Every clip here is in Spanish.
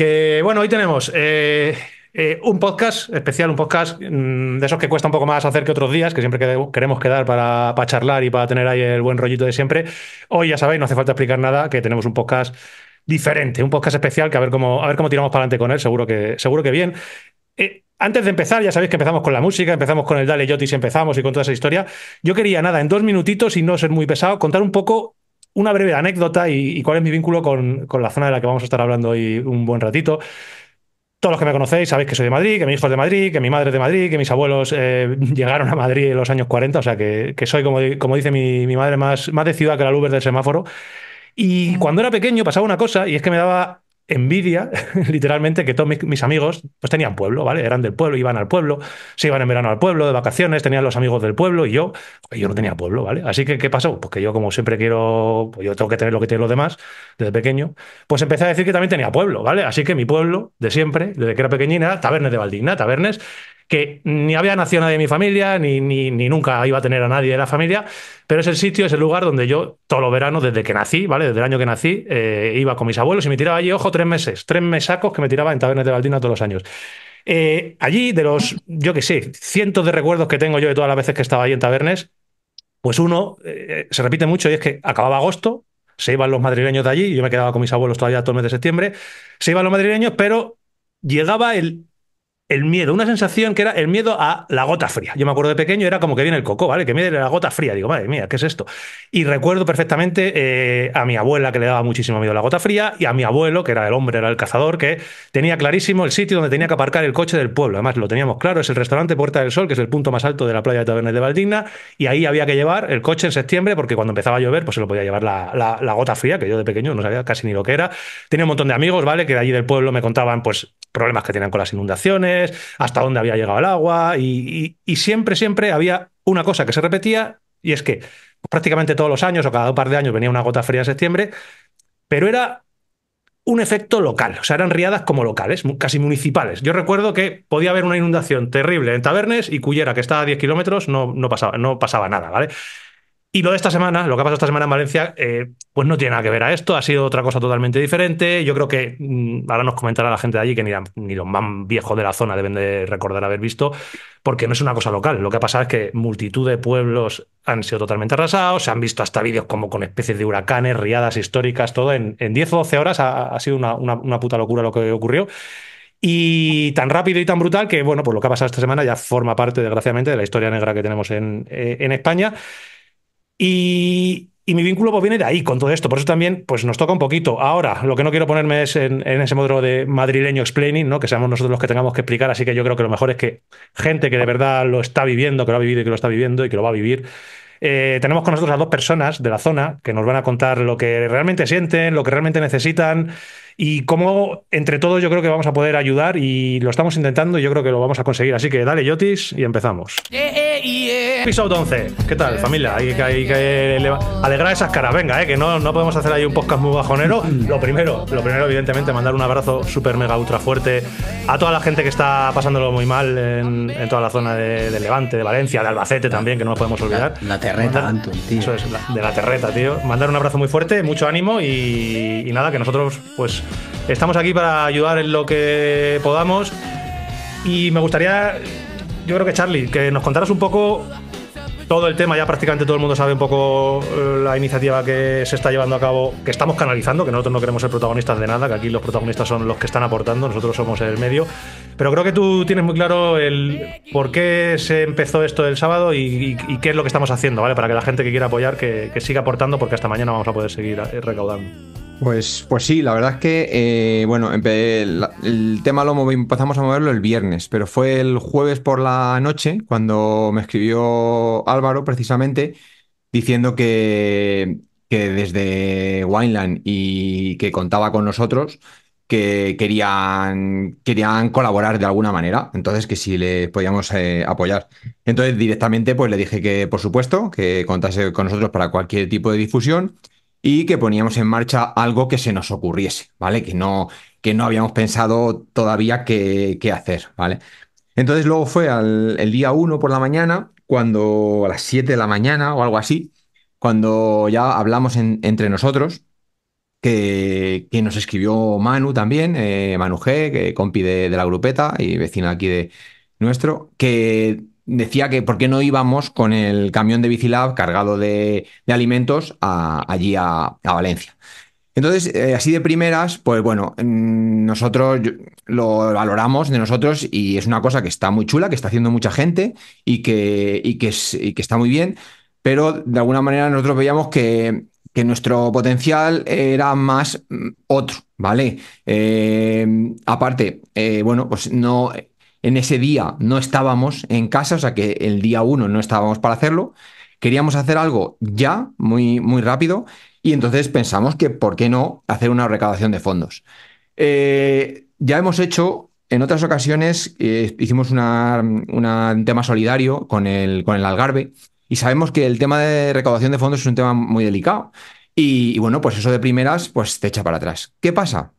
Que bueno, hoy tenemos eh, eh, un podcast especial, un podcast mm, de esos que cuesta un poco más hacer que otros días, que siempre queremos quedar para, para charlar y para tener ahí el buen rollito de siempre. Hoy ya sabéis, no hace falta explicar nada, que tenemos un podcast diferente, un podcast especial que a ver cómo, a ver cómo tiramos para adelante con él, seguro que, seguro que bien. Eh, antes de empezar, ya sabéis que empezamos con la música, empezamos con el Dale Yotis, empezamos y con toda esa historia. Yo quería nada, en dos minutitos y no ser muy pesado, contar un poco una breve anécdota y, cuál es mi vínculo con, la zona de la que vamos a estar hablando hoy un buen ratito. Todos los que me conocéis sabéis que soy de Madrid, que mi hijo es de Madrid, que mi madre es de Madrid, que mis abuelos eh, llegaron a Madrid en los años 40, o sea que, soy, como, como dice mi, madre, más, más de ciudad que la Uber del semáforo. Y cuando era pequeño pasaba una cosa, y es que me daba envidia, literalmente, que todos mis amigos pues tenían pueblo, ¿vale? Eran del pueblo, iban al pueblo, se iban en verano al pueblo, de vacaciones, tenían los amigos del pueblo y yo, yo no tenía pueblo, ¿vale? Así que, ¿qué pasó? Pues que yo como siempre quiero, pues yo tengo que tener lo que tienen los demás desde pequeño, pues empecé a decir que también tenía pueblo, ¿vale? Así que mi pueblo de siempre, desde que era pequeñina, tabernes de Valdigna, tabernes, que ni había nacido nadie de mi familia, ni, ni, nunca iba a tener a nadie de la familia, pero es el sitio, es el lugar donde yo todos los veranos, desde que nací, ¿vale? Desde el año que nací, eh, iba con mis abuelos y me tiraba allí, ojo, tres meses, tres mesacos que me tiraba en tabernas de Valdina todos los años. Eh, allí, de los, yo qué sé, cientos de recuerdos que tengo yo de todas las veces que estaba allí en Tavernes, pues uno eh, se repite mucho y es que acababa agosto, se iban los madrileños de allí, yo me quedaba con mis abuelos todavía todo el mes de septiembre, se iban los madrileños, pero llegaba el el miedo, una sensación que era el miedo a la gota fría. Yo me acuerdo de pequeño, era como que viene el coco, ¿vale? Que miedo la gota fría. Digo, madre mía, ¿qué es esto? Y recuerdo perfectamente eh, a mi abuela que le daba muchísimo miedo a la gota fría y a mi abuelo, que era el hombre, era el cazador, que tenía clarísimo el sitio donde tenía que aparcar el coche del pueblo. Además, lo teníamos claro, es el restaurante Puerta del Sol, que es el punto más alto de la playa de Tabernes de Valdigna, y ahí había que llevar el coche en septiembre porque cuando empezaba a llover, pues se lo podía llevar la gota fría, que yo de pequeño no sabía casi ni lo que era. Tenía un montón de amigos, ¿vale? Que de allí del pueblo me contaban, pues, problemas que tenían con las inundaciones, hasta dónde había llegado el agua, y, siempre, siempre había una cosa que se repetía, y es que prácticamente todos los años o cada par de años venía una gota fría en septiembre, pero era un efecto local, o sea, eran riadas como locales, casi municipales. Yo recuerdo que podía haber una inundación terrible en Tabernes y Cullera, que estaba a 10 kilómetros, no, no, pasaba, no pasaba nada, ¿vale? Y lo de esta semana, lo que ha pasado esta semana en Valencia, eh, pues no tiene nada que ver a esto, ha sido otra cosa totalmente diferente. Yo creo que mm, ahora nos comentará la gente de allí que ni, los más viejos de la zona deben de recordar haber visto, porque no es una cosa local. Lo que ha pasado es que multitud de pueblos han sido totalmente arrasados, se han visto hasta vídeos como con especies de huracanes, riadas históricas, todo. En, 10 o 12 horas ha, sido una, puta locura lo que ocurrió. Y tan rápido y tan brutal que, bueno, pues lo que ha pasado esta semana ya forma parte, desgraciadamente, de la historia negra que tenemos en, eh, en España. Y, mi vínculo pues, viene de ahí con todo esto. Por eso también pues, nos toca un poquito. Ahora, lo que no quiero ponerme es en, ese modelo de madrileño explaining, ¿no? que seamos nosotros los que tengamos que explicar. Así que yo creo que lo mejor es que gente que de verdad lo está viviendo, que lo ha vivido y que lo está viviendo y que lo va a vivir, eh, tenemos con nosotros a dos personas de la zona que nos van a contar lo que realmente sienten, lo que realmente necesitan y como entre todos yo creo que vamos a poder ayudar y lo estamos intentando y yo creo que lo vamos a conseguir. Así que dale, Yotis, y empezamos. Eh, eh, eh. Episodio 11. ¿Qué tal, familia? Hay que, hay que alegrar esas caras. Venga, eh, que no, no podemos hacer ahí un podcast muy bajonero. Lo primero, lo primero, evidentemente, mandar un abrazo súper mega ultra fuerte a toda la gente que está pasándolo muy mal en, toda la zona de, Levante, de Valencia, de Albacete también, que no nos podemos olvidar. La, terreta, tío. Eso es, de la terreta, tío. Mandar un abrazo muy fuerte, mucho ánimo y nada, que nosotros, pues Estamos aquí para ayudar en lo que podamos y me gustaría, yo creo que Charlie, que nos contaras un poco todo el tema, ya prácticamente todo el mundo sabe un poco eh, la iniciativa que se está llevando a cabo, que estamos canalizando, que nosotros no queremos ser protagonistas de nada, que aquí los protagonistas son los que están aportando, nosotros somos el medio. Pero creo que tú tienes muy claro el por qué se empezó esto el sábado y, qué es lo que estamos haciendo, ¿vale? Para que la gente que quiera apoyar, que, que siga aportando, porque hasta mañana vamos a poder seguir eh, recaudando. Pues, pues sí, la verdad es que, eh, bueno, el, tema lo empezamos a moverlo el viernes, pero fue el jueves por la noche cuando me escribió Álvaro precisamente diciendo que, que desde Wineland y que contaba con nosotros, que querían, querían colaborar de alguna manera, entonces que si le podíamos eh, apoyar. Entonces directamente pues le dije que por supuesto, que contase con nosotros para cualquier tipo de difusión y que poníamos en marcha algo que se nos ocurriese, ¿vale? Que no, que no habíamos pensado todavía qué, qué hacer, ¿vale? Entonces luego fue el día 1 por la mañana, cuando a las 7 de la mañana o algo así, cuando ya hablamos entre nosotros, que, nos escribió Manu también, eh, Manu G, que compi de, de, la grupeta y vecino aquí de nuestro, que decía que por qué no íbamos con el camión de Bicilab cargado de, alimentos allí a, Valencia. Entonces, eh, así de primeras, pues bueno, mm, nosotros lo valoramos de nosotros y es una cosa que está muy chula, que está haciendo mucha gente y que, está muy bien, pero de alguna manera nosotros veíamos que, nuestro potencial era más mm, otro, ¿vale? Eh, aparte, eh, bueno, pues no, en ese día no estábamos en casa, o sea que el día uno no estábamos para hacerlo. Queríamos hacer algo ya, muy, muy rápido, y entonces pensamos que, ¿por qué no hacer una recaudación de fondos? Eh, ya hemos hecho, en otras ocasiones, eh, hicimos un tema solidario con el, con el Algarve, y sabemos que el tema de recaudación de fondos es un tema muy delicado. Y, bueno, pues eso de primeras, pues te echa para atrás. ¿Qué pasa?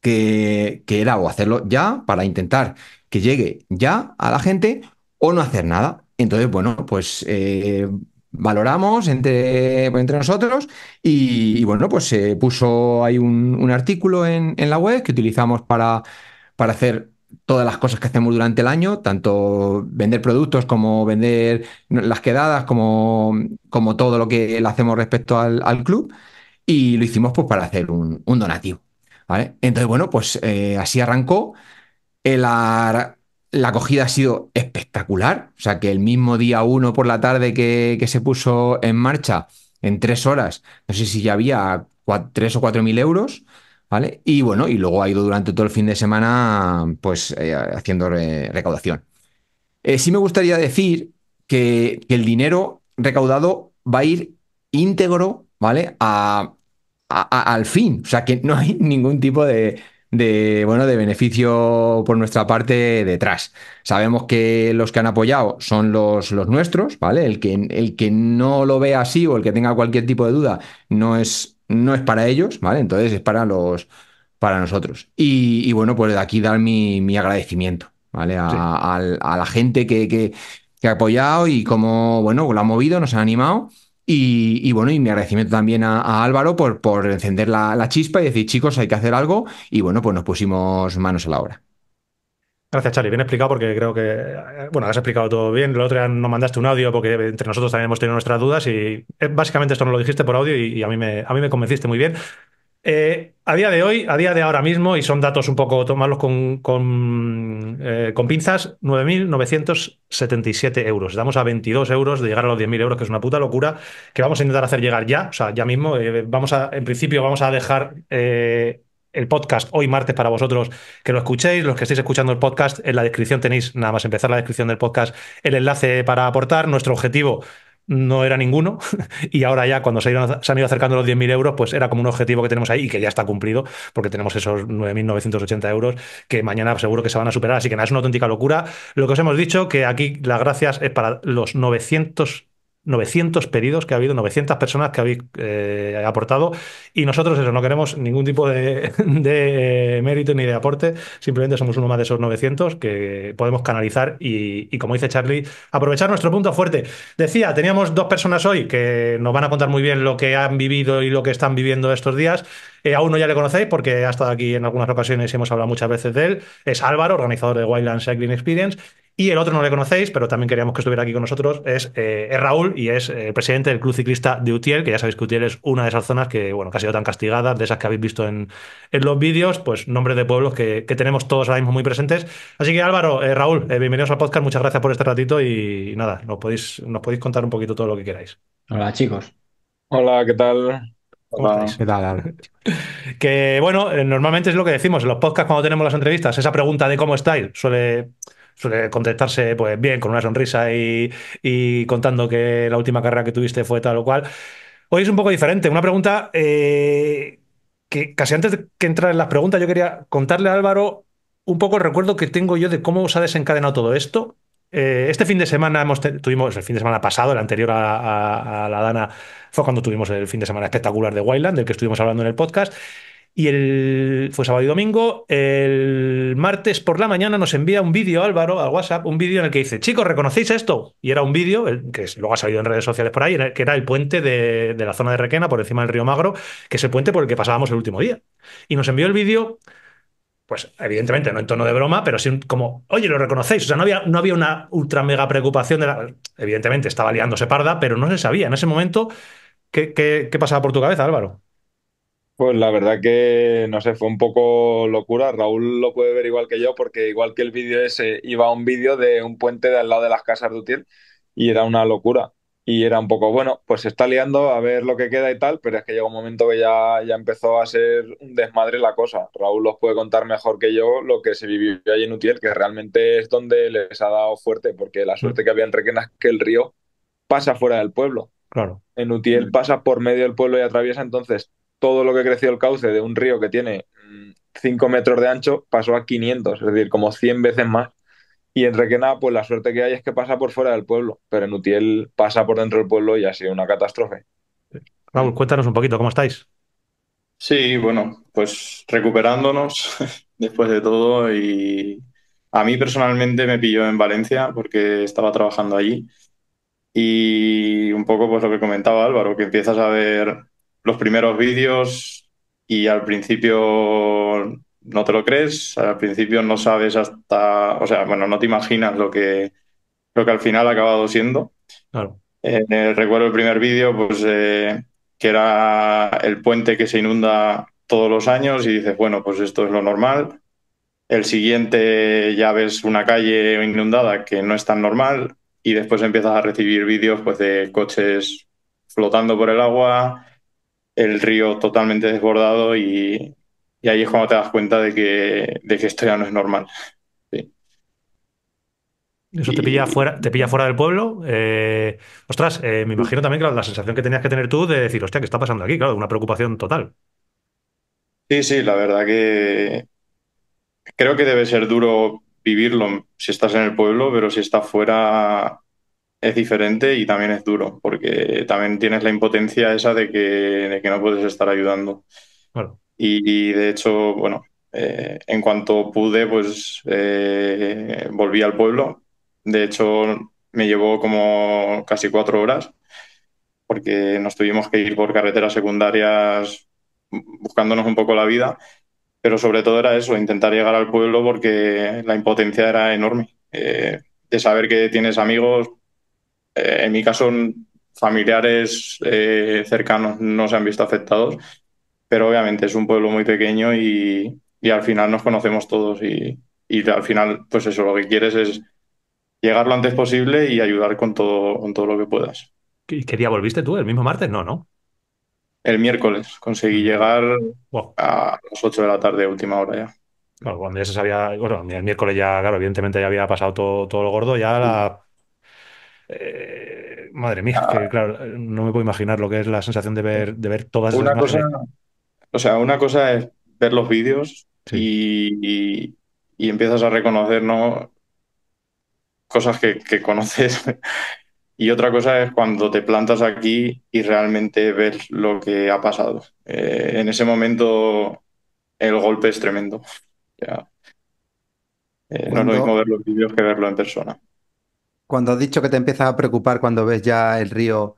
Que, que era o hacerlo ya para intentar que llegue ya a la gente o no hacer nada. Entonces, bueno, pues eh, valoramos entre, entre nosotros y, bueno, pues se puso ahí un, artículo en, la web que utilizamos para, para hacer todas las cosas que hacemos durante el año, tanto vender productos como vender las quedadas, como, como todo lo que le hacemos respecto al, club. Y lo hicimos pues para hacer un, donativo. Entonces, bueno, pues eh, así arrancó la, acogida ha sido espectacular. O sea, que el mismo día 1 por la tarde que, se puso en marcha, en tres horas, no sé si ya había tres o cuatro mil euros. ¿Vale? Y bueno, y luego ha ido durante todo el fin de semana, pues eh, haciendo recaudación. Eh, sí me gustaría decir que, el dinero recaudado va a ir íntegro, ¿vale? al fin. O sea, que no hay ningún tipo de, de, bueno, de beneficio por nuestra parte detrás. Sabemos que los que han apoyado son los, los nuestros, ¿vale? El que, el que no lo vea así o el que tenga cualquier tipo de duda no es, no es para ellos, ¿vale? Entonces es para los para nosotros. Y, bueno, pues de aquí dar mi, agradecimiento, ¿vale? A, la gente que, que, ha apoyado y como, bueno, lo ha movido, nos han animado. Y, bueno, y mi agradecimiento también a, Álvaro por, por encender la, chispa y decir, chicos, hay que hacer algo. Y bueno, pues nos pusimos manos a la obra. Gracias, Charlie. Bien explicado porque creo que, eh, bueno, has explicado todo bien. Lo otro día nos mandaste un audio porque entre nosotros también hemos tenido nuestras dudas y eh, básicamente esto nos lo dijiste por audio y, a, mí me, a mí me convenciste muy bien. Eh, a día de hoy, a día de ahora mismo, y son datos un poco tomarlos con, con, eh, con pinzas, 9.977 euros. Estamos a 22 euros de llegar a los 10.000 euros, que es una puta locura, que vamos a intentar hacer llegar ya, o sea, ya mismo. Eh, vamos a, en principio, vamos a dejar el podcast hoy martes para vosotros que lo escuchéis. Los que estéis escuchando el podcast, en la descripción tenéis, nada más empezar la descripción del podcast, el enlace para aportar. Nuestro objetivo no era ninguno y ahora ya cuando se, han ido acercando los 10.000 euros, pues era como un objetivo que tenemos ahí y que ya está cumplido porque tenemos esos 9.980 euros que mañana seguro que se van a superar. Así que nada, es una auténtica locura. Lo que os hemos dicho, que aquí las gracias es para los 900 900 pedidos que ha habido, 900 personas que habéis eh, aportado y nosotros eso, no queremos ningún tipo de, eh, mérito ni de aporte, simplemente somos uno más de esos 900 que podemos canalizar y, como dice Charlie, aprovechar nuestro punto fuerte. Decía, teníamos dos personas hoy que nos van a contar muy bien lo que han vivido y lo que están viviendo estos días. Eh, a uno ya le conocéis porque ha estado aquí en algunas ocasiones y hemos hablado muchas veces de él. Es Álvaro, organizador de Wildland Cycling Experience y el otro no le conocéis, pero también queríamos que estuviera aquí con nosotros, es, eh, Raúl y es eh, el presidente del Club Ciclista de Utiel, que ya sabéis que Utiel es una de esas zonas que, bueno, que ha sido tan castigada, de esas que habéis visto en, en los vídeos, pues nombres de pueblos que, tenemos todos ahora mismo muy presentes. Así que Álvaro, eh, Raúl, bienvenidos al podcast, muchas gracias por este ratito y, nada, nos podéis, nos podéis contar un poquito todo lo que queráis. Hola chicos. Hola, ¿qué tal? ¿Qué tal, Que bueno, normalmente es lo que decimos en los podcasts cuando tenemos las entrevistas, esa pregunta de cómo estáis suele suele contestarse pues bien, con una sonrisa y, contando que la última carrera que tuviste fue tal o cual. Hoy es un poco diferente. Una pregunta eh, que casi antes de que entrar en las preguntas, yo quería contarle a Álvaro un poco el recuerdo que tengo yo de cómo se ha desencadenado todo esto. Eh, este fin de semana hemos tuvimos, el fin de semana pasado, el anterior a, a, la Dana, fue cuando tuvimos el fin de semana espectacular de Wildland, del que estuvimos hablando en el podcast. Y el, fue sábado y domingo. El martes por la mañana nos envía un vídeo Álvaro al WhatsApp, un vídeo en el que dice, chicos, ¿reconocéis esto? Y era un vídeo, que luego ha salido en redes sociales por ahí, que era el puente de, la zona de Requena por encima del río Magro, que es el puente por el que pasábamos el último día. Y nos envió el vídeo pues evidentemente no en tono de broma, pero sí como, oye, lo reconocéis. O sea, no había, no había una ultra mega preocupación de la... Evidentemente estaba liándose parda, pero no se sabía en ese momento qué pasaba por tu cabeza, Álvaro. Pues la verdad que, no sé, fue un poco locura. Raúl lo puede ver igual que yo, porque igual que el vídeo ese, iba a un vídeo de un puente de al lado de las casas de Utiel y era una locura. Y era un poco, bueno, pues se está liando a ver lo que queda y tal, pero es que llegó un momento que ya, ya empezó a ser un desmadre la cosa. Raúl los puede contar mejor que yo lo que se vivió allí en Utiel, que realmente es donde les ha dado fuerte, porque la suerte que había en Requena es que el río pasa fuera del pueblo. Claro. En Utiel pasa por medio del pueblo y atraviesa, entonces todo lo que creció el cauce de un río que tiene 5 mm, metros de ancho pasó a 500, es decir, como 100 veces más. Y en nada, pues la suerte que hay es que pasa por fuera del pueblo, pero en Utiel pasa por dentro del pueblo y ha sido una catástrofe. Raúl, cuéntanos un poquito, ¿cómo estáis? Sí, bueno, pues recuperándonos después de todo y a mí personalmente me pilló en Valencia porque estaba trabajando allí y un poco pues lo que comentaba Álvaro, que empiezas a ver los primeros vídeos y al principio no te lo crees, al principio no sabes hasta, o sea, bueno, no te imaginas lo que, lo que al final ha acabado siendo. Claro. Eh, recuerdo el primer vídeo, pues eh, que era el puente que se inunda todos los años y dices, bueno, pues esto es lo normal. El siguiente ya ves una calle inundada que no es tan normal y después empiezas a recibir vídeos pues de coches flotando por el agua, el río totalmente desbordado y, ahí es cuando te das cuenta de que, de que esto ya no es normal. Eso te pilla, fuera, te pilla fuera del pueblo. Eh, ostras, eh, me imagino también claro, la sensación que tenías que tener tú de decir, hostia, ¿qué está pasando aquí? Claro, una preocupación total. Sí, sí, la verdad que creo que debe ser duro vivirlo si estás en el pueblo, pero si estás fuera es diferente y también es duro, porque también tienes la impotencia esa de que, de que no puedes estar ayudando. Y, de hecho, bueno, eh, en cuanto pude, pues eh, volví al pueblo. De hecho, me llevó como casi cuatro horas, porque nos tuvimos que ir por carreteras secundarias buscándonos un poco la vida, pero sobre todo era eso, intentar llegar al pueblo porque la impotencia era enorme. Eh, de saber que tienes amigos, eh, en mi caso, familiares eh, cercanos no se han visto afectados, pero obviamente es un pueblo muy pequeño y, al final nos conocemos todos y, al final, pues eso, lo que quieres es llegar lo antes posible y ayudar con todo, con todo lo que puedas. ¿Y qué volviste tú? ¿El mismo martes? No, ¿no? El miércoles conseguí mm. llegar a las 8 de la tarde, última hora ya. Bueno, cuando ya se sabía, bueno, el miércoles ya, claro, evidentemente ya había pasado todo, todo lo gordo, ya la eh, madre mía, que, ah. claro, no me puedo imaginar lo que es la sensación de ver, de ver todas una cosa, O sea, una cosa es ver los vídeos y, y, empiezas a reconocer ¿no? cosas que, conoces. y otra cosa es cuando te plantas aquí y realmente ves lo que ha pasado. Eh, en ese momento el golpe es tremendo. Eh, no es lo mismo ver los vídeos que verlo en persona cuando has dicho que te empiezas a preocupar cuando ves ya el río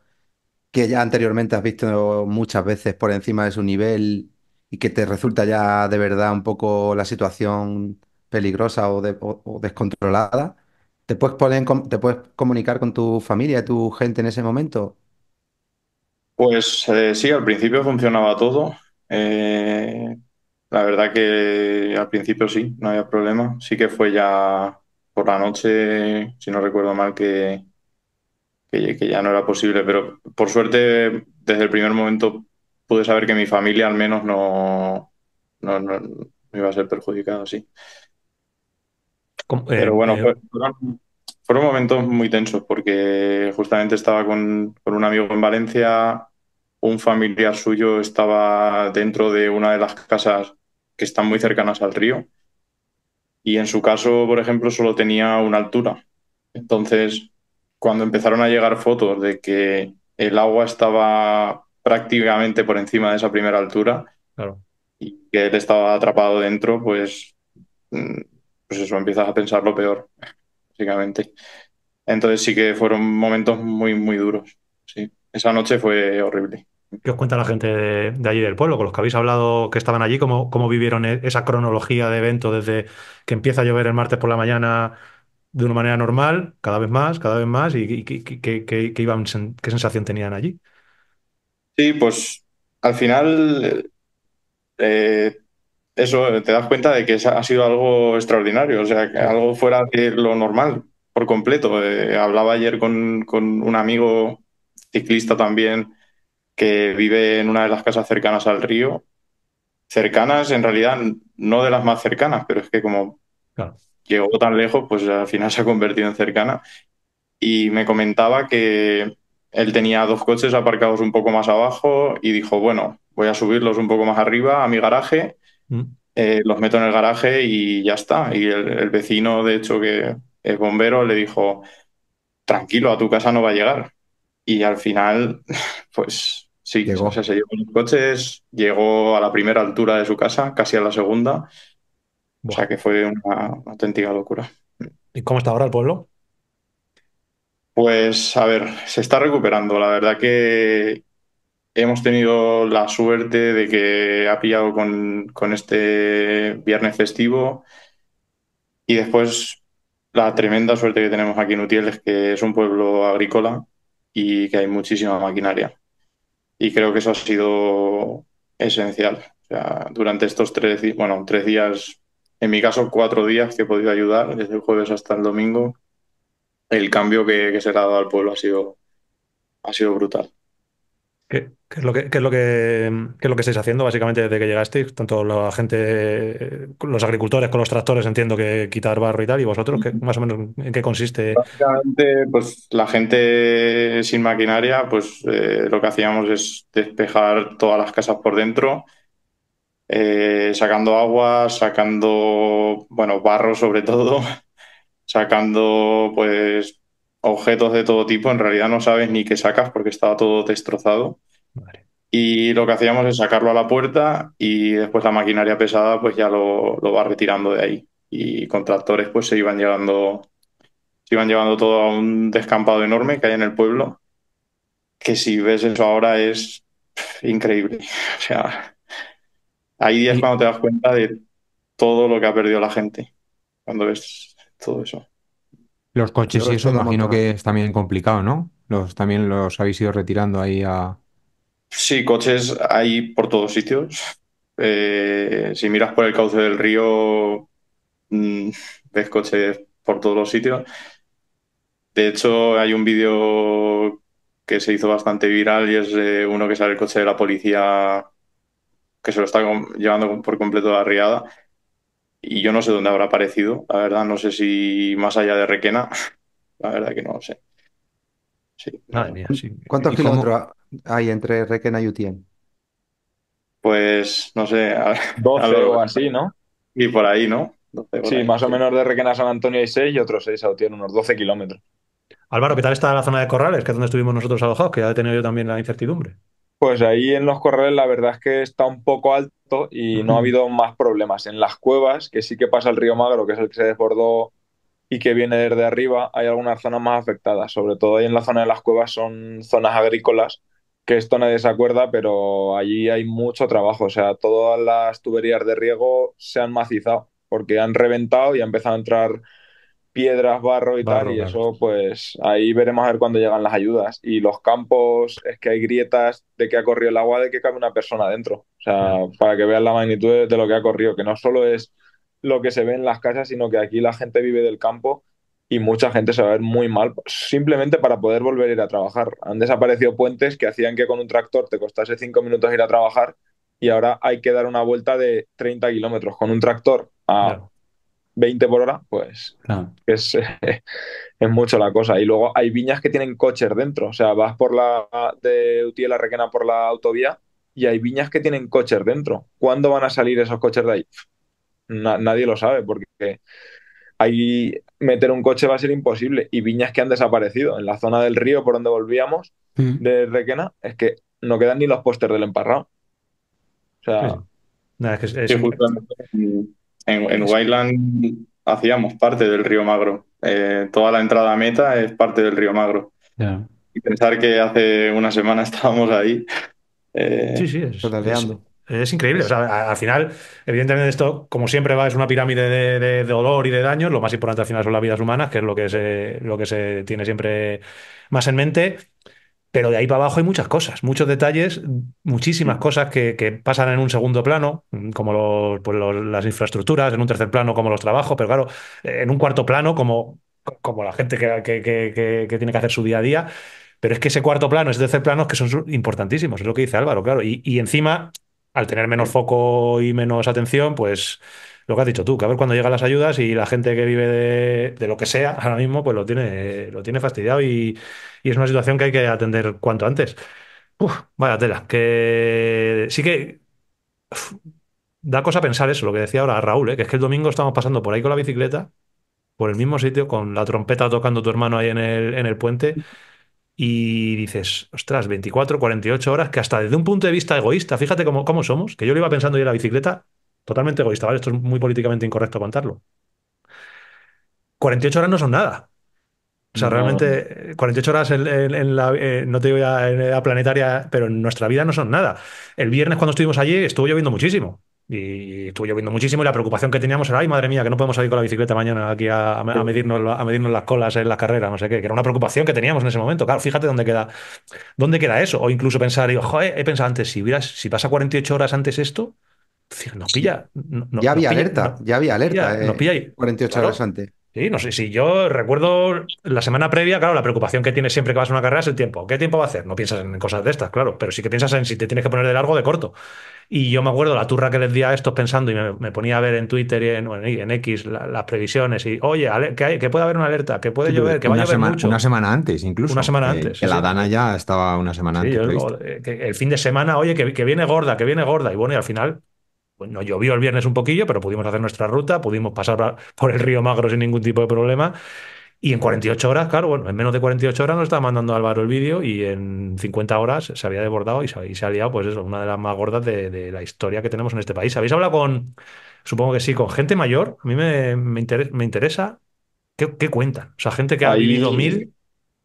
que ya anteriormente has visto muchas veces por encima de su nivel y que te resulta ya de verdad un poco la situación peligrosa o, descontrolada, ¿te puedes poner te puedes comunicar con tu familia tu gente en ese momento? Pues eh, sí, al principio funcionaba todo. Eh, la verdad que al principio sí, no había problema. Sí que fue ya por la noche, si no recuerdo mal, que, que, ya no era posible. Pero por suerte, desde el primer momento pude saber que mi familia al menos no, iba a ser perjudicada así. Eh, pero bueno, eh, fueron, fueron, momentos muy tensos porque justamente estaba con un amigo en Valencia, un familiar suyo estaba dentro de una de las casas que están muy cercanas al río y en su caso, por ejemplo, solo tenía una altura. Entonces, cuando empezaron a llegar fotos de que el agua estaba prácticamente por encima de esa primera altura y que él estaba atrapado dentro, pues, mm, pues eso, empiezas a pensar lo peor, básicamente. Entonces sí que fueron momentos muy, muy duros. Sí. Esa noche fue horrible. ¿Qué os cuenta la gente de, allí del pueblo? Con los que habéis hablado que estaban allí, ¿cómo, cómo vivieron e-, esa cronología de eventos desde que empieza a llover el martes por la mañana de una manera normal, cada vez más, cada vez más? ¿Y, qué, iban, qué sensación tenían allí? Sí, pues al final eh, eso te das cuenta de que ha sido algo extraordinario, o sea, que algo fuera de lo normal por completo. Eh, hablaba ayer con un amigo ciclista también que vive en una de las casas cercanas al río. Cercanas, en realidad, no de las más cercanas, pero es que como llegó tan lejos, pues al final se ha convertido en cercana. Y me comentaba que él tenía dos coches aparcados un poco más abajo y dijo, bueno, voy a subirlos un poco más arriba a mi garaje, mm. eh, los meto en el garaje y ya está. Y el, el vecino, de hecho, que es bombero, le dijo, tranquilo, a tu casa no va a llegar. Y al final, pues Sí, se llevó los coches, llegó a la primera altura de su casa, casi a la segunda. O sea que fue una, auténtica locura. ¿Y cómo está ahora el pueblo? Pues a ver, se está recuperando. La verdad que hemos tenido la suerte de que ha pillado con, con este viernes festivo y después la tremenda suerte que tenemos aquí en Utiel es que es un pueblo agrícola y que hay muchísima maquinaria y creo que eso ha sido esencial. durante estos tres, bueno, tres días, en mi caso cuatro días que he podido ayudar, desde el jueves hasta el domingo, el cambio que, se ha dado al pueblo ha sido, ha sido brutal. ¿Qué es lo que, estáis haciendo básicamente desde que llegasteis? Tanto la gente, los agricultores con los tractores, entiendo que quitar barro y tal, y vosotros, ¿qué, más o menos, ¿en qué consiste? Básicamente, pues la gente sin maquinaria, pues eh, lo que hacíamos es despejar todas las casas por dentro, eh, sacando agua, sacando, bueno, barro sobre todo, sacando pues objetos de todo tipo. En realidad no sabes ni qué sacas porque estaba todo destrozado y lo que hacíamos es sacarlo a la puerta y después la maquinaria pesada pues ya lo, va retirando de ahí. Y con pues se iban llevando, se iban llevando todo a un descampado enorme que hay en el pueblo, que si ves eso ahora es increíble. O sea, hay días cuando te das cuenta de todo lo que ha perdido la gente, cuando ves todo eso. Los coches y eso imagino que es también complicado, ¿no? Los, también los habéis ido retirando ahí a, Sí, coches hay por todos sitios. Eh, si miras por el cauce del río, mm, ves coches por todos los sitios. De hecho, hay un vídeo que se hizo bastante viral y es uno que sale el coche de la policía que se lo está llevando por completo la riada. Y yo no sé dónde habrá aparecido, la verdad, no sé si más allá de Requena, la verdad que no lo sé. Sí. ¿Cuántos kilómetros hay entre Requena y Utien? Pues no sé, 12 o así, ¿no? Y por ahí, ¿no? sí, más o menos de Requena a San Antonio hay 6 y otros 6 a Utien, unos 12 kilómetros. Álvaro, ¿qué tal está la zona de Corrales, que es donde estuvimos nosotros alojados, que ha he tenido yo también la incertidumbre? Pues ahí en los corrales la verdad es que está un poco alto y no ha habido más problemas. En las cuevas, que sí que pasa el río Magro, que es el que se desbordó y que viene desde arriba, hay algunas zonas más afectadas, sobre todo ahí en la zona de las cuevas son zonas agrícolas, que esto nadie se acuerda, pero allí hay mucho trabajo, o sea, todas las tuberías de riego se han macizado, porque han reventado y ha empezado a entrar piedras, barro y tal, y eso pues ahí veremos a ver cuándo llegan las ayudas. Y los campos, es que hay grietas de que ha corrido el agua, de que cabe una persona dentro, o sea, para que vean la magnitud de lo que ha corrido, que no solo es lo que se ve en las casas, sino que aquí la gente vive del campo y mucha gente se va a ver muy mal simplemente para poder volver a ir a trabajar. Han desaparecido puentes que hacían que con un tractor te costase cinco minutos ir a trabajar y ahora hay que dar una vuelta de 30 kilómetros con un tractor a 20 por hora, pues es, mucho la cosa. Y luego hay viñas que tienen coches dentro, o sea, vas por la de Utiel a Requena por la autovía y hay viñas que tienen coches dentro. ¿Cuándo van a salir esos coches de ahí? nadie lo sabe, porque ahí meter un coche va a ser imposible. Y viñas que han desaparecido en la zona del río por donde volvíamos mm. de Requena, es que no quedan ni los pósters del emparrado. O sea, es que en, en hacíamos parte del río Magro. Eh, toda la entrada a meta es parte del río Magro. Y pensar que hace una semana estábamos ahí. Eh, es increíble. O sea, al final, evidentemente, esto, como siempre va, es una pirámide de, dolor y de daños. Lo más importante al final son las vidas humanas, que es lo que se, lo que se tiene siempre más en mente. Pero de ahí para abajo hay muchas cosas, muchos detalles, muchísimas mm. cosas que, que pasan en un segundo plano, como los, pues las infraestructuras, en un tercer plano, como los trabajos, pero claro, en un cuarto plano, como, como la gente que, que, que tiene que hacer su día a día. Pero es que ese cuarto plano, ese tercer plano, es que son importantísimos, es lo que dice Álvaro, claro. Y, y encima al tener menos foco y menos atención, pues lo que has dicho tú, que a ver cuando llegan las ayudas y la gente que vive de, lo que sea ahora mismo, pues lo tiene, lo tiene fastidiado y, es una situación que hay que atender cuanto antes. vaya tela, que sí que da cosa pensar eso, lo que decía ahora Raúl, ¿eh? que es que el domingo estamos pasando por ahí con la bicicleta, por el mismo sitio, con la trompeta tocando tu hermano ahí en el, en el puente. Y dices, ostras, 24, 48 horas, que hasta desde un punto de vista egoísta, fíjate cómo, cómo somos, que yo lo iba pensando yo en la bicicleta, totalmente egoísta, ¿vale? Esto es muy políticamente incorrecto contarlo. 48 horas no son nada. O sea, realmente 48 horas en, la, eh, no te digo ya en la planetaria, pero en nuestra vida no son nada. El viernes cuando estuvimos allí estuvo lloviendo muchísimo. Y, estuvo lloviendo muchísimo. Y la preocupación que teníamos era, ay, madre mía, que no podemos salir con la bicicleta mañana aquí a, medirnos, a medirnos las colas en las carreras, no sé qué, que era una preocupación que teníamos en ese momento. Claro, fíjate dónde queda, dónde queda eso. O incluso pensar, digo, he pensado antes, si, hubieras si pasa 48 horas antes esto, nos pilla. ya, había alerta, ya había alerta, ya había alerta, 48 horas antes. Sí, no sé, si yo recuerdo la semana previa, claro, la preocupación que tienes siempre que vas a una carrera es el tiempo. ¿Qué tiempo va a hacer? No piensas en cosas de estas, claro, pero sí que piensas en si te tienes que poner de largo o de corto. Y yo me acuerdo la turra que les día a estos pensando y me, ponía a ver en Twitter y en, X las previsiones y, oye, que, puede haber una alerta, que puede llover, que va a llover mucho. Una semana antes, incluso. Una semana antes. Que la Dana ya estaba una semana antes. Eh, el fin de semana, oye, que, que viene gorda, que viene gorda. Y bueno, y al final pues no llovió el viernes un poquillo, pero pudimos hacer nuestra ruta, pudimos pasar por el río Magro sin ningún tipo de problema. Y en 48 horas, claro, bueno, en menos de 48 horas nos estaba mandando Álvaro el vídeo y en 50 horas se había desbordado y se, había pues eso, una de las más gordas de, la historia que tenemos en este país. ¿Habéis hablado con, supongo que sí, con gente mayor? A mí me, interesa, me interesa ¿qué, ¿qué, cuentan. O sea, gente que ha vivido mil,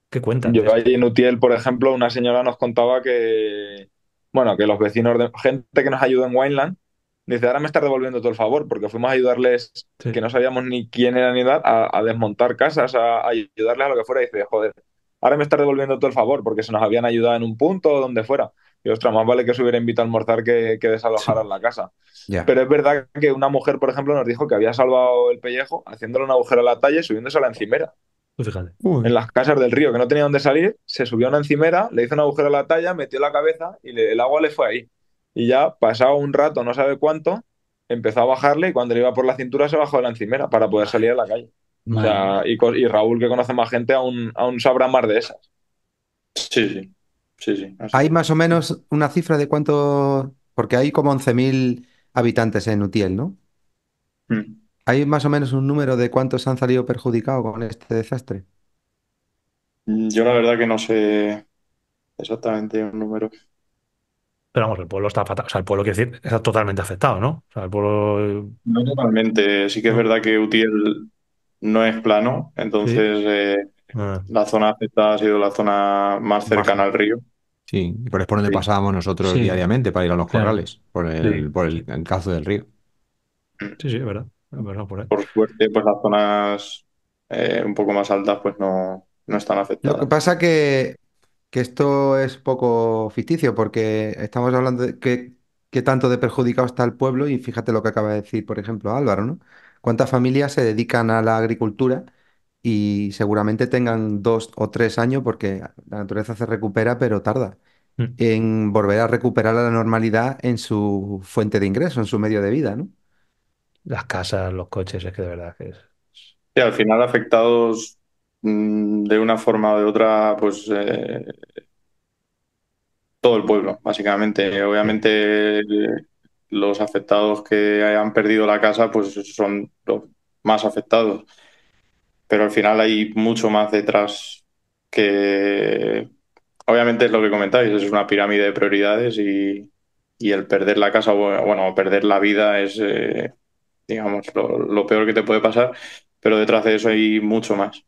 ¿qué cuentan? Yo ahí en Utiel, por ejemplo, una señora nos contaba que, bueno, que los vecinos de gente que nos ayuda en Wineland, Dice, ahora me estás devolviendo todo el favor, porque fuimos a ayudarles, que no sabíamos ni quién era ni edad, a, desmontar casas, a, ayudarles a lo que fuera. Y dice, joder, ahora me está devolviendo todo el favor, porque se nos habían ayudado en un punto o donde fuera. Y ostras, más vale que se hubiera invitado a almorzar que, que desalojaran la casa. Pero es verdad que una mujer, por ejemplo, nos dijo que había salvado el pellejo haciéndole un agujero a la talla y subiéndose a la encimera. Pues fíjate. En las casas del río, que no tenía dónde salir, se subió a una encimera, le hizo un agujero a la talla, metió la cabeza y el agua le fue ahí y ya pasado un rato, no sabe cuánto, empezó a bajarle y cuando le iba por la cintura se bajó de la encimera para poder salir a la calle. y, Raúl, que conoce más gente, aún, aún sabrá más de esas. Sí, sí. sí, ¿Hay más o menos una cifra de cuánto? Porque hay como 11.000 habitantes en Utiel, ¿no? Hmm. ¿Hay más o menos un número de cuántos han salido perjudicados con este desastre? Mm, yo la verdad que no sé exactamente un número. Pero vamos, el pueblo está fatal. O sea, el pueblo, quiere decir, está totalmente afectado, ¿no? O sea, el pueblo. No totalmente. Sí que es verdad que Utiel no es plano. Entonces, eh, ah. la zona afectada ha sido la zona más cercana al río. Sí, y por es por donde pasábamos nosotros diariamente para ir a los corrales, por el, por del río. Sí, sí, es verdad. Por, suerte, pues las zonas eh, un poco más altas, pues no, están afectadas. Lo que pasa que que esto es poco ficticio porque estamos hablando de qué tanto de perjudicado está el pueblo y fíjate lo que acaba de decir, por ejemplo, Álvaro, ¿no? ¿Cuántas familias se dedican a la agricultura y seguramente tengan dos o tres años porque la naturaleza se recupera pero tarda mm. en volver a recuperar la normalidad en su fuente de ingreso, en su medio de vida, ¿no? Las casas, los coches, es que de verdad que es... Sí, al final afectados Mm, de una forma o de otra, pues eh, todo el pueblo, básicamente. Obviamente los afectados que han perdido la casa, pues son los más afectados. Pero al final hay mucho más detrás que, obviamente es lo que comentáis, es una pirámide de prioridades y, el perder la casa, bueno, perder la vida es, eh, digamos, lo peor que te puede pasar, pero detrás de eso hay mucho más.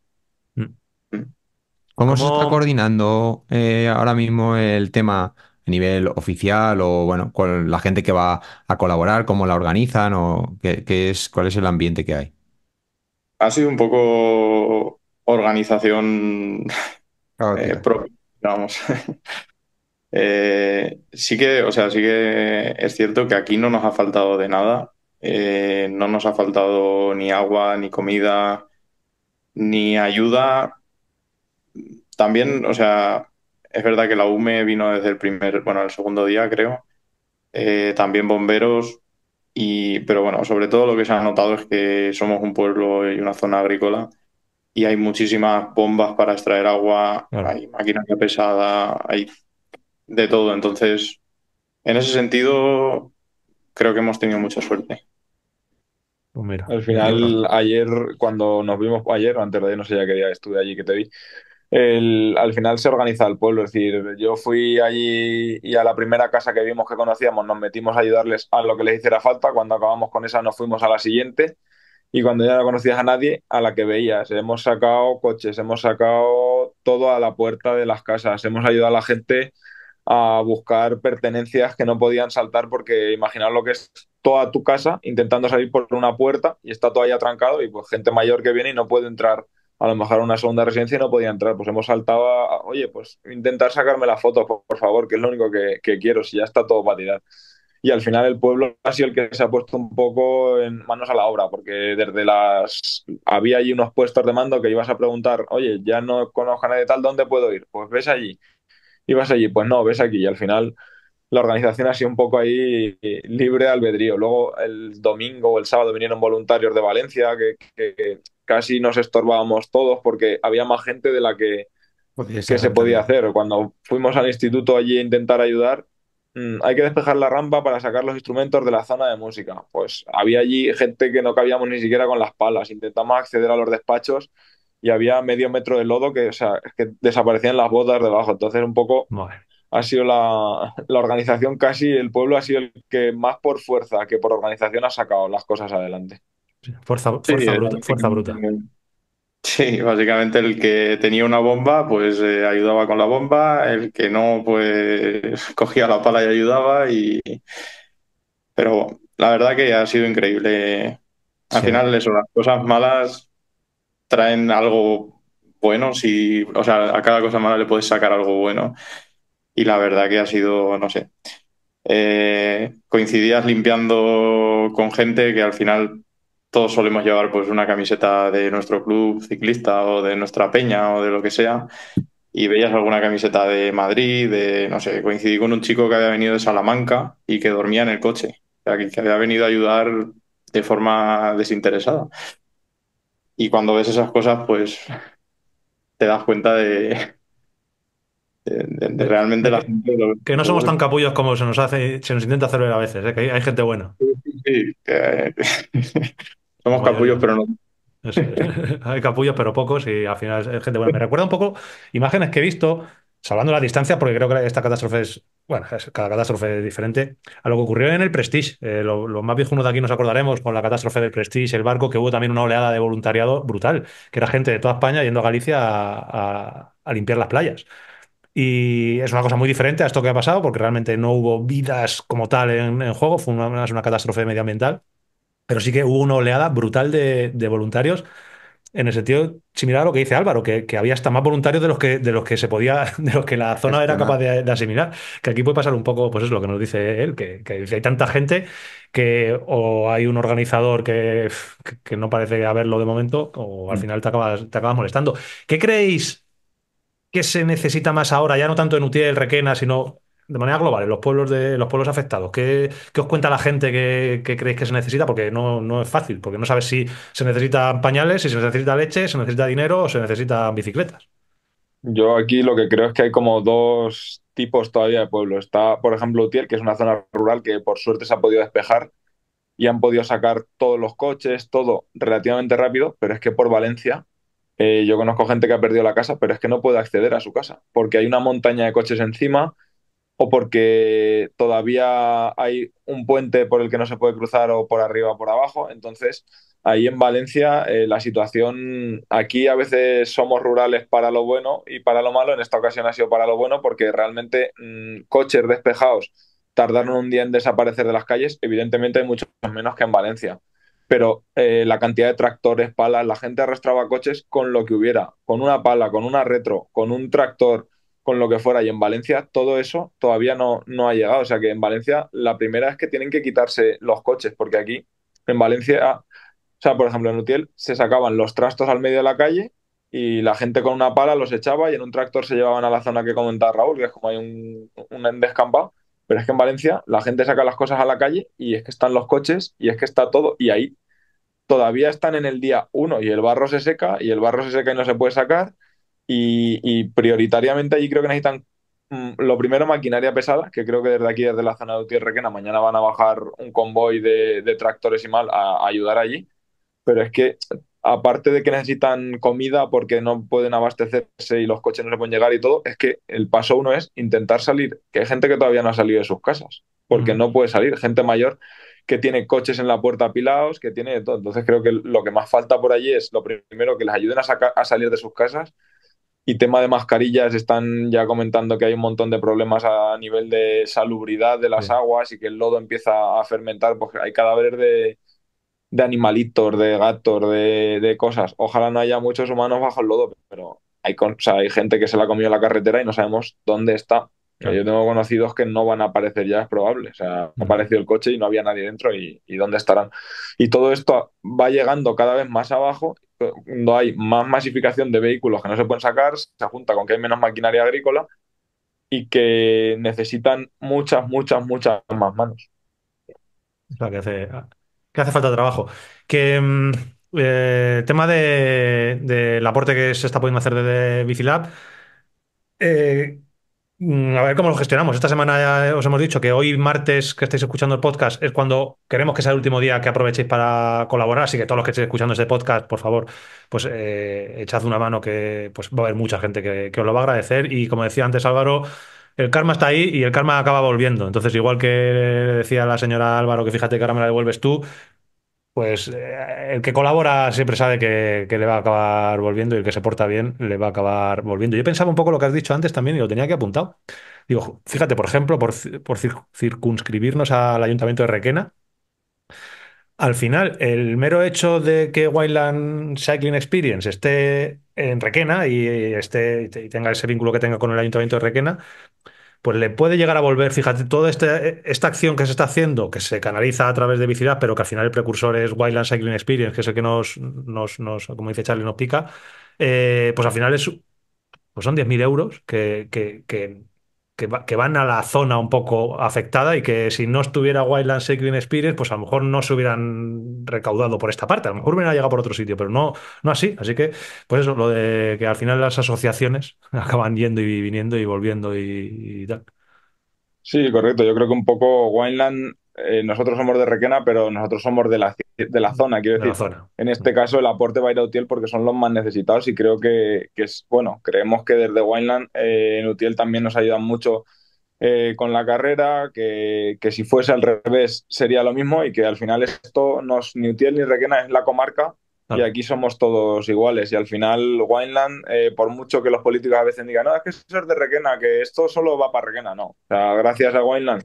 ¿Cómo, se está coordinando eh, ahora mismo el tema a nivel oficial o bueno, con la gente que va a colaborar, cómo la organizan o es, cuál es el ambiente que hay? Ha sido un poco organización eh, propia, eh, sí que, o sea, sí que es cierto que aquí no nos ha faltado de nada. no nos ha faltado ni agua, ni comida, ni ayuda también, o sea, es verdad que la UME vino desde el primer, bueno, el segundo día, creo. Eh, también bomberos, y, pero bueno, sobre todo lo que se ha notado es que somos un pueblo y una zona agrícola y hay muchísimas bombas para extraer agua, hay maquinaria pesada, hay de todo. Entonces, en ese sentido, creo que hemos tenido mucha suerte. Pues Al final, ayer, cuando nos vimos ayer, antes de ayer, no sé ya qué día estuve allí que te vi, al final se organiza el pueblo. Es decir, yo fui allí y a la primera casa que vimos que conocíamos nos metimos a ayudarles a lo que les hiciera falta. Cuando acabamos con esa nos fuimos a la siguiente y cuando ya no conocías a nadie, a la que veías. Hemos sacado coches, hemos sacado todo a la puerta de las casas, hemos ayudado a la gente a buscar pertenencias que no podían saltar porque imaginar lo que es toda tu casa intentando salir por una puerta y está todo ahí y pues gente mayor que viene y no puede entrar a lo mejor una segunda residencia y no podía entrar. Pues hemos saltado a, oye, pues intentar sacarme la foto, por, favor, que es lo único que, quiero, si ya está todo para tirar. Y al final el pueblo ha sido el que se ha puesto un poco en manos a la obra, porque desde las... Había allí unos puestos de mando que ibas a preguntar, oye, ya no conozco a nadie tal, ¿dónde puedo ir? Pues ves allí. Y allí, pues no, ves aquí. Y al final la organización ha sido un poco ahí libre albedrío. Luego el domingo o el sábado vinieron voluntarios de Valencia que casi nos estorbábamos todos porque había más gente de la que, que se podía hacer. Cuando fuimos al instituto allí a intentar ayudar, mm, hay que despejar la rampa para sacar los instrumentos de la zona de música. Pues había allí gente que no cabíamos ni siquiera con las palas, intentamos acceder a los despachos y había medio metro de lodo que, que desaparecían las botas debajo. Entonces un poco ha sido la, la, organización casi, el pueblo ha sido el que más por fuerza que por organización ha sacado las cosas adelante. Eh, fuerza, bruta, Sí, básicamente el que tenía una bomba, pues eh, ayudaba con la bomba, el que no, pues cogía la pala y ayudaba. Y... Pero la verdad que ha sido increíble. Al final, eso, las cosas malas traen algo bueno, si, o sea, a cada cosa mala le puedes sacar algo bueno. Y la verdad que ha sido, no sé. Eh, coincidías limpiando con gente que al final todos solemos llevar pues una camiseta de nuestro club ciclista o de nuestra peña o de lo que sea y veías alguna camiseta de Madrid, de no sé, coincidí con un chico que había venido de Salamanca y que dormía en el coche, que, había venido a ayudar de forma desinteresada. Y cuando ves esas cosas, pues te das cuenta de, realmente la Que no somos tan capullos como se nos hace, se nos intenta hacer a veces, ¿eh? que hay, hay, gente buena. Sí, sí, sí. Somos capullos, pero no. hay capullos, pero pocos, y al final es gente buena. Me recuerda un poco imágenes que he visto, salvando la distancia, porque creo que esta catástrofe es. Bueno, cada catástrofe es diferente. A lo que ocurrió en el Prestige. Eh, Los más viejunos de aquí nos acordaremos con la catástrofe del Prestige, el barco, que hubo también una oleada de voluntariado brutal, que era gente de toda España yendo a Galicia a, limpiar las playas. Y es una cosa muy diferente a esto que ha pasado, porque realmente no hubo vidas como tal en, juego, fue una catástrofe medioambiental. Pero sí que hubo una oleada brutal de, voluntarios en el sentido similar a lo que dice Álvaro, que, había hasta más voluntarios de los que, de los que se podía, de los que la zona era capaz de, asimilar. Que aquí puede pasar un poco, pues es lo que nos dice él, que, hay tanta gente que o hay un organizador que, que, no parece haberlo de momento, o al mm. final te acabas, te acabas molestando. ¿Qué creéis que se necesita más ahora, ya no tanto en Utiel, Requena, sino de manera global, en los pueblos de los pueblos afectados, ¿qué, os cuenta la gente que, creéis que se necesita? Porque no, es fácil, porque no sabes si se necesitan pañales, si se necesita leche, se necesita dinero o se necesitan bicicletas. Yo aquí lo que creo es que hay como dos tipos todavía de pueblos. Está, por ejemplo, Utiel, que es una zona rural que por suerte se ha podido despejar y han podido sacar todos los coches, todo relativamente rápido, pero es que por Valencia eh, yo conozco gente que ha perdido la casa, pero es que no puede acceder a su casa porque hay una montaña de coches encima, o porque todavía hay un puente por el que no se puede cruzar o por arriba o por abajo. Entonces, ahí en Valencia eh, la situación, aquí a veces somos rurales para lo bueno y para lo malo, en esta ocasión ha sido para lo bueno porque realmente mm, coches despejados tardaron un día en desaparecer de las calles, evidentemente hay muchos menos que en Valencia. Pero eh, la cantidad de tractores, palas, la gente arrastraba coches con lo que hubiera, con una pala, con una retro, con un tractor, con lo que fuera. Y en Valencia todo eso todavía no, no ha llegado. O sea que en Valencia la primera es que tienen que quitarse los coches, porque aquí en Valencia, ah, o sea, por ejemplo, en Utiel se sacaban los trastos al medio de la calle y la gente con una pala los echaba y en un tractor se llevaban a la zona que comentaba Raúl, que es como hay un, un descampado. Pero es que en Valencia la gente saca las cosas a la calle y es que están los coches y es que está todo y ahí todavía están en el día uno y el barro se seca y el barro se seca y no se puede sacar y, prioritariamente allí creo que necesitan mm, lo primero, maquinaria pesada, que creo que desde aquí, desde la zona de Utierrequena, mañana van a bajar un convoy de, de tractores y mal a, ayudar allí. Pero es que, aparte de que necesitan comida porque no pueden abastecerse y los coches no les pueden llegar y todo, es que el paso uno es intentar salir, que hay gente que todavía no ha salido de sus casas, porque mm. no puede salir, gente mayor que tiene coches en la puerta apilados, que tiene todo. Entonces creo que lo que más falta por allí es, lo primero, que les ayuden a, a salir de sus casas y tema de mascarillas, están ya comentando que hay un montón de problemas a nivel de salubridad de las aguas y que el lodo empieza a fermentar, porque hay cadáveres de, animalitos, de gatos, de, cosas. Ojalá no haya muchos humanos bajo el lodo, pero hay, hay gente que se la ha comido en la carretera y no sabemos dónde está. Yo tengo conocidos que no van a aparecer ya, es probable. O sea, apareció el coche y no había nadie dentro y, y, dónde estarán. Y todo esto va llegando cada vez más abajo cuando hay más masificación de vehículos que no se pueden sacar, se junta con que hay menos maquinaria agrícola y que necesitan muchas, muchas, muchas más manos. O que hace, que hace falta trabajo. Que mm, eh, tema del aporte que se está pudiendo hacer desde Bicilab. Eh, Mm, a ver cómo lo gestionamos. Esta semana os hemos dicho que hoy, martes, que estáis escuchando el podcast, es cuando queremos que sea el último día que aprovechéis para colaborar. Así que todos los que estéis escuchando este podcast, por favor, pues eh, echad una mano que pues, va a haber mucha gente que, que os lo va a agradecer. Y como decía antes Álvaro, el karma está ahí y el karma acaba volviendo. Entonces, igual que decía la señora Álvaro, que fíjate que ahora me la devuelves tú, pues eh, el que colabora siempre sabe que, le va a acabar volviendo y el que se porta bien le va a acabar volviendo. Yo pensaba un poco lo que has dicho antes también y lo tenía que apuntado. Digo, fíjate, por ejemplo, por, circunscribirnos al ayuntamiento de Requena, al final, el mero hecho de que Wildland Cycling Experience esté en Requena y, esté, y tenga ese vínculo que tenga con el ayuntamiento de Requena, pues le puede llegar a volver, fíjate, toda este, esta acción que se está haciendo, que se canaliza a través de Vicidad, pero que al final el precursor es Wildland Cycling Experience, que es el que nos, nos, como dice Charlie, nos pica, eh, pues al final es, pues son 10.000 euros que, que que, van a la zona un poco afectada y que si no estuviera Wildland Sacred Spirits, pues a lo mejor no se hubieran recaudado por esta parte, a lo mejor hubieran llegado por otro sitio, pero no, no así. Así que, pues eso, lo de que al final las asociaciones acaban yendo y viniendo y volviendo y, tal. Sí, correcto. Yo creo que un poco Wildland eh, nosotros somos de Requena, pero nosotros somos de la, zona, quiero decir. En este caso, el aporte va a ir a Utiel porque son los más necesitados y creo que, es, bueno, creemos que desde Wineland eh, en Utiel también nos ayudan mucho eh, con la carrera, que, si fuese al revés sería lo mismo y que al final esto no ni Utiel ni Requena, es la comarca. Y aquí somos todos iguales y al final Wineland, por mucho que los políticos a veces digan, no, es que eso es de Requena, que esto solo va para Requena, no. O sea, gracias a Wineland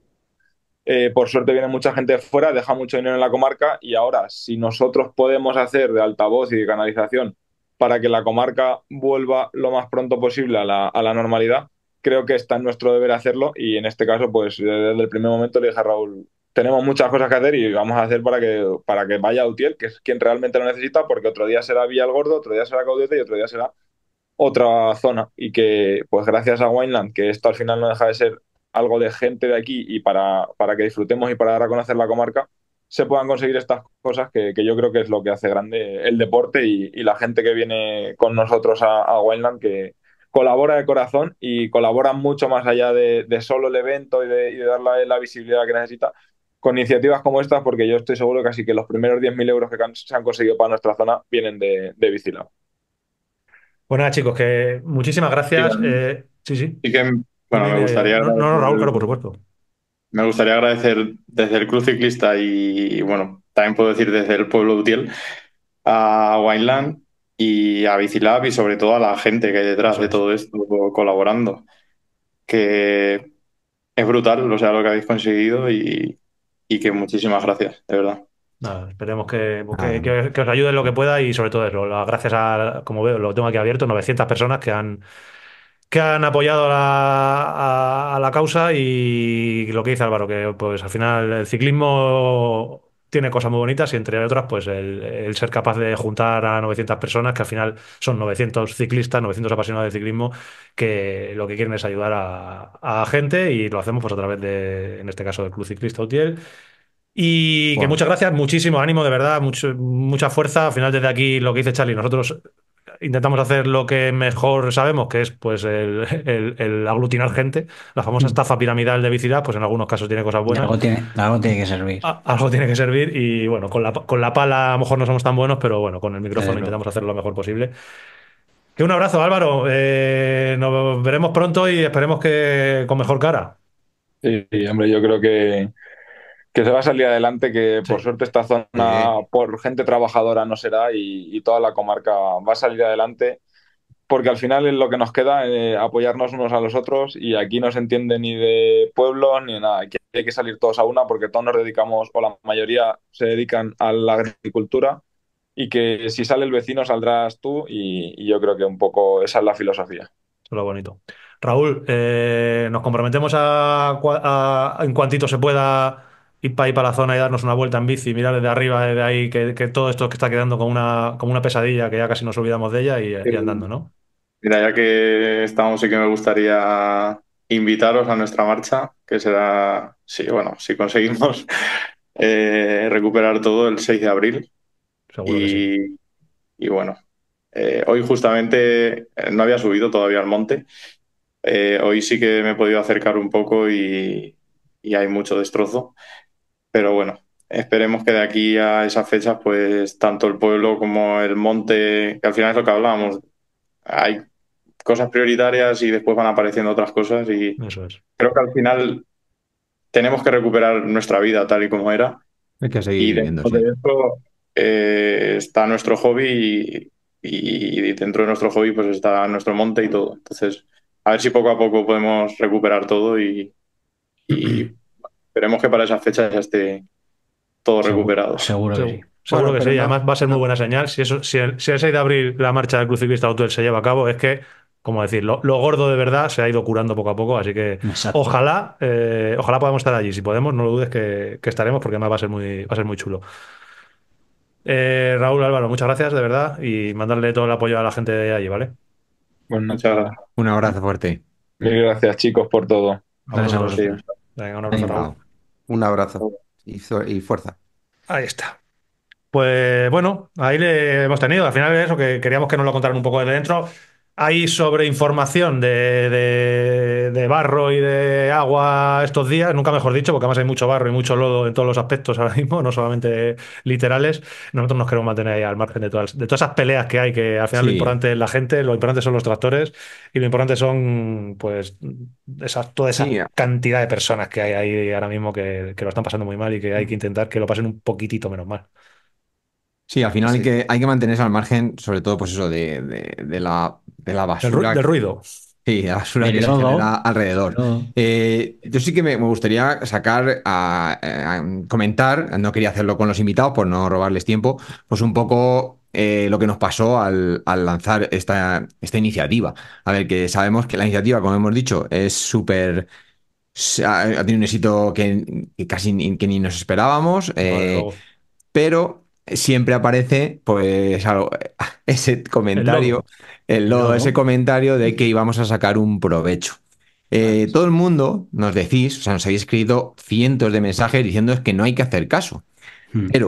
eh, por suerte viene mucha gente fuera, deja mucho dinero en la comarca y ahora si nosotros podemos hacer de altavoz y de canalización para que la comarca vuelva lo más pronto posible a la, normalidad, creo que está en nuestro deber hacerlo y en este caso pues eh, desde el primer momento le dije a Raúl, tenemos muchas cosas que hacer y vamos a hacer para que, para que vaya a Utiel, que es quien realmente lo necesita, porque otro día será Villa el Gordo, otro día será Caudete y otro día será otra zona y que pues gracias a Wineland, que esto al final no deja de ser algo de gente de aquí y para, que disfrutemos y para dar a conocer la comarca, se puedan conseguir estas cosas que, yo creo que es lo que hace grande el deporte y, la gente que viene con nosotros a, a que colabora de corazón y colabora mucho más allá de, solo el evento y de, darle la visibilidad que necesita con iniciativas como estas porque yo estoy seguro que así que los primeros 10.000 euros que se han conseguido para nuestra zona vienen de, de Bueno, pues chicos, que muchísimas gracias. Eh, sí, sí, Y que bueno, me gustaría. No, no, Raúl, claro, por supuesto. Me gustaría agradecer desde el Club Ciclista y, bueno, también puedo decir desde el pueblo de Utiel a Wineland y a Bicilab y sobre todo a la gente que hay detrás de todo esto colaborando. Que es brutal, o sea, lo que habéis conseguido y, que muchísimas gracias, de verdad. esperemos pues que, os ayude lo que pueda y sobre todo las gracias a, como veo, lo tengo aquí abierto, 900 personas que han, que han apoyado a la, causa y lo que dice Álvaro, que pues al final el ciclismo tiene cosas muy bonitas y entre otras pues el, ser capaz de juntar a 900 personas que al final son 900 ciclistas, 900 apasionados de ciclismo que lo que quieren es ayudar a, a gente y lo hacemos pues a través de, en este caso, del Club Ciclista Utiel. Y que muchas gracias, muchísimo ánimo, de verdad, mucho, mucha fuerza. Al final, desde aquí, lo que dice Charlie, nosotros intentamos hacer lo que mejor sabemos, que es pues el, aglutinar gente. La famosa mm. estafa piramidal de vicidad pues en algunos casos tiene cosas buenas. Algo tiene, que servir. algo tiene que servir y bueno, con la, con la pala a lo mejor no somos tan buenos, pero bueno, con el micrófono intentamos hacer lo mejor posible. Que un abrazo, Álvaro. Eh, nos veremos pronto y esperemos que con mejor cara. Sí, hombre, yo creo que que se va a salir adelante, que por suerte esta zona, por gente trabajadora no será y, toda la comarca va a salir adelante, porque al final es lo que nos queda, eh, apoyarnos unos a los otros y aquí no se entiende ni de pueblo ni nada, que hay que salir todos a una porque todos nos dedicamos, o la mayoría se dedican a la agricultura y que si sale el vecino saldrás tú y, yo creo que un poco esa es la filosofía. Lo bonito. Raúl, eh, nos comprometemos en cuantito se pueda ir para ir para la zona y darnos una vuelta en bici, mirar desde arriba, de ahí, que, todo esto que está quedando como una, como una pesadilla, que ya casi nos olvidamos de ella y, andando, ¿no? Mira, ya que estamos, y que me gustaría invitaros a nuestra marcha, que será, sí, bueno, si conseguimos eh, recuperar todo el 6 de abril. Seguro y, que sí. y bueno, eh, hoy justamente eh, no había subido todavía al monte. hoy sí que me he podido acercar un poco y, y hay mucho destrozo pero bueno, esperemos que de aquí a esas fechas, pues tanto el pueblo como el monte, que al final es lo que hablábamos, hay cosas prioritarias y después van apareciendo otras cosas y creo que al final tenemos que recuperar nuestra vida tal y como era. Hay que seguir y viviendo, dentro de eso eh, está nuestro hobby y, dentro de nuestro hobby pues está nuestro monte y todo. Entonces, a ver si poco a poco podemos recuperar todo y esperemos que para esas fechas ya esté todo recuperado. Seguro que sí. Seguro que sí, además va a ser muy buena señal. Si, eso, si, el, 6 de abril la marcha del crucifista se lleva a cabo, es que como decir, lo, gordo de verdad se ha ido curando poco a poco, así que ojalá, eh, ojalá podamos estar allí. Si podemos, no lo dudes que, estaremos, porque además va a ser muy, va a ser muy chulo. Eh, Raúl Álvaro, muchas gracias, de verdad, y mandarle todo el apoyo a la gente de allí, ¿vale? buenas pues noches Un abrazo fuerte. Mil gracias, chicos, por todo. Venga, un abrazo, un abrazo y, fuerza. Ahí está. Pues bueno, ahí le hemos tenido. Al final es eso, que queríamos que nos lo contaran un poco de dentro hay sobreinformación de, de, barro y de agua estos días, nunca mejor dicho, porque además hay mucho barro y mucho lodo en todos los aspectos ahora mismo, no solamente literales. Nosotros nos queremos mantener ahí al margen de todas, de todas esas peleas que hay, que al final lo importante es la gente, lo importante son los tractores y lo importante son pues toda esa cantidad de personas que hay ahí ahora mismo que, que lo están pasando muy mal y que hay que intentar que lo pasen un poquitito menos mal. Sí, al final Hay, que, hay que mantenerse al margen, sobre todo, pues eso, de, de, la, de basura. De ruido. Sí, la basura que alrededor. Eh, yo sí que me, gustaría sacar a, comentar, no quería hacerlo con los invitados por no robarles tiempo, pues un poco eh, lo que nos pasó al, lanzar esta, esta iniciativa. A ver, que sabemos que la iniciativa, como hemos dicho, es súper ha, tenido un éxito que, casi que ni nos esperábamos. Eh, pero siempre aparece pues algo, ese comentario, el ese comentario de que íbamos a sacar un provecho. Eh, todo el mundo nos decís, o sea, nos habéis escrito cientos de mensajes diciendo que no hay que hacer caso. Hmm. Eh,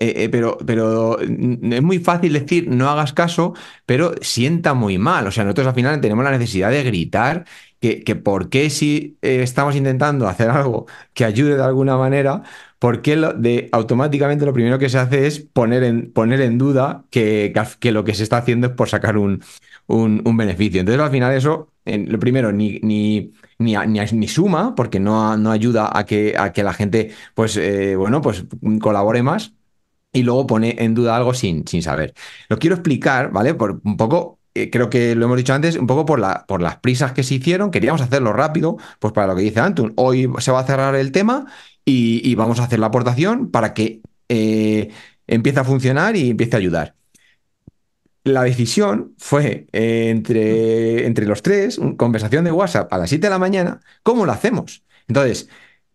eh, pero, pero, pero mm, es muy fácil decir no hagas caso, pero sienta muy mal. O sea, nosotros al final tenemos la necesidad de gritar que, por qué si estamos intentando hacer algo que ayude de alguna manera, porque automáticamente lo primero que se hace es poner en, poner en duda que, lo que se está haciendo es por sacar un, un, beneficio. Entonces, al final, eso, en, lo primero, ni, ni, ni, ni, suma, porque no, no ayuda a que, a que la gente, pues, eh, bueno, pues colabore más. Y luego pone en duda algo sin, sin saber. Lo quiero explicar, ¿vale? Por un poco eh, creo que lo hemos dicho antes, un poco por, la, por las prisas que se hicieron, queríamos hacerlo rápido, pues para lo que dice Antun, hoy se va a cerrar el tema y, vamos a hacer la aportación para que eh, empiece a funcionar y empiece a ayudar. La decisión fue eh, entre, entre los tres, conversación de WhatsApp a las 7 de la mañana, ¿cómo lo hacemos? Entonces,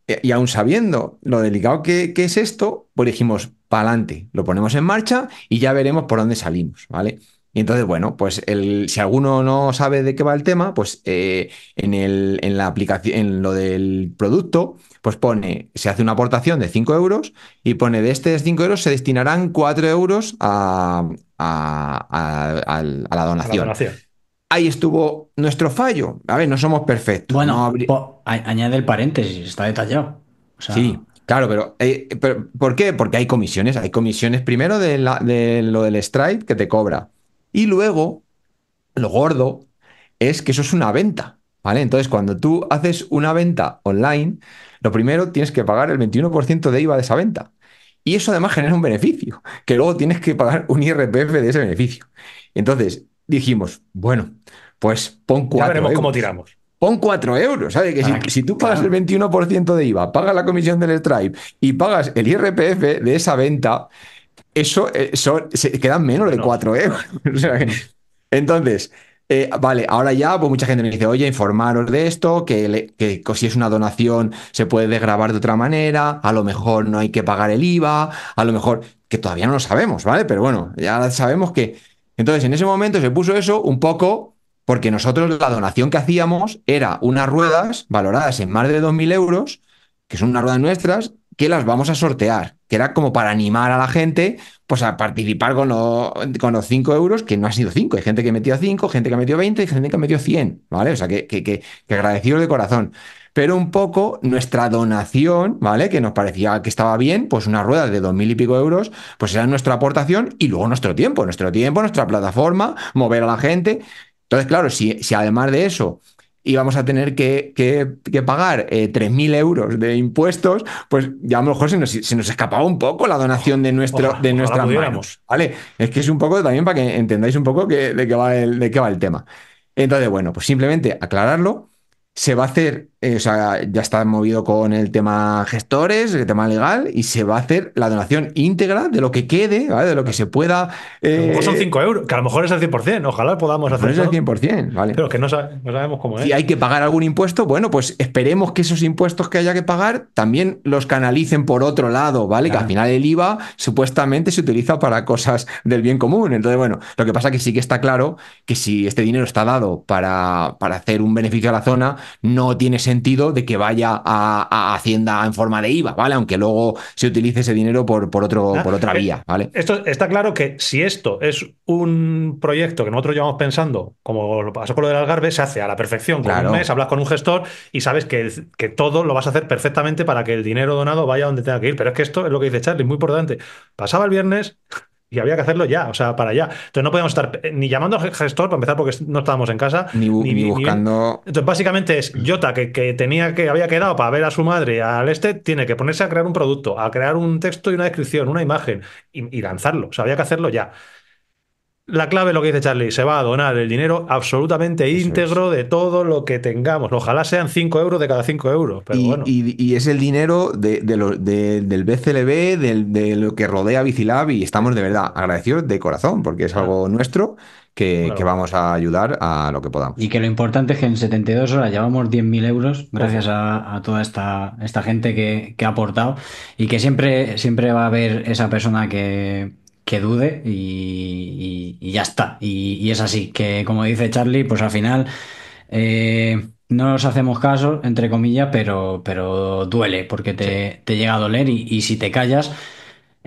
eh, y aún sabiendo lo delicado que, que es esto, pues dijimos, pa'lante, lo ponemos en marcha y ya veremos por dónde salimos, ¿vale? Y entonces, bueno, pues si alguno no sabe de qué va el tema, pues eh, en, el, en, la aplicación, en lo del producto, pues pone, se hace una aportación de 5 euros y pone de este 5 euros se destinarán 4 euros a, la donación. ahí estuvo nuestro fallo. A ver, no somos perfectos. Bueno, añade el paréntesis, está detallado. Sí, claro, eh, pero, ¿por qué? Porque hay comisiones. Hay comisiones primero de, de lo del Stripe que te cobra. Y luego, lo gordo es que eso es una venta, ¿vale? Entonces, cuando tú haces una venta online, lo primero tienes que pagar el 21% de IVA de esa venta. Y eso además genera un beneficio, que luego tienes que pagar un IRPF de ese beneficio. Entonces, dijimos, bueno, pues pon cuatro. Ya veremos cómo tiramos. Pon 4 euros, Que si, tú pagas el 21% de IVA, pagas la comisión del Stripe y pagas el IRPF de esa venta, eh, eso, se quedan menos de 4 euros. ¿eh? Entonces, eh, vale, ahora ya pues mucha gente me dice, oye, informaros de esto, que, que, si es una donación se puede desgrabar de otra manera, a lo mejor no hay que pagar el IVA, a lo mejor, que todavía no lo sabemos, ¿vale? Pero bueno, ya sabemos que... Entonces, en ese momento se puso eso un poco porque nosotros la donación que hacíamos era unas ruedas valoradas en más de 2.000 euros, que son unas ruedas nuestras, que las vamos a sortear que era como para animar a la gente pues a participar con, con los 5 euros, que no ha sido 5. Hay gente que metió 5, gente que metió 20 y gente que metió 100, ¿vale? O sea, que, que, que, agradecidos de corazón. Pero un poco nuestra donación, ¿vale? Que nos parecía que estaba bien, pues una rueda de dos mil y pico euros, pues era nuestra aportación y luego nuestro tiempo, nuestro tiempo, nuestra plataforma, mover a la gente. Entonces, claro, si, si además de eso y vamos a tener que, pagar 3.000 eh, euros de impuestos, pues ya a lo mejor se nos, escapaba un poco la donación de, nuestro, de nuestra ¿vale? Es que es un poco también para que entendáis un poco de, qué va el, de qué va el tema. Entonces, bueno, pues simplemente aclararlo. Se va a hacer eh, o sea, ya está movido con el tema gestores, el tema legal, y se va a hacer la donación íntegra de lo que quede, de lo que se pueda. Eh, son 5 euros, que a lo mejor es el 100%, ojalá podamos hacer eso. Es el 100%, ¿vale? Pero que no, sabemos cómo es. Si hay que pagar algún impuesto, bueno, pues esperemos que esos impuestos que haya que pagar también los canalicen por otro lado, ¿vale? Que al final el IVA supuestamente se utiliza para cosas del bien común. Entonces, bueno, lo que pasa que sí que está claro que si este dinero está dado para, para hacer un beneficio a la zona, no tiene sentido de que vaya a, Hacienda en forma de IVA, ¿vale? Aunque luego se utilice ese dinero por, por, otro, ah, por otra eh, vía, ¿vale? Esto está claro que si esto es un proyecto que nosotros llevamos pensando, como lo pasó con lo del Algarve, se hace a la perfección. un mes hablas con un gestor y sabes que, que todo lo vas a hacer perfectamente para que el dinero donado vaya donde tenga que ir. Pero es que esto es lo que dice Charlie, muy importante. Pasaba el viernes, y había que hacerlo ya, o sea, para allá. Entonces no podíamos estar eh, ni llamando al gestor para empezar porque no estábamos en casa. Ni, buscando. Entonces, básicamente es Jota, que, que, tenía que había quedado para ver a su madre al este, tiene que ponerse a crear un producto, a crear un texto y una descripción, una imagen y, y lanzarlo. O sea, había que hacerlo ya la clave es lo que dice Charlie, se va a donar el dinero absolutamente íntegro de todo lo que tengamos. Ojalá sean 5 euros de cada 5 euros. y, es el dinero del BCLB, de lo que rodea Bicilab y estamos de verdad agradecidos de corazón porque es algo nuestro que, vamos a ayudar a lo que podamos. Y que lo importante es que en 72 horas llevamos 10.000 euros gracias a, toda esta, esta gente que, ha aportado y que siempre, siempre va a haber esa persona que que dude y, ya está. Y, es así, que como dice Charlie, pues al final eh, no nos hacemos caso, entre comillas, pero, pero duele porque te, te llega a doler y, si te callas...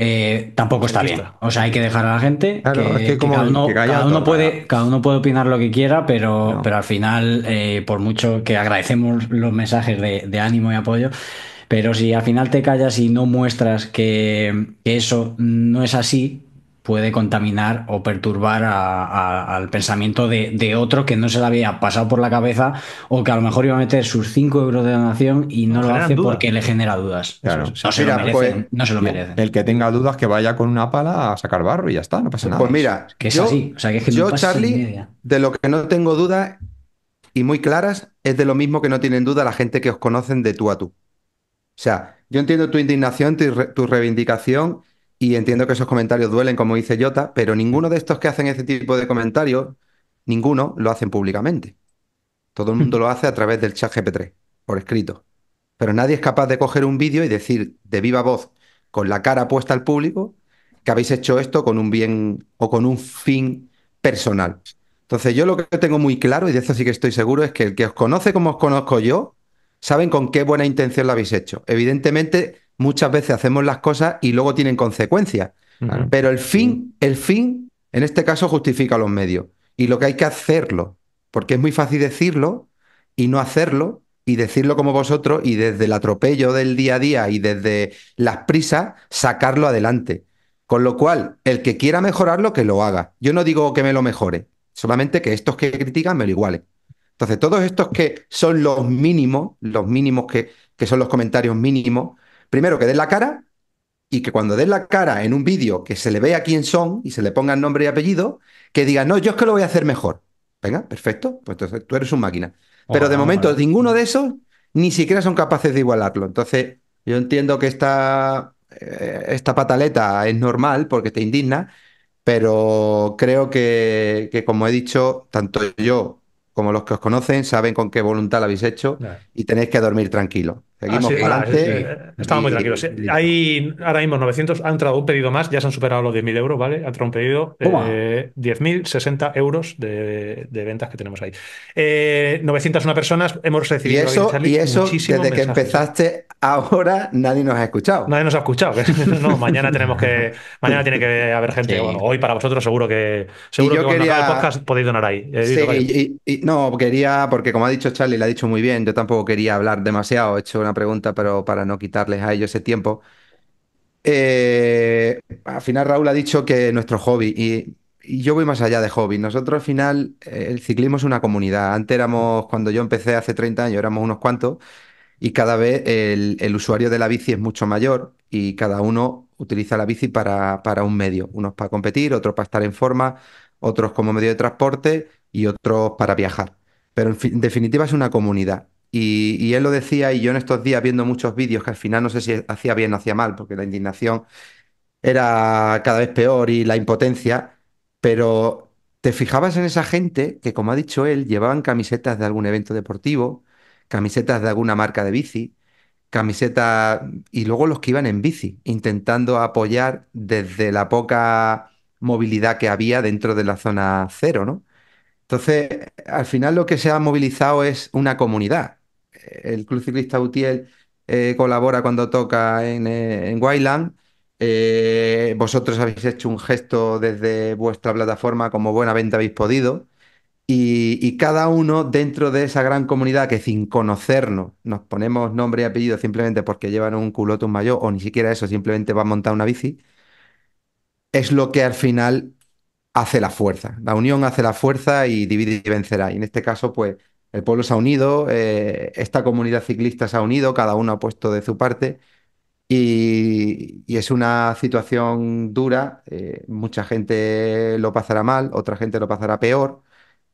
Eh, tampoco está bien. O sea, hay que dejar a la gente. cada uno, puede, cada uno puede opinar lo que quiera, pero, pero al final, eh, por mucho que agradecemos los mensajes de, ánimo y apoyo, pero si al final te callas y no muestras que, eso no es así, puede contaminar o perturbar al pensamiento de, otro que no se le había pasado por la cabeza o que a lo mejor iba a meter sus 5 euros de donación y no lo hace porque le genera dudas. Claro. no, ah, se pues, no, se lo merece, El que tenga dudas que vaya con una pala a sacar barro y ya está, no pasa pues nada. Pues mira, que yo, Charlie, de lo que no tengo dudas y muy claras es de lo mismo que no tienen duda la gente que os conocen de tú a tú. O sea, yo entiendo tu indignación, tu reivindicación y entiendo que esos comentarios duelen, como dice Jota, pero ninguno de estos que hacen ese tipo de comentarios, ninguno lo hacen públicamente. Todo el mundo lo hace a través del chat GP3, por escrito. Pero nadie es capaz de coger un vídeo y decir de viva voz, con la cara puesta al público, que habéis hecho esto con un bien o con un fin personal. Entonces yo lo que tengo muy claro, y de eso sí que estoy seguro, es que el que os conoce como os conozco yo, saben con qué buena intención lo habéis hecho. Evidentemente, muchas veces hacemos las cosas y luego tienen consecuencias. Pero el fin, el fin, en este caso, justifica los medios. Y lo que hay que hacerlo, porque es muy fácil decirlo y no hacerlo, y decirlo como vosotros, y desde el atropello del día a día y desde las prisas, sacarlo adelante. Con lo cual, el que quiera mejorarlo, que lo haga. Yo no digo que me lo mejore, solamente que estos que critican me lo igualen. Entonces, todos estos que son los mínimos, los mínimos que, que son los comentarios mínimos, Primero, que den la cara y que cuando den la cara en un vídeo que se le vea quién son y se le pongan nombre y apellido, que digan, no, yo es que lo voy a hacer mejor. Venga, perfecto, pues entonces tú eres un máquina. Pero de momento, ninguno de esos ni siquiera son capaces de igualarlo. Entonces, yo entiendo que esta, eh, esta pataleta es normal porque te indigna, pero creo que, como he dicho, tanto yo como los que os conocen saben con qué voluntad lo habéis hecho y tenéis que dormir tranquilo. Seguimos ah, ah, Estamos muy tranquilos. Hay ahora mismo 900, han entrado un pedido más, ya se han superado los 10.000 euros, ¿vale? Ha entrado un pedido eh, de 10.060 euros de, ventas que tenemos ahí. Eh, 901 personas hemos recibido. Y eso, y eso desde que empezaste ahora nadie nos ha escuchado. Nadie nos ha escuchado. no, mañana tenemos que. Mañana tiene que haber gente. Bueno, hoy para vosotros seguro que. Seguro que quería... el podcast podéis donar ahí. Eh, y, y, no, quería, porque como ha dicho Charlie, lo ha dicho muy bien, yo tampoco quería hablar demasiado. hecho una pregunta, pero para no quitarles a ellos ese tiempo. Eh, al final Raúl ha dicho que nuestro hobby, y, yo voy más allá de hobby, nosotros al final eh, el ciclismo es una comunidad. Antes éramos, cuando yo empecé hace 30 años, éramos unos cuantos y cada vez el, usuario de la bici es mucho mayor y cada uno utiliza la bici para, para un medio, unos para competir, otros para estar en forma, otros como medio de transporte y otros para viajar. Pero en definitiva es una comunidad y, él lo decía, y yo en estos días viendo muchos vídeos que al final no sé si hacía bien o hacía mal, porque la indignación era cada vez peor y la impotencia, pero te fijabas en esa gente que, como ha dicho él, llevaban camisetas de algún evento deportivo, camisetas de alguna marca de bici, camisetas, y luego los que iban en bici, intentando apoyar desde la poca movilidad que había dentro de la zona cero, ¿no? Entonces, al final lo que se ha movilizado es una comunidad, el Club Ciclista Utiel eh, colabora cuando toca en, eh, en eh, vosotros habéis hecho un gesto desde vuestra plataforma como buena venta habéis podido. Y, y, cada uno dentro de esa gran comunidad que sin conocernos nos ponemos nombre y apellido simplemente porque llevan un culotum mayor o ni siquiera eso, simplemente va a montar una bici, es lo que al final hace la fuerza. La unión hace la fuerza y divide y vencerá. Y en este caso, pues el pueblo se ha unido, eh, esta comunidad ciclista se ha unido, cada uno ha puesto de su parte y, es una situación dura. Eh, mucha gente lo pasará mal, otra gente lo pasará peor.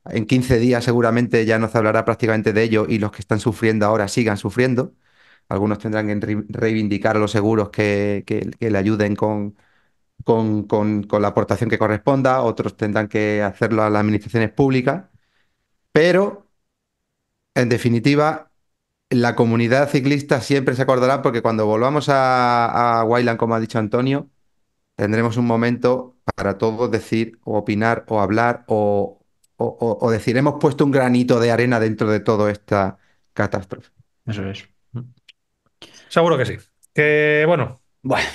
En 15 días seguramente ya no se hablará prácticamente de ello y los que están sufriendo ahora sigan sufriendo. Algunos tendrán que reivindicar a los seguros que, le ayuden con, con, la aportación que corresponda, otros tendrán que hacerlo a las administraciones públicas, pero en definitiva, la comunidad ciclista siempre se acordará porque cuando volvamos a, a como ha dicho Antonio, tendremos un momento para todos decir o opinar o hablar o, decir, hemos puesto un granito de arena dentro de toda esta catástrofe. Eso es. Seguro que sí. bueno. Bueno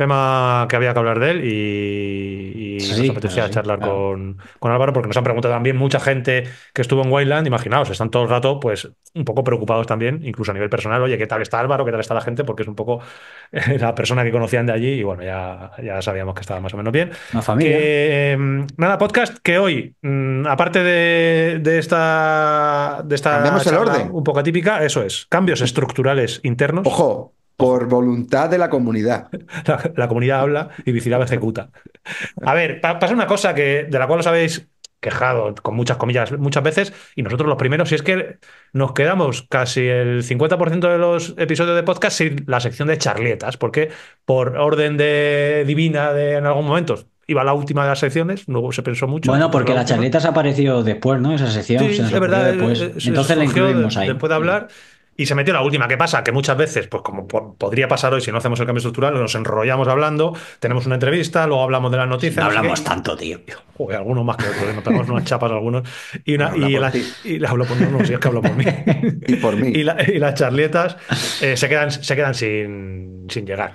tema que había que hablar de él y, nos apetecía charlar con, con, Álvaro porque nos han preguntado también mucha gente que estuvo en Wildland, imaginaos, están todo el rato pues un poco preocupados también, incluso a nivel personal, oye, ¿qué tal está Álvaro? ¿Qué tal está la gente? Porque es un poco la persona que conocían de allí y bueno, ya, ya sabíamos que estaba más o menos bien. la familia. Em, nada, podcast que hoy, mm, aparte de, esta... De esta el orden. Un poco atípica, eso es, cambios estructurales internos. Ojo, por voluntad de la comunidad. La, comunidad habla y Vicilaba ejecuta. A ver, pasa una cosa que, de la cual os habéis quejado con muchas comillas muchas veces y nosotros los primeros, y es que nos quedamos casi el 50% de los episodios de podcast sin la sección de charletas, porque por orden de divina en algún momento iba la última de las secciones, luego se pensó mucho. Bueno, porque las charletas apareció después, ¿no? Esa sección. Sí, es verdad. Entonces la incluimos ahí. hablar. Y se metió la última. ¿Qué pasa? Que muchas veces, pues como podría pasar hoy si no hacemos el cambio estructural, nos enrollamos hablando, tenemos una entrevista, luego hablamos de las noticias. No hablamos tanto, tío. Joder, algunos más que otros, ¿eh? nos pegamos unas chapas algunos. Y, una, hablo por es hablo por mí. y las charletas eh, se quedan, se quedan sin, llegar.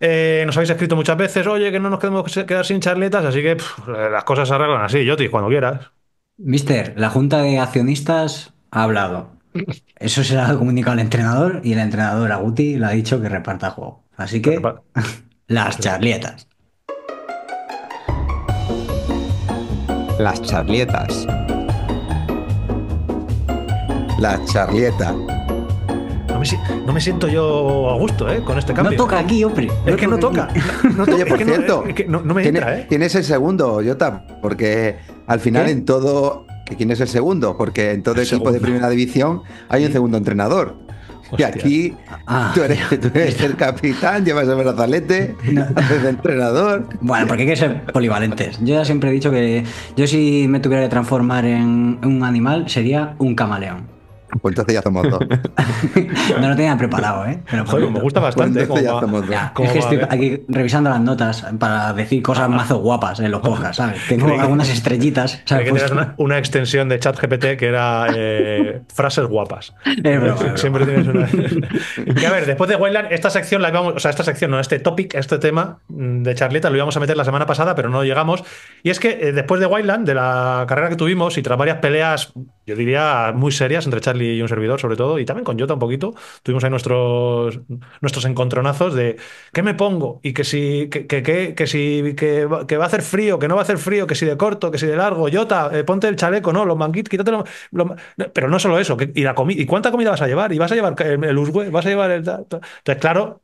Eh, nos habéis escrito muchas veces, oye, que no nos queremos quedar sin charletas, así que las cosas se arreglan así, yo Yoti, cuando quieras. Mister, la Junta de Accionistas ha hablado. Eso se lo ha comunicado al entrenador y el entrenador Aguti le ha dicho que reparta juego. Así que las charlietas. Las charlietas. La charlieta. No me, siento yo a gusto ¿eh? con este cambio. No toca aquí, hombre. es que no toca. No, toca. por no, me tienes el ¿eh? segundo, Jota, porque al final en todo ¿Y ¿Quién es el segundo? Porque en todo equipo de primera división hay un segundo entrenador. Y aquí ah. tú, eres, el capitán, llevas el brazalete, haces entrenador. Bueno, porque hay que ser polivalentes. Yo ya siempre he dicho que yo si me tuviera que transformar en un animal sería un camaleón. Pues no lo tenía preparado, ¿eh? Pero me gusta pues bastante. es que estoy ¿eh? aquí revisando las notas para decir cosas ah. mazo guapas en los ¿sabes? Tengo algunas estrellitas. ¿sabes? Pues- una, extensión de ChatGPT que era eh, frases guapas. Siempre tienes una. y a ver, después de Wildland, esta sección la íbamos, o sea, esta sección, no, este topic, este tema mm, de charlita lo íbamos a meter la semana pasada, pero no llegamos. Y es que eh, después de Wildland, de la carrera que tuvimos y tras varias peleas yo diría, muy serias entre Charlie y un servidor, sobre todo, y también con Jota un poquito. Tuvimos ahí nuestros, nuestros encontronazos de qué me pongo y que si, que, si que, va a hacer frío, que no va a hacer frío, que si de corto, que si de largo, Jota, eh, ponte el chaleco, no, los manguitos, quítate los, Pero no solo eso, y, ¿y cuánta comida vas a llevar? ¿Y vas a llevar el, el ¿Vas a llevar el...? Entonces, claro,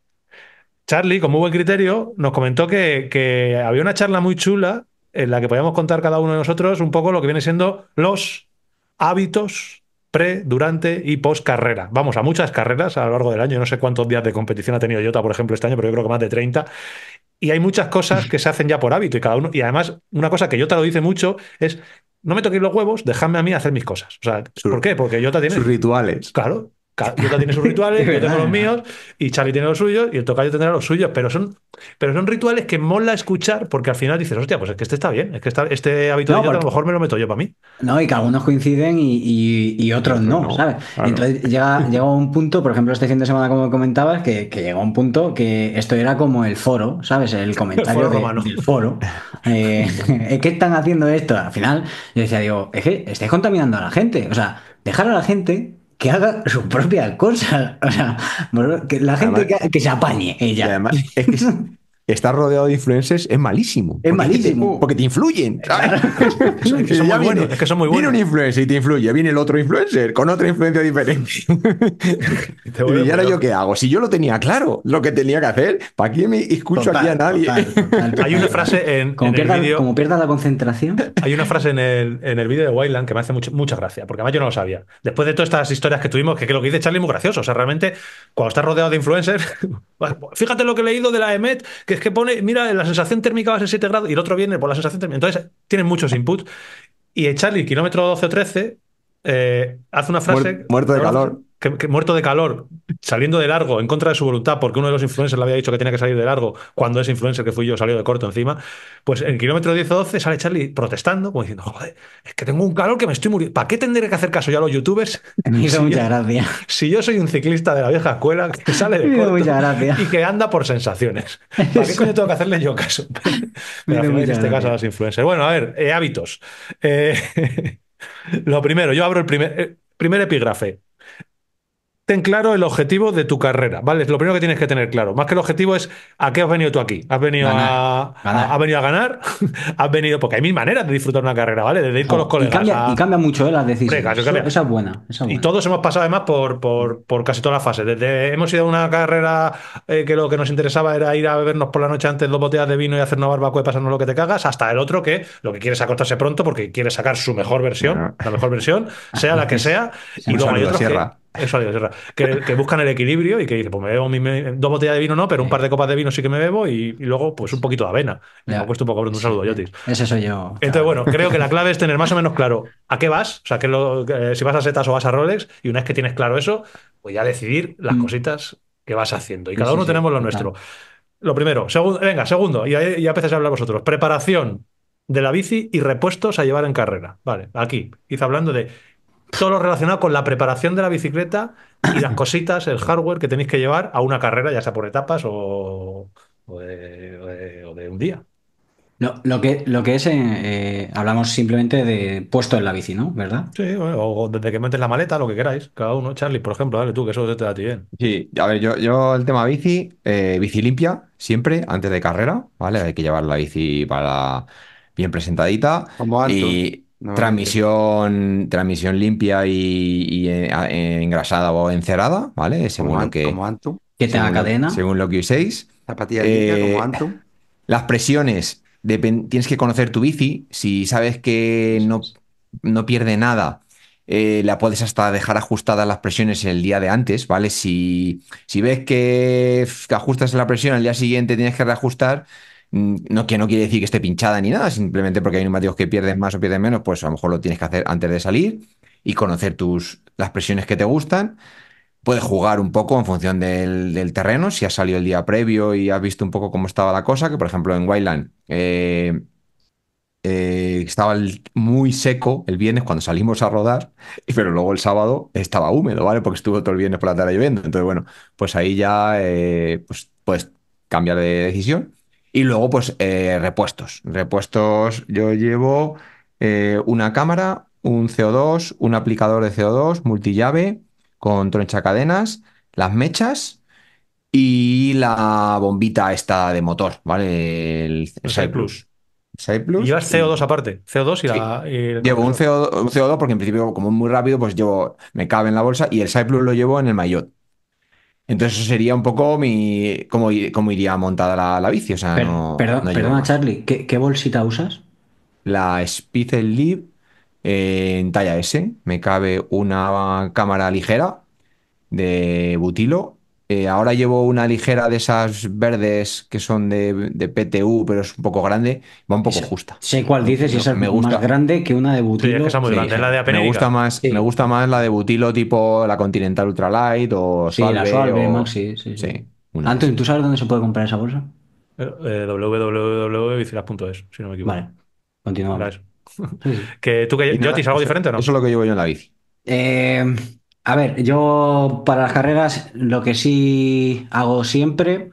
Charlie, con muy buen criterio, nos comentó que había una charla muy chula en la que podíamos contar cada uno de nosotros un poco lo que viene siendo los hábitos pre, durante y post carrera. Vamos a muchas carreras a lo largo del año. No sé cuántos días de competición ha tenido yota por ejemplo, este año, pero yo creo que más de 30. Y hay muchas cosas que se hacen ya por hábito y cada uno. Y además, una cosa que yota lo dice mucho es: no me toquéis los huevos, dejadme a mí hacer mis cosas. O sea, ¿por qué? Porque yota tiene. Sus rituales. Claro. Yuta tiene sus rituales, yo tengo los míos, y Charlie tiene los suyos, y el tocayo tendrá los suyos, pero son, pero son rituales que mola escuchar porque al final dices, hostia, pues es que este está bien, es que está, este hábito de a lo mejor me lo meto yo para mí. No, y que algunos coinciden y, otros no, ¿sabes? Entonces llega, llega un punto, por ejemplo, este fin de semana, como comentabas, que, que llegó un punto que esto era como el foro, ¿sabes? El comentario del foro. Eh, ¿Qué están haciendo esto? Al final, yo decía, digo, es que estáis contaminando a la gente, o sea, dejar a la gente que haga su propia cosa. O sea, que la gente que, se apañe ella. además, es estar rodeado de influencers es malísimo. Es malísimo. porque te influyen. es, que son muy buenos, Viene un influencer y te influye. Viene el otro influencer con otra influencia diferente. y ahora yo qué hago. Si yo lo tenía claro, lo que tenía que hacer, ¿para qué me escucho aquí a nadie? hay una frase en, el vídeo. Como pierda la concentración. Hay una frase en el, en el vídeo de Wildland que me hace mucha gracia, porque además yo no lo sabía. Después de todas estas historias que tuvimos, que, que lo que dice Charlie es muy gracioso. O sea, realmente, cuando estás rodeado de influencers, fíjate lo que he leído de la EMET, que es que pone, mira, la sensación térmica va a ser 7 grados y el otro viene por la sensación térmica. Entonces, tienen muchos inputs. Y Charlie, kilómetro 12 o 13, eh, hace una frase. Muerto de calor que, muerto de calor, saliendo de largo, en contra de su voluntad, porque uno de los influencers le había dicho que tenía que salir de largo, cuando ese influencer que fui yo salió de corto encima, pues en kilómetro 10 12 sale Charlie protestando, como diciendo, joder, es que tengo un calor que me estoy muriendo. ¿Para qué tendré que hacer caso yo a los youtubers? Me hizo mucha gracia. Si yo soy un ciclista de la vieja escuela que sale de corto y que anda por sensaciones, ¿para qué tengo que hacerle yo caso? me en este caso a los influencers. Bueno, a ver, eh, hábitos. Eh, lo primero, yo abro el primer, eh, primer epígrafe ten claro el objetivo de tu carrera, ¿vale? Lo primero que tienes que tener claro. Más que el objetivo es a qué has venido tú aquí. Has venido a ganar. Has venido a ganar, has venido. Porque hay mil maneras de disfrutar una carrera, ¿vale? De ir con oh, los colegas. Y cambia, mucho ¿eh? las decisiones. esa, es buena, Y todos hemos pasado además por, por, casi todas las fases. Desde hemos ido a una carrera eh, que lo que nos interesaba era ir a bebernos por la noche antes dos botellas de vino y hacer una barbacoa y pasarnos lo que te cagas, hasta el otro que lo que quiere es acostarse pronto porque quiere sacar su mejor versión, la mejor versión, sea la que sea. y luego hay Que, eso Que, buscan el equilibrio y que dice, pues me bebo dos botellas de vino, no, pero un par de copas de vino sí que me bebo y, luego, pues un poquito de avena. me me puesto un poco un saludo, Yotis. Ese soy yo. Entonces, bueno, creo que la clave es tener más o menos claro a qué vas, o sea, que eh, si vas a setas o vas a Rolex, y una vez que tienes claro eso, pues ya decidir las mm. cositas que vas haciendo. Y cada uno tenemos lo nuestro. Lo primero, venga, segundo, y ya, ya empezáis a hablar vosotros. Preparación de la bici y repuestos a llevar en carrera. Vale, aquí, hice hablando de todo lo relacionado con la preparación de la bicicleta y las cositas, el hardware que tenéis que llevar a una carrera, ya sea por etapas o, de, un día. Lo, lo, que, lo que es, eh, eh, hablamos simplemente de puesto en la bici, ¿no? ¿Verdad? Sí, o desde que metes la maleta, lo que queráis, cada uno. Charlie, por ejemplo, dale tú, que eso te da a ti bien. Sí, a ver, yo, yo el tema bici, eh, bici limpia, siempre, antes de carrera, ¿vale? Hay que llevar la bici para bien presentadita. Como alto. Y, transmisión, transmisión limpia y, eh, eh, engrasada o encerada, ¿vale? Según lo que. tenga cadena. según lo que uséis. Zapatilla eh, como Las presiones. Tienes que conocer tu bici. Si sabes que no, no pierde nada, la puedes hasta dejar ajustadas las presiones el día de antes, ¿vale? Si, ves que ajustas la presión, al día siguiente tienes que reajustar, Mm, no, que no quiere decir que esté pinchada ni nada, simplemente porque hay neumáticos que pierdes más o pierdes menos, pues a lo mejor lo tienes que hacer antes de salir y conocer tus, las presiones que te gustan. Puedes jugar un poco en función del, terreno, si has salido el día previo y has visto un poco cómo estaba la cosa, que por ejemplo en Wildland eh, eh, estaba muy seco el viernes cuando salimos a rodar, pero luego el sábado estaba húmedo, ¿vale? Porque estuvo todo el viernes por la tarde lloviendo. Entonces, bueno, pues ahí ya eh, pues, puedes cambiar de decisión y luego, pues, eh, repuestos. Repuestos, yo llevo eh, una cámara, un CO2, un aplicador de CO2, multillave con troncha cadenas, las mechas y la bombita esta de motor, ¿vale? El, el Plus. llevas CO2 aparte? ¿CO2 y la...? Llevo un CO2, porque en principio, como es muy rápido, pues llevo... Me cabe en la bolsa y el plus lo llevo en el maillot. Entonces sería un poco mi cómo, iría montada la, la bici. perdón, perdona, Charlie, ¿qué, bolsita usas? La Spitzel Live eh, en talla S. Me cabe una cámara ligera de butilo eh, ahora llevo una ligera de esas verdes que son de, de PTU, pero es un poco grande. Va un poco justa. Sé cuál dices y esa me más grande que una de butilo. Sí, es que muy grande, es la de Apenérica. me gusta, más, me gusta más la de butilo tipo la Continental Ultralight o la o... sí, sí. Anton, ¿tú sabes dónde se puede comprar esa bolsa? Eh, eh www.bicilas.es, si no me equivoco. Vale, continuamos. ¿Tú que, yo, ¿te algo diferente o no? Eso es lo que llevo yo en la bici. Eh... A ver, yo para las carreras lo que sí hago siempre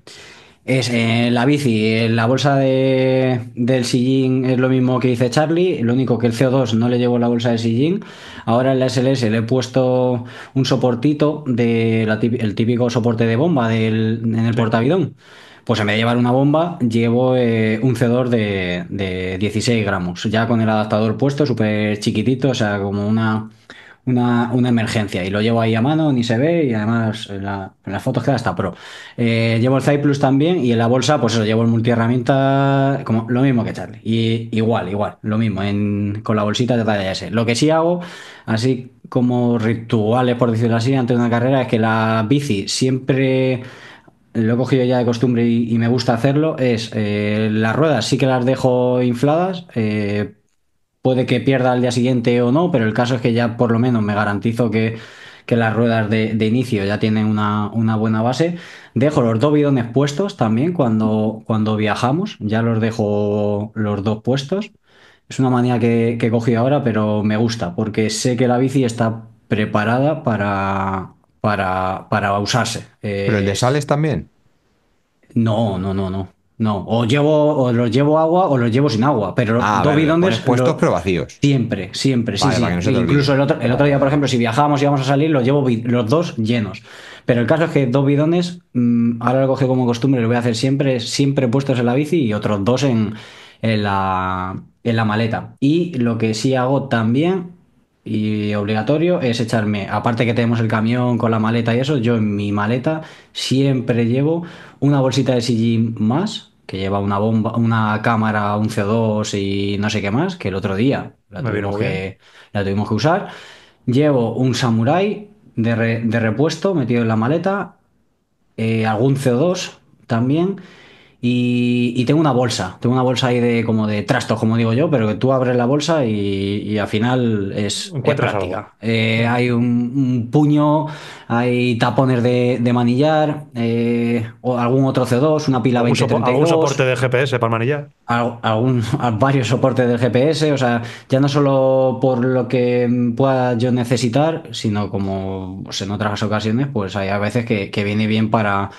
es eh, la bici, en eh, la bolsa de, del sillín es lo mismo que dice Charlie, lo único que el CO2 no le llevo la bolsa del sillín. Ahora en la SLS le he puesto un soportito de el típico soporte de bomba en el portavidón. Pues en vez de llevar una bomba, llevo eh, un cedor de, de 16 gramos, ya con el adaptador puesto, súper chiquitito, o sea, como una, una, emergencia y lo llevo ahí a mano, ni se ve y además en, la, las fotos queda hasta pro. Eh, llevo el Zai también y en la bolsa, pues eso, llevo el multiherramienta, como lo mismo que Charlie. Y igual, igual, lo mismo, con la bolsita de talla S. Lo que sí hago, así como rituales, por decirlo así, antes de una carrera, es que la bici siempre lo he cogido ya de costumbre y, me gusta hacerlo, es eh, las ruedas sí que las dejo infladas, eh, puede que pierda al día siguiente o no, pero el caso es que ya por lo menos me garantizo que, las ruedas de, inicio ya tienen una, buena base. Dejo los dos bidones puestos también cuando, cuando viajamos, ya los dejo los dos puestos. Es una manía que, que he cogido ahora, pero me gusta porque sé que la bici está preparada para, para, para usarse. ¿Pero el de eh, sales también? No, no, no, no. No, o llevo, o los llevo agua o los llevo sin agua, pero ah, dos bidones. puestos pero vacíos. Siempre, siempre, sí, sí. Incluso el otro, día, por ejemplo, si viajábamos y íbamos a salir, los llevo los dos llenos. Pero el caso es que dos bidones, mm, ahora lo coge como costumbre, lo voy a hacer siempre, siempre puestos en la bici y otros dos en, en, la, en la maleta. Y lo que sí hago también y obligatorio es echarme, aparte que tenemos el camión con la maleta y eso, yo en mi maleta siempre llevo una bolsita de sillín más que lleva una bomba, una cámara, un CO2 y no sé qué más, que el otro día la, tuvimos que, la tuvimos que, usar. Llevo un samurai de, repuesto metido en la maleta, eh, algún CO2 también y, tengo una bolsa, tengo una bolsa ahí de como de trastos, como digo yo, pero que tú abres la bolsa y, al final es, es práctica. Eh, hay un, puño, hay tapones de, manillar, eh, o algún otro C2, una pila 20 ¿Algún soporte de GPS para manillar? varios soportes de GPS, o sea, ya no solo por lo que pueda yo necesitar, sino como pues en otras ocasiones, pues hay a veces que viene bien para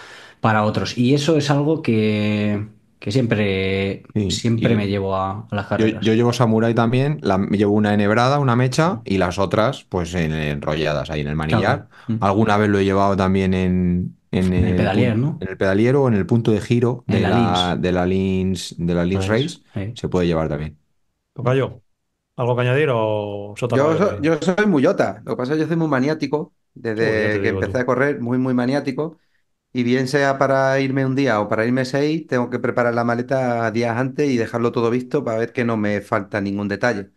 para otros. Y eso es algo que, siempre, siempre me llevo a, las carreras. Yo, llevo Samurai también, la, llevo una enhebrada, una mecha y las otras pues enrolladas ahí en el manillar. Mm. Alguna vez lo he llevado también en, el, pedalier, En el pedaliero o en el punto de giro de la, de la Lins, Race. Se puede llevar también. Tocayo, ¿algo que añadir o yo, soy muy lo que pasa es que yo soy muy maniático desde que empecé a correr, muy, muy maniático. Y bien sea para irme un día o para irme seis, tengo que preparar la maleta días antes y dejarlo todo visto para ver que no me falta ningún detalle.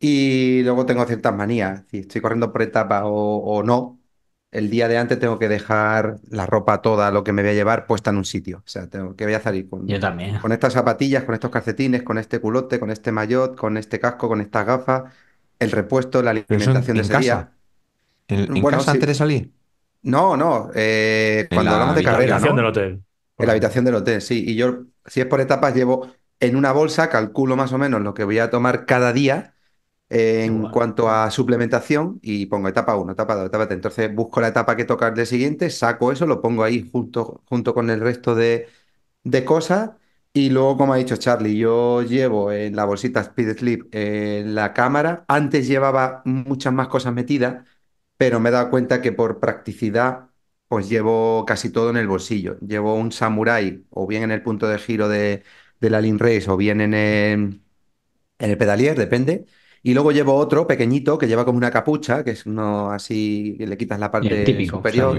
Y luego tengo ciertas manías. Si estoy corriendo por etapas o, no, el día de antes tengo que dejar la ropa toda, lo que me voy a llevar, puesta en un sitio. O sea, tengo que voy a salir con, con estas zapatillas, con estos calcetines, con este culote, con este maillot, con este casco, con estas gafas, el repuesto, la alimentación de casa. En, antes de salir. No, no. Eh, cuando hablamos de carrera. En la habitación del hotel. En la habitación del hotel, sí. Y yo, si es por etapas, llevo en una bolsa, calculo más o menos lo que voy a tomar cada día eh, en cuanto a suplementación y pongo etapa 1, etapa 2, etapa 3. Entonces busco la etapa que toca el siguiente, saco eso, lo pongo ahí junto, junto con el resto de, cosas. Y luego, como ha dicho Charlie, yo llevo en la bolsita Speed Sleep eh, la cámara. Antes llevaba muchas más cosas metidas pero me he dado cuenta que por practicidad pues llevo casi todo en el bolsillo. Llevo un Samurai o bien en el punto de giro de, la Lin Race o bien en el, pedalier, depende. Y luego llevo otro pequeñito que lleva como una capucha, que es uno así, le quitas la parte superior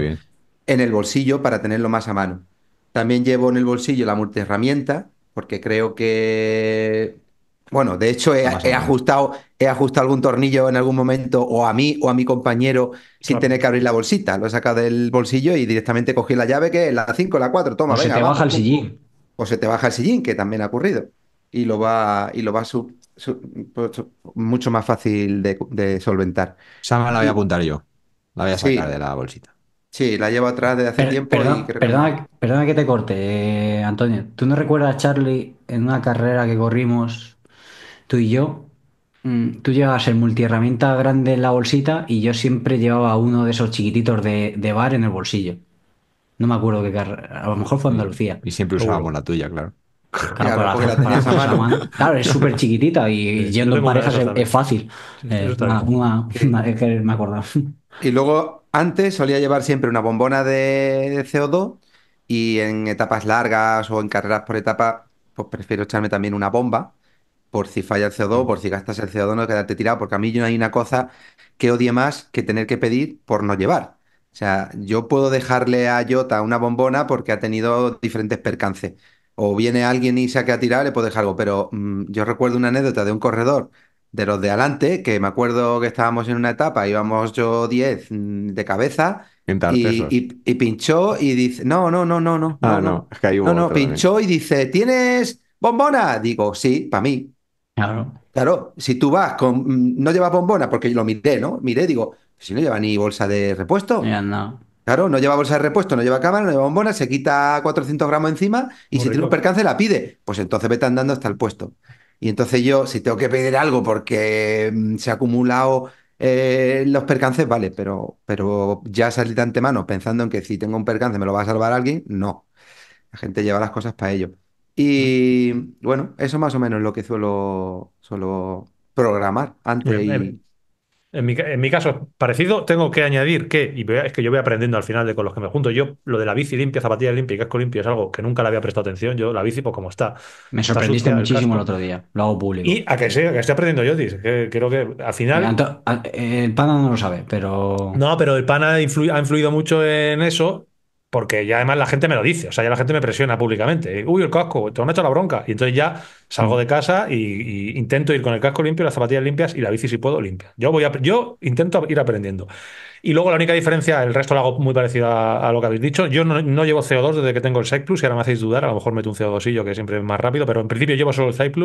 en el bolsillo para tenerlo más a mano. También llevo en el bolsillo la multiherramienta, porque creo que bueno, de hecho he, ajustado, he ajustado algún tornillo en algún momento o a mí o a mi compañero sin tener que abrir la bolsita. Lo he sacado del bolsillo y directamente cogí la llave que es la 5, la 4, toma. se te baja el sillín. O se te baja el sillín, que también ha ocurrido. Y lo va, y lo va pues, mucho más fácil de, solventar. O la voy a apuntar yo. La voy a sacar de la bolsita. Sí, la llevo atrás de hace tiempo. Perdón, perdona, que... perdona, que... te corte, eh, Antonio. ¿Tú no recuerdas, Charlie, en una carrera que corrimos tú y yo, mm, tú llevabas el multiherramienta grande en la bolsita y yo siempre llevaba uno de esos chiquititos de, bar en el bolsillo. No me acuerdo qué carrera, a lo mejor fue Andalucía. Y siempre usábamos la tuya, claro. Claro, es súper chiquitita y yendo en parejas es, fácil. Eh, una, que me acuerdo. Y luego, antes solía llevar siempre una bombona de CO2 y en etapas largas o en carreras por etapa, pues prefiero echarme también una bomba por si falla el CO2, por si gastas el CO2, no quedarte tirado, porque a mí no hay una cosa que odie más que tener que pedir por no llevar. O sea, yo puedo dejarle a Jota una bombona porque ha tenido diferentes percances. O viene alguien y se ha tirar, le puedo dejar algo. Pero mm, yo recuerdo una anécdota de un corredor de los de adelante, que me acuerdo que estábamos en una etapa, íbamos yo 10 mm, de cabeza. Y, pinchó y dice, no, no, no, no, no. Ah, no, no. es que No, no, pinchó y dice, ¿tienes bombona? Digo, sí, para mí. Claro. si tú vas con. Mm, no lleva bombona, porque yo lo miré, ¿no? Miré, digo, pues si no lleva ni bolsa de repuesto. Claro, no lleva bolsa de repuesto, no lleva cámara, no lleva bombona, se quita 400 gramos encima y si tiene un percance la pide. Pues entonces vete andando hasta el puesto. Y entonces yo, si tengo que pedir algo porque mm, se ha acumulado eh, los percances, vale, pero, pero ya salí de antemano pensando en que si tengo un percance me lo va a salvar alguien, no. La gente lleva las cosas para ello. Y bueno, eso más o menos lo que suelo, suelo programar antes. En mi, en mi, caso, parecido, tengo que añadir que, y es que yo voy aprendiendo al final de con los que me junto, yo lo de la bici limpia, zapatillas limpia y casco limpio es algo que nunca le había prestado atención, yo la bici pues como está. Me sorprendiste muchísimo el, otro día, lo hago público. Y a que sí, que estoy aprendiendo yo, que creo que al final... el pana no lo sabe, pero... No, pero el pana ha influido mucho en eso porque ya además la gente me lo dice, o sea, ya la gente me presiona públicamente. Uy, el casco, te lo hecho la bronca. Y entonces ya salgo de casa y, intento ir con el casco limpio, las zapatillas limpias y la bici si puedo limpia. Yo voy yo intento ir aprendiendo. Y luego la única diferencia, el resto lo hago muy parecido a, lo que habéis dicho. Yo no, no, llevo CO2 desde que tengo el Sec Plus y ahora me hacéis dudar, a lo mejor meto un CO2 que siempre más rápido, pero en principio llevo solo el Sec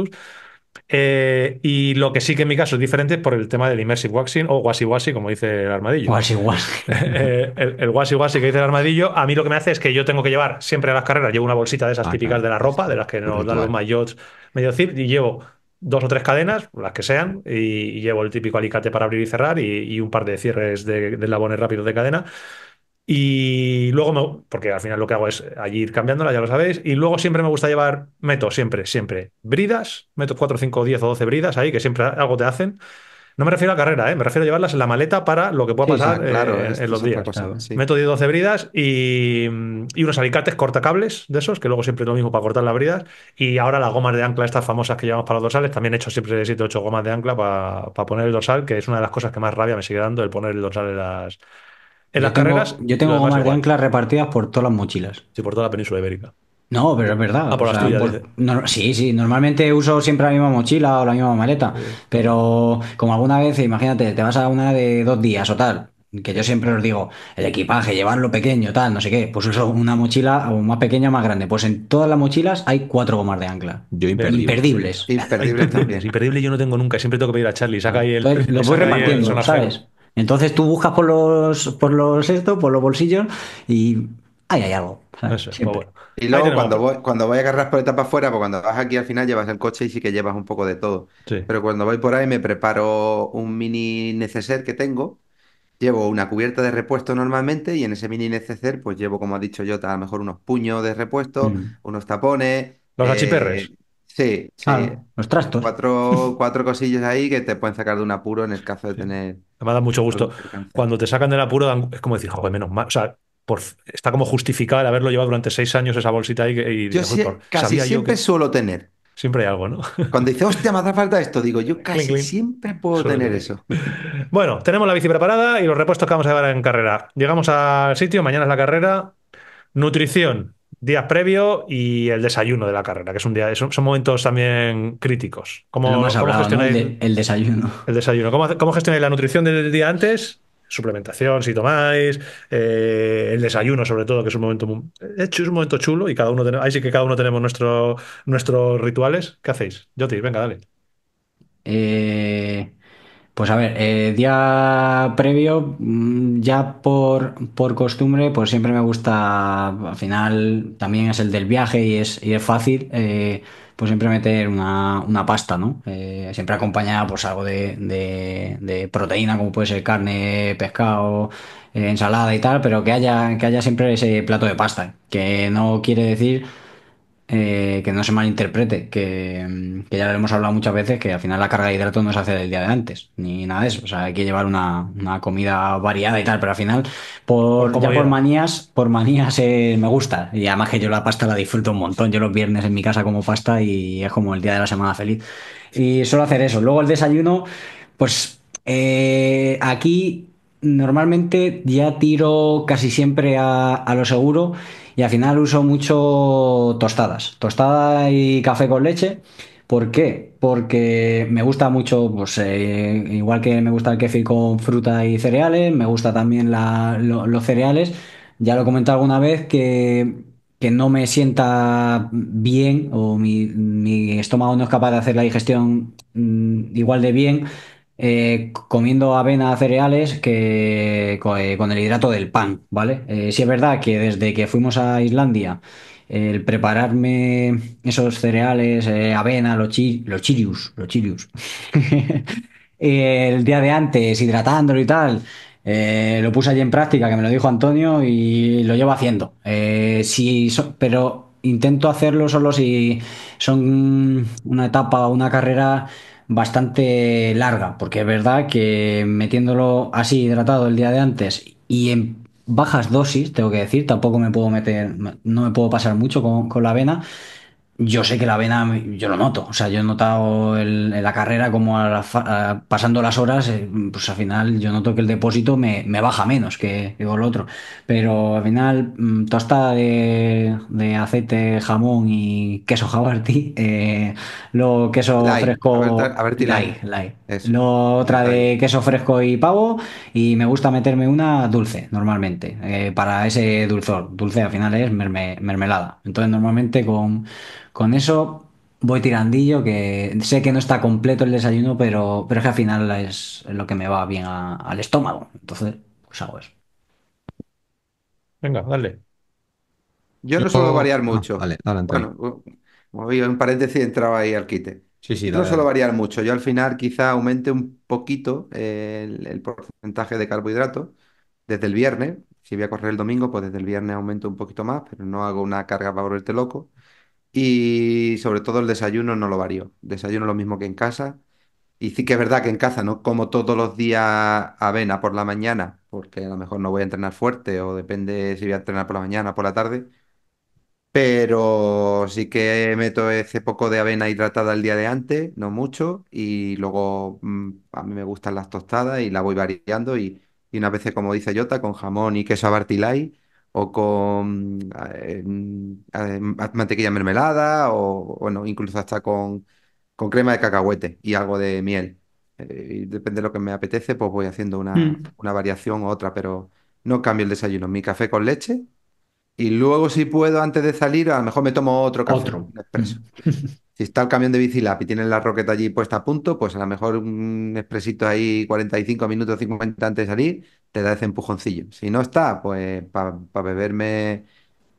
eh, y lo que sí que en mi caso es diferente por el tema del immersive waxing o wasi wasi, como dice el armadillo. Eh, el, que dice el armadillo, a mí lo que me hace es que yo tengo que llevar siempre a las carreras, llevo una bolsita de esas ah, típicas de la ropa, de las que nos dan los mayots medio zip, y llevo dos o tres cadenas, las que sean, y, llevo el típico alicate para abrir y cerrar y, un par de cierres de, de labones rápidos de cadena. Y luego, porque al final lo que hago es allí ir cambiándola, ya lo sabéis. Y luego siempre me gusta llevar, meto siempre, siempre bridas, meto 4, 5, 10 o 12 bridas ahí, que siempre algo te hacen. No me refiero a carrera, ¿eh? me refiero a llevarlas en la maleta para lo que pueda pasar claro, eh, en, los días. Meto 10, 12 bridas y, y, unos alicates cortacables de esos, que luego siempre es lo mismo para cortar las bridas. Y ahora las gomas de ancla, estas famosas que llevamos para los dorsales, también he hecho siempre 7, 8 gomas de ancla para, para poner el dorsal, que es una de las cosas que más rabia me sigue dando, el poner el dorsal en las en las yo carreras. yo tengo gomas de ancla repartidas por todas las mochilas. Sí, por toda la península ibérica. No, pero es verdad. Ah, sí, sí. Normalmente uso siempre la misma mochila o la misma maleta. Pero como alguna vez, imagínate, te vas a una de dos días o tal. Que yo siempre os digo, el equipaje, llevarlo pequeño, tal, no sé qué. Pues uso una mochila o más pequeña o más grande. Pues en todas las mochilas hay cuatro gomas de ancla. Yo imperdibles. Imperdibles. Imperdibles. Imperdible yo no tengo nunca. Siempre tengo que pedir a Charlie. Saca ahí el. lo voy repartiendo, ¿sabes? Entonces tú buscas por los, por los esto, por los bolsillos y ahí hay algo. Pues y luego cuando voy, cuando voy a agarrar por etapa afuera, pues cuando vas aquí al final llevas el coche y sí que llevas un poco de todo. Pero cuando voy por ahí me preparo un mini neceser que tengo. Llevo una cubierta de repuesto normalmente y en ese mini neceser pues llevo, como ha dicho yo, a lo mejor unos puños de repuesto, mm. unos tapones. Los HPRs. Eh, Sí, sí. Cuatro, cuatro cosillas ahí que te pueden sacar de un apuro en el caso de tener. Me da mucho gusto. Cuando te sacan del apuro, es como decir, joder, menos mal. O sea, está como justificado el haberlo llevado durante seis años esa bolsita ahí. Y, casi siempre suelo tener. Siempre hay algo, ¿no? Cuando dice, hostia, me hace falta esto, digo, yo casi siempre puedo tener eso. Bueno, tenemos la bici preparada y los repuestos que vamos a llevar en carrera. Llegamos al sitio, mañana es la carrera. Nutrición. Día previo y el desayuno de la carrera, que es un día, son, momentos también críticos. ¿Cómo, gestionáis el, desayuno? El desayuno. ¿Cómo, ¿Cómo, gestionáis la nutrición del día antes? Suplementación, si tomáis, eh, el desayuno, sobre todo, que es un momento hecho, es un momento chulo, y cada uno ahí sí que cada uno tenemos nuestro, nuestros rituales. ¿Qué hacéis? digo venga, dale. Eh, pues a ver, eh, día previo, mm, ya por, costumbre, pues siempre me gusta, al final también es el del viaje y es, fácil, eh, pues siempre meter una, pasta, ¿no? Eh, siempre acompañada pues algo de, de, proteína, como puede ser carne, pescado, eh, ensalada y tal, pero que haya, que haya siempre ese plato de pasta, que no quiere decir eh, que no se malinterprete, que, ya lo hemos hablado muchas veces, que al final la carga de hidrato no se hace del día de antes, ni nada de eso. O sea, hay que llevar una, comida variada y tal, pero al final, por, pues manías, por manías eh, me gusta. Y además que yo la pasta la disfruto un montón. Yo los viernes en mi casa como pasta y es como el día de la semana feliz. Y suelo hacer eso. Luego el desayuno, pues eh, aquí normalmente ya tiro casi siempre a lo seguro y al final uso mucho tostadas, tostada y café con leche. ¿Por qué? Porque me gusta mucho, pues eh, igual que me gusta el café con fruta y cereales, me gusta también los cereales. Ya lo he comentado alguna vez que, no me sienta bien o mi, estómago no es capaz de hacer la digestión mm, igual de bien eh, comiendo avena, cereales, que eh, con, el hidrato del pan, ¿vale? Eh, si es verdad que desde que fuimos a Islandia, el prepararme esos cereales, avena, los, chi- los chirius, los chirius, el día de antes, hidratándolo y tal, lo puse allí en práctica, que me lo dijo Antonio, y lo llevo haciendo. pero intento hacerlo solo si son una etapa o una carrera bastante larga, porque es verdad que metiéndolo así hidratado el día de antes y en bajas dosis, tengo que decir, tampoco me puedo meter, no me puedo pasar mucho con, la avena, yo sé que la vena, yo lo noto. O sea, yo he notado en la carrera como pasando las horas, eh, pues al final yo noto que el depósito me, baja menos que el otro. Pero al final, mm, tosta de, de aceite, jamón y queso jabartí, eh, lo queso fresco. A Lo otra de queso fresco y pavo. Y me gusta meterme una dulce, normalmente, eh, para ese dulzor. Dulce al final es mermelada. Entonces, normalmente con con eso voy tirandillo, que sé que no está completo el desayuno, pero, pero es que al final es lo que me va bien al estómago. Entonces, pues hago eso. Venga, dale. Yo no suelo variar ah, mucho. dale, dale, Bueno, como había en paréntesis, entraba ahí al quite. Sí, sí, Yo no suelo variar mucho. Yo al final quizá aumente un poquito eh, el, el porcentaje de carbohidratos desde el viernes. Si voy a correr el domingo, pues desde el viernes aumento un poquito más, pero no hago una carga para volverte loco. Y sobre todo el desayuno no lo varío. Desayuno lo mismo que en casa. Y sí que es verdad que en casa no como todos los días avena por la mañana, porque a lo mejor no voy a entrenar fuerte o depende si voy a entrenar por la mañana o por la tarde. Pero sí que meto ese poco de avena hidratada el día de antes, no mucho, y luego mm, a mí me gustan las tostadas y la voy variando y, una vez, veces, como dice Jota, con jamón y queso abartilai o con eh, eh, mantequilla mermelada o bueno, incluso hasta con, crema de cacahuete y algo de miel. Eh, y depende de lo que me apetece, pues voy haciendo mm. una, variación u otra, pero no cambio el desayuno. Mi café con leche y luego si puedo antes de salir, a lo mejor me tomo otro café. si está el camión de bicilap y tienen la roqueta allí puesta a punto, pues a lo mejor un expresito ahí 45 minutos, 50 antes de salir, te da ese empujoncillo. Si no está, pues para beberme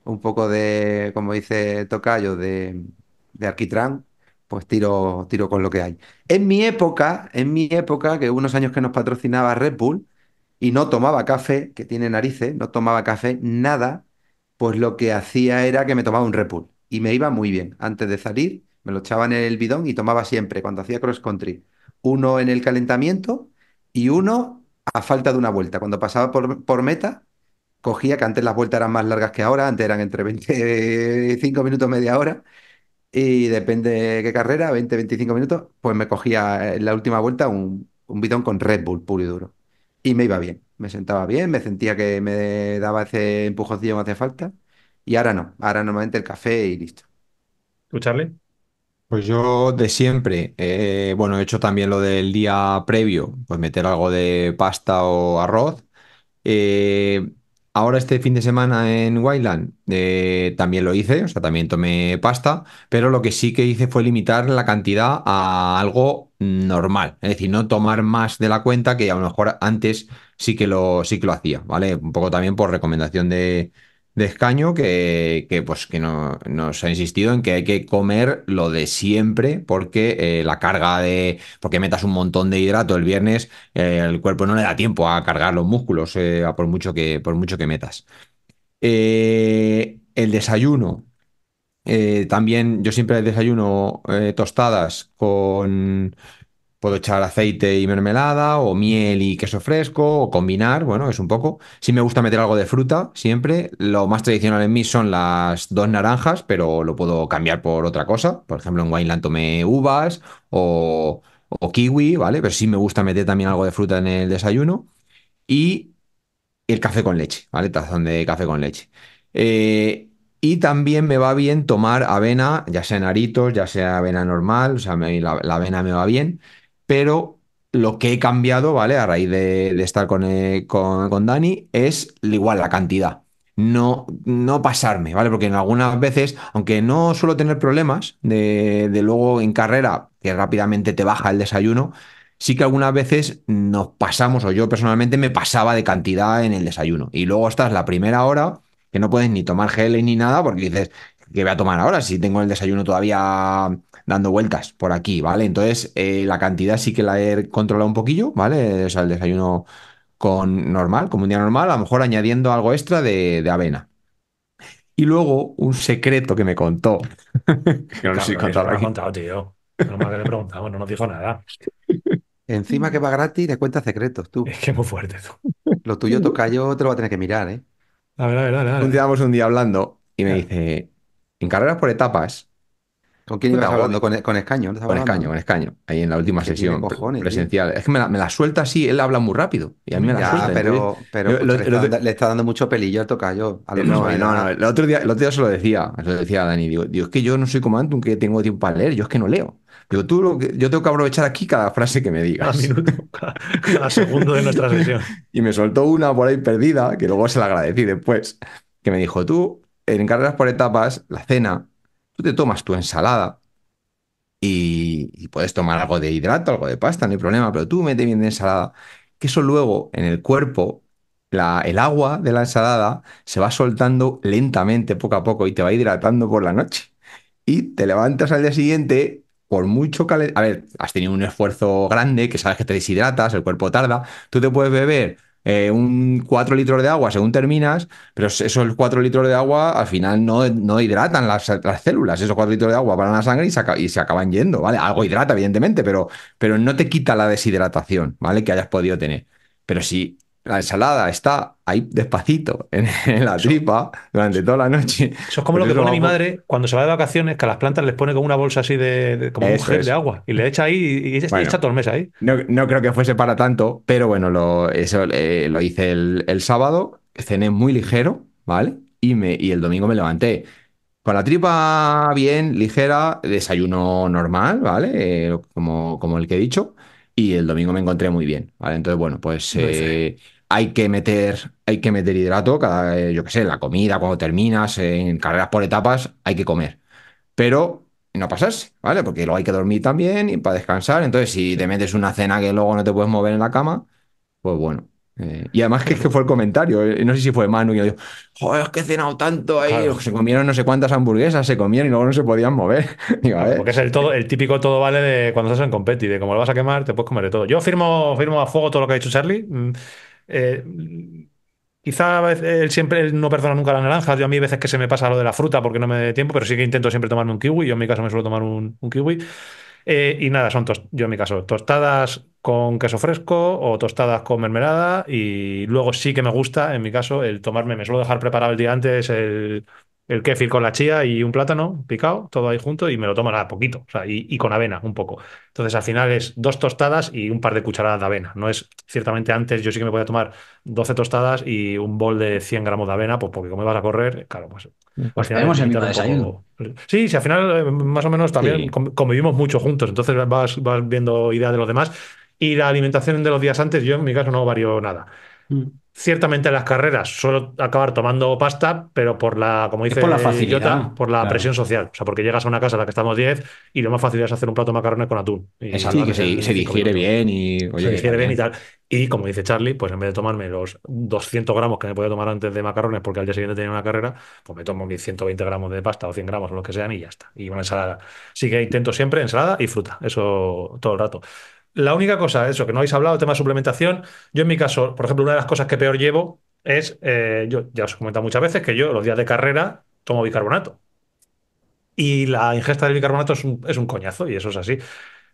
un poco de, como dice Tocayo, de, arquitrán, pues tiro, tiro con lo que hay. En mi época, en mi época, que unos años que nos patrocinaba Red Bull y no tomaba café, que tiene narices, no tomaba café, nada, pues lo que hacía era que me tomaba un Red Bull y me iba muy bien. Antes de salir, me lo echaban en el bidón y tomaba siempre, cuando hacía cross country, uno en el calentamiento y uno a falta de una vuelta. Cuando pasaba por, meta, cogía, que antes las vueltas eran más largas que ahora, antes eran entre 25 minutos, media hora, y depende de qué carrera, 20, 25 minutos, pues me cogía en la última vuelta un, bidón con Red Bull puro y duro. Y me iba bien, me sentaba bien, me sentía que me daba ese empujoncillo que me falta, y ahora no, ahora normalmente el café y listo. ¿Tú, pues yo de siempre, eh, bueno, he hecho también lo del día previo, pues meter algo de pasta o arroz. Eh, ahora este fin de semana en Wildland eh, también lo hice, o sea, también tomé pasta, pero lo que sí que hice fue limitar la cantidad a algo normal, es decir, no tomar más de la cuenta que a lo mejor antes sí que lo, sí que lo hacía, ¿vale? Un poco también por recomendación de, de escaño que, que pues, que no, nos ha insistido en que hay que comer lo de siempre porque eh, la carga de... porque metas un montón de hidrato el viernes, eh, el cuerpo no le da tiempo a cargar los músculos eh, por, mucho que, por mucho que metas. el desayuno. también yo siempre desayuno tostadas con, Puedo echar aceite y mermelada, o miel y queso fresco, o combinar, bueno, es un poco. Sí me gusta meter algo de fruta, siempre. Lo más tradicional en mí son las dos naranjas, pero lo puedo cambiar por otra cosa. Por ejemplo, en Wineland tomé uvas o, kiwi, ¿vale? Pero sí me gusta meter también algo de fruta en el desayuno. Y el café con leche, ¿vale? Tazón de café con leche. Eh, y también me va bien tomar avena, ya sea naritos ya sea avena normal, o sea, la, avena me va bien pero lo que he cambiado, ¿vale? A raíz de, estar eh, con, Dani, es igual la cantidad. No, no pasarme, ¿vale? Porque en algunas veces, aunque no suelo tener problemas de, de luego en carrera, que rápidamente te baja el desayuno, sí que algunas veces nos pasamos, o yo personalmente me pasaba de cantidad en el desayuno. Y luego estás la primera hora que no puedes ni tomar gel ni nada porque dices, que voy a tomar ahora, si tengo el desayuno todavía dando vueltas por aquí, ¿vale? Entonces, eh, la cantidad sí que la he controlado un poquillo, ¿vale? O sea, el desayuno con normal, como un día normal, a lo mejor añadiendo algo extra de, avena. Y luego, un secreto que me contó. que no sé si contado. Lo contado, tío. No me le preguntamos, no nos dijo nada. Encima que va gratis, te cuenta secretos, tú. Es que es muy fuerte, tú. Lo tuyo toca yo, te lo va a tener que mirar, ¿eh? A ver, a ver, a ver. Un día vamos un día hablando y me dice, en carreras por etapas. ¿Con quién ibas hablando? Con, con Escaño. con Escaño, con Escaño. Ahí en la última sesión presencial. Es que me la, suelta así, él habla muy rápido. Y a mí me la suelta. Pero, pero le, está, dando, mucho pelillo al tocayo. yo. Eh, ¿eh? eh, no, no, no, El otro, día, se lo decía, se lo decía a Dani. Digo, es que yo no soy comandante aunque que tengo tiempo para leer. Yo es que no leo. Digo, tú, yo tengo que aprovechar aquí cada frase que me digas. Cada minuto, cada segundo de nuestra sesión. y me soltó una por ahí perdida, que luego se la agradecí después. Que me dijo, tú en carreras por etapas, la cena, tú te tomas tu ensalada y, puedes tomar algo de hidrato, algo de pasta, no hay problema, pero tú mete bien de ensalada, que eso luego en el cuerpo, la, el agua de la ensalada se va soltando lentamente, poco a poco, y te va hidratando por la noche. Y te levantas al día siguiente por mucho calor, a ver, has tenido un esfuerzo grande, que sabes que te deshidratas, el cuerpo tarda, tú te puedes beber eh, un 4 litros de agua según terminas, pero esos 4 litros de agua al final no, no hidratan las, células. Esos 4 litros de agua van a la sangre y se, y se, acaban yendo, ¿vale? Algo hidrata, evidentemente, pero, pero no te quita la deshidratación, ¿vale? Que hayas podido tener. Pero si la ensalada está ahí despacito en, la tripa durante toda la noche. Eso es como pues lo que pone mi madre cuando se va de vacaciones, que a las plantas les pone como una bolsa así de, de agua y le echa ahí y, echa mes ahí. No, no, creo que fuese para tanto, pero bueno, lo, eso eh, lo hice el, sábado, cené muy ligero, ¿vale? Y, me, y el domingo me levanté con la tripa bien, ligera, desayuno normal, ¿vale? Eh, como, como el que he dicho. Y el domingo me encontré muy bien, ¿vale? Entonces, bueno, pues hay que meter, hay que meter hidrato, cada, eh, yo qué sé, en la comida, cuando terminas, en carreras por etapas, hay que comer. Pero no pasarse, ¿vale? Porque luego hay que dormir también y para descansar. Entonces, si te metes una cena que luego no te puedes mover en la cama, pues bueno. Eh, y además que, fue el comentario, eh, no sé si fue Manu y yo joder, es que he cenado tanto ahí, se comieron no sé cuántas hamburguesas, se comieron y luego no se podían mover. porque es el, todo, el típico todo vale de cuando estás en competi, de como lo vas a quemar, te puedes comer de todo. Yo firmo, firmo a fuego todo lo que ha dicho Charlie. Mm, eh, quizá él siempre no perdona nunca la naranja Yo a mí a veces que se me pasa lo de la fruta porque no me dé tiempo, pero sí que intento siempre tomarme un kiwi. Yo en mi caso me suelo tomar un, kiwi. Eh, y nada, son yo en mi caso tostadas con queso fresco o tostadas con mermelada. Y luego sí que me gusta, en mi caso, el tomarme, me suelo dejar preparado el día antes el el kéfir con la chía y un plátano picado, todo ahí junto, y me lo tomo nada, poquito, y, con avena, un poco. Entonces, al final es dos tostadas y un par de cucharadas de avena. No es, ciertamente antes yo sí que me podía tomar 12 tostadas y un bol de 100 gramos de avena, pues porque como ibas a correr, claro, pues... Pues el mismo desayuno. Sí, si al final eh, más o menos también convivimos mucho juntos, entonces vas, vas viendo idea de los demás. Y la alimentación de los días antes, yo en mi caso no varió nada. Mm ciertamente las carreras suelo acabar tomando pasta, pero por la, como dice por la, facilidad, por la presión social. O sea, porque llegas a una casa en la que estamos 10 y lo más fácil es hacer un plato de macarrones con atún. que se, digiere bien y... se digiere bien y tal. Y como dice Charlie, pues en vez de tomarme los 200 gramos que me podía tomar antes de macarrones porque al día siguiente tenía una carrera, pues me tomo mis 120 gramos de pasta o 100 gramos o lo que sean y ya está. Y una ensalada. Sí que intento siempre ensalada y fruta, eso todo el rato la única cosa, eso que no habéis hablado, tema de suplementación, yo en mi caso, por ejemplo, una de las cosas que peor llevo es, eh, yo ya os he comentado muchas veces que yo los días de carrera tomo bicarbonato. Y la ingesta de bicarbonato es un, es un coñazo, y eso es así.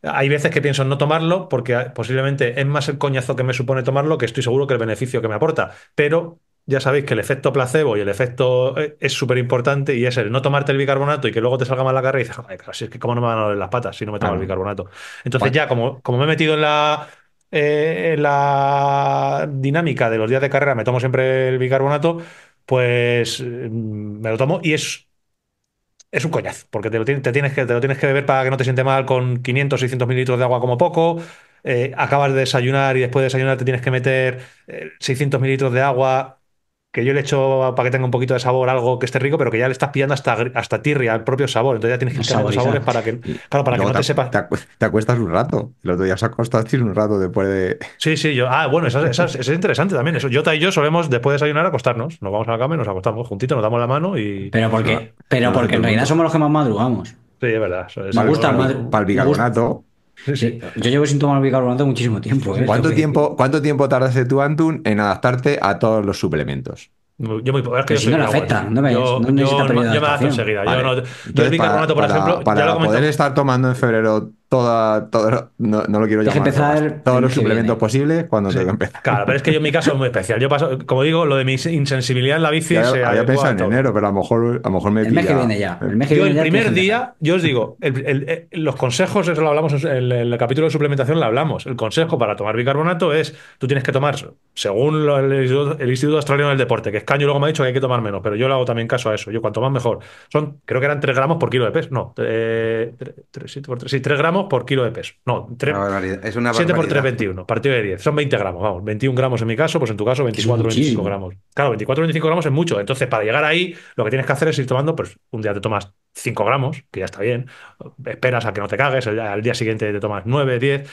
Hay veces que pienso en no tomarlo porque ah, posiblemente es más el coñazo que me supone tomarlo que estoy seguro que el beneficio que me aporta. Pero ya sabéis que el efecto placebo y el efecto eh, es súper importante y es el no tomarte el bicarbonato y que luego te salga mal la carrera y dices, pero si es que cómo no me van a doler las patas si no me tomo el bicarbonato. Entonces ya, como, como me he metido en la, eh, la dinámica de los días de carrera, me tomo siempre el bicarbonato, pues mm, me lo tomo y es... Es un coñazo, porque te lo, tienes que, te lo tienes que beber para que no te siente mal con 500, 600 mililitros de agua como poco. Eh, acabas de desayunar y después de desayunar te tienes que meter 600 mililitros de agua que yo le echo para que tenga un poquito de sabor algo que esté rico, pero que ya le estás pillando hasta, hasta tirria, el propio sabor. Entonces ya tienes que los sabores para que, claro, para que no te, sepa Te, acuestas un rato. El otro día se acostaste un rato después de. Sí, sí, yo. Ah, bueno, eso, es interesante también. Eso, Jota y yo solemos después de desayunar acostarnos. Nos vamos a la cama y nos acostamos juntitos, nos damos la mano y. Pero porque, pero porque en realidad somos los que más madrugamos. Sí, es verdad. me gusta el Para el bicarbonato. Eh, yo llevo sin tomar bicarbonato muchísimo tiempo. ¿eh? ¿Cuánto, tiempo ¿Cuánto tiempo tardaste tú, Antun, en adaptarte a todos los suplementos? Yo muy poco. que, no le afecta, no me, yo, no yo, yo me adapto enseguida. Vale. Yo, bicarbonato, por ejemplo. Para, poder estar tomando en febrero Toda, no, lo quiero llamar. empezar todos los suplementos posibles cuando tenga que empezar. Claro, pero es que yo en mi caso es muy especial. Yo paso, como digo, lo de mi insensibilidad en la bici. Ya, se había en enero, pero a lo mejor, a lo me El mes que viene ya. El primer día, yo os digo, los consejos, eso lo hablamos en el, capítulo de suplementación, lo hablamos. El consejo para tomar bicarbonato es, tú tienes que tomar, según el Instituto, Australiano del Deporte, que es Caño luego me ha dicho que hay que tomar menos, pero yo le hago también caso a eso. Yo cuanto más mejor. Son, creo que eran 3 gramos por kilo de peso. No, 3, 3 gramos por kilo de peso. No, es una 7 por 3, 21. Partido de 10. Son 20 gramos, vamos. 21 gramos en mi caso, pues en tu caso 24, 25 gramos. Claro, 24, 25 gramos es mucho. Entonces, para llegar ahí, lo que tienes que hacer es ir tomando, pues un día te tomas 5 gramos, que ya está bien. Esperas a que no te cagues, al día siguiente te tomas 9, 10.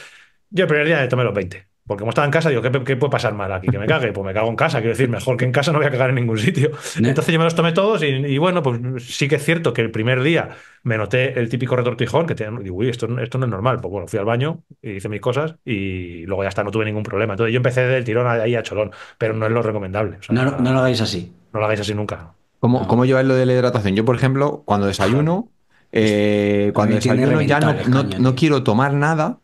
Yo el primer día me tomé los 20. Porque como estaba en casa, digo, ¿qué, puede pasar mal aquí? ¿Que me cague? Pues me cago en casa. Quiero decir, mejor que en casa no voy a cagar en ningún sitio. ¿Eh? Entonces yo me los tomé todos y, bueno, pues sí que es cierto que el primer día me noté el típico retortijón que tenía, digo, uy, esto, no es normal. Pues bueno, fui al baño y hice mis cosas y luego ya está, no tuve ningún problema. Entonces yo empecé del tirón ahí a cholón, pero no es lo recomendable. no, lo hagáis así. No lo hagáis así nunca. ¿Cómo, cómo lleváis lo de la hidratación? Yo, por ejemplo, cuando desayuno, eh, cuando desayuno ya no eh. quiero tomar nada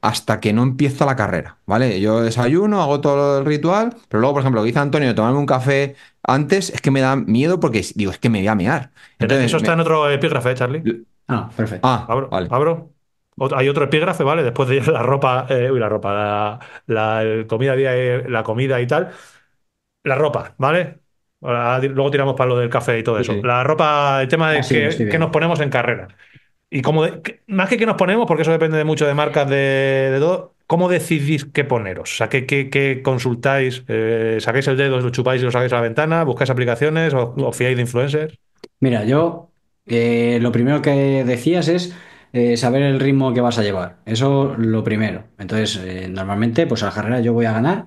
hasta que no empieza la carrera, ¿vale? Yo desayuno, hago todo el ritual, pero luego, por ejemplo, lo que dice Antonio, tomarme un café antes, es que me da miedo porque digo, es que me voy a mear. Entonces, Eso está en otro epígrafe, ¿eh, Charlie. Ah, perfecto. Ah, abro. Hay otro epígrafe, ¿vale? Después de eh, la ropa, la ropa, la, comida, eh, la comida y tal. La ropa, ¿vale? luego tiramos para lo del café y todo eso. La ropa, el tema de ah, que, que nos ponemos en carrera. Y como más que qué nos ponemos, porque eso depende mucho de marcas, de, todo, ¿cómo decidís qué poneros? O sea, ¿qué, qué, consultáis? Eh, ¿Sacáis el dedo, lo chupáis y lo sacáis a la ventana? ¿Buscáis aplicaciones o, os fiáis de influencers? Mira, yo eh, lo primero que decías es eh, saber el ritmo que vas a llevar. Eso lo primero. Entonces, eh, normalmente, pues a la carrera yo voy a ganar.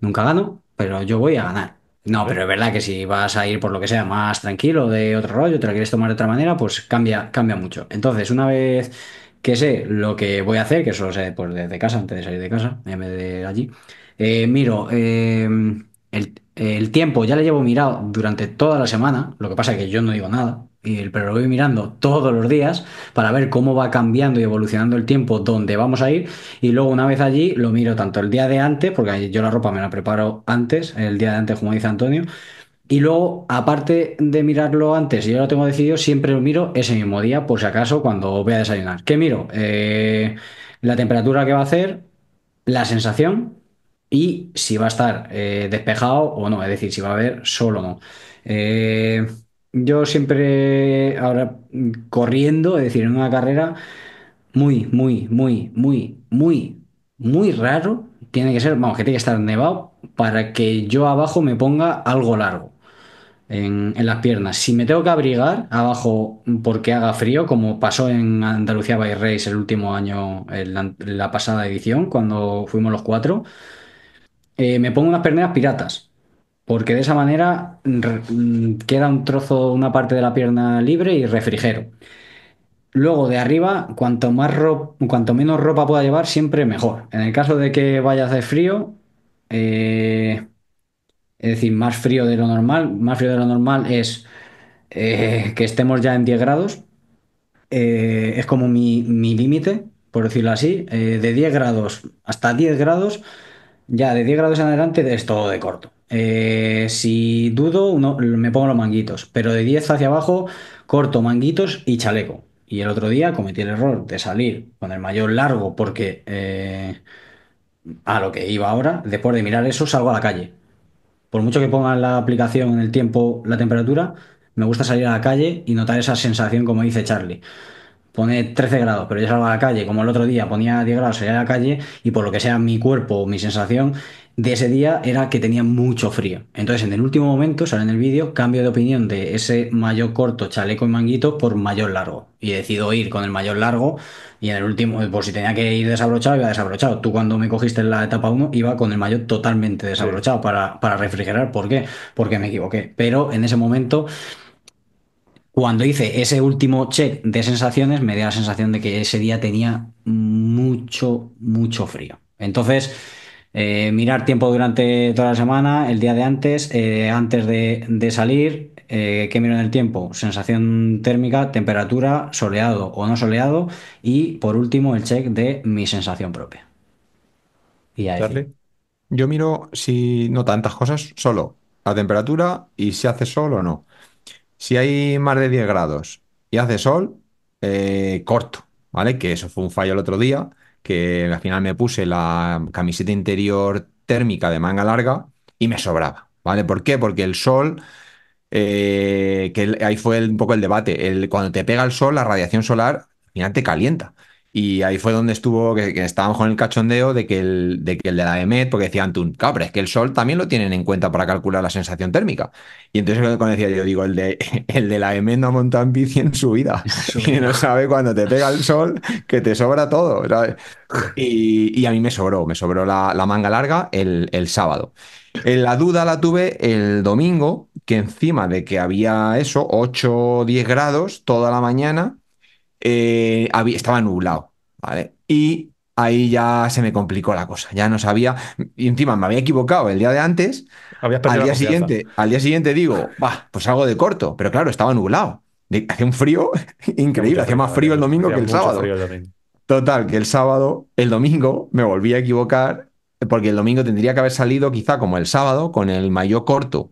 Nunca gano, pero yo voy a ganar. No, pero es verdad que si vas a ir por lo que sea más tranquilo de otro rollo, te la quieres tomar de otra manera, pues cambia, cambia mucho. Entonces, una vez que sé lo que voy a hacer, que solo sé pues, desde casa, antes de salir de casa, en de allí, eh, miro em, el, el tiempo, ya le llevo mirado durante toda la semana, lo que pasa es que yo no digo nada, pero lo voy mirando todos los días para ver cómo va cambiando y evolucionando el tiempo dónde vamos a ir y luego una vez allí lo miro tanto el día de antes, porque yo la ropa me la preparo antes, el día de antes como dice Antonio, y luego aparte de mirarlo antes, y yo lo tengo decidido, siempre lo miro ese mismo día por si acaso cuando voy a desayunar. ¿Qué miro? Eh, la temperatura que va a hacer, la sensación y si va a estar eh, despejado o no, es decir, si va a haber sol o no. Eh, yo siempre, ahora corriendo, es decir, en una carrera, muy, muy, muy, muy, muy, muy raro, tiene que ser, vamos, que tiene que estar nevado para que yo abajo me ponga algo largo en, las piernas. Si me tengo que abrigar abajo porque haga frío, como pasó en Andalucía Bike Race el último año, en la, pasada edición, cuando fuimos los cuatro, eh, me pongo unas perneras piratas porque de esa manera mm, queda un trozo, una parte de la pierna libre y refrigero. Luego de arriba, cuanto, más ropa, cuanto menos ropa pueda llevar, siempre mejor. En el caso de que vaya a hacer frío, eh, es decir, más frío de lo normal, más frío de lo normal es eh, que estemos ya en 10 grados, eh, es como mi, mi límite, por decirlo así, de 10 grados hasta 10 grados, ya de 10 grados en adelante es todo de corto. Eh, si dudo, me pongo los manguitos, pero de 10 hacia abajo, corto manguitos y chaleco. Y el otro día cometí el error de salir con el mayor largo porque eh, a lo que iba ahora, después de mirar eso, salgo a la calle. Por mucho que ponga la aplicación en el tiempo, la temperatura, me gusta salir a la calle y notar esa sensación como dice Charlie. Pone 13 grados, pero yo salgo a la calle, como el otro día ponía 10 grados, salía a la calle y por lo que sea mi cuerpo o mi sensación de ese día era que tenía mucho frío. Entonces, en el último momento, sale en el vídeo, cambio de opinión de ese mayor corto, chaleco y manguito por mayor largo. Y decido ir con el mayor largo y en el último, eh, por si tenía que ir desabrochado, iba desabrochado. Tú cuando me cogiste en la etapa 1 iba con el mayor totalmente desabrochado para, para refrigerar. ¿Por qué? Porque me equivoqué. Pero en ese momento cuando hice ese último check de sensaciones, me dio la sensación de que ese día tenía mucho, mucho frío. Entonces, eh, mirar tiempo durante toda la semana, el día de antes, eh, antes de, salir, eh, ¿qué miro en el tiempo? Sensación térmica, temperatura, soleado o no soleado y por último el check de mi sensación propia. Y ahí. Yo miro si no tantas cosas, solo la temperatura y si hace sol o no. Si hay más de 10 grados y hace sol, corto, ¿vale? Que eso fue un fallo el otro día que al final me puse la camiseta interior térmica de manga larga y me sobraba, ¿vale? ¿Por qué? Porque el sol, eh, que ahí fue un poco el debate, el, cuando te pega el sol, la radiación solar al final te calienta. Y ahí fue donde estuvo, que, estábamos con el cachondeo de que el de, que el de la EMET, porque decían, tú, cabre es que el sol también lo tienen en cuenta para calcular la sensación térmica. Y entonces, cuando decía yo, digo, el de, el de la EMET no ha montado en bici en su vida. y no sabe cuando te pega el sol que te sobra todo. Y, y, a mí me sobró, me sobró la, la manga larga el, el sábado. Eh, la duda la tuve el domingo, que encima de que había eso, 8 o 10 grados toda la mañana, eh, estaba nublado, ¿vale? Y ahí ya se me complicó la cosa. Ya no sabía. Y encima me había equivocado el día de antes. al día siguiente, al día siguiente digo, pues algo de corto. Pero claro, estaba nublado. Hacía un frío increíble, hacía más frío el domingo que el sábado. Total, que el sábado, el domingo, me volví a equivocar, porque el domingo tendría que haber salido quizá como el sábado, con el mayo corto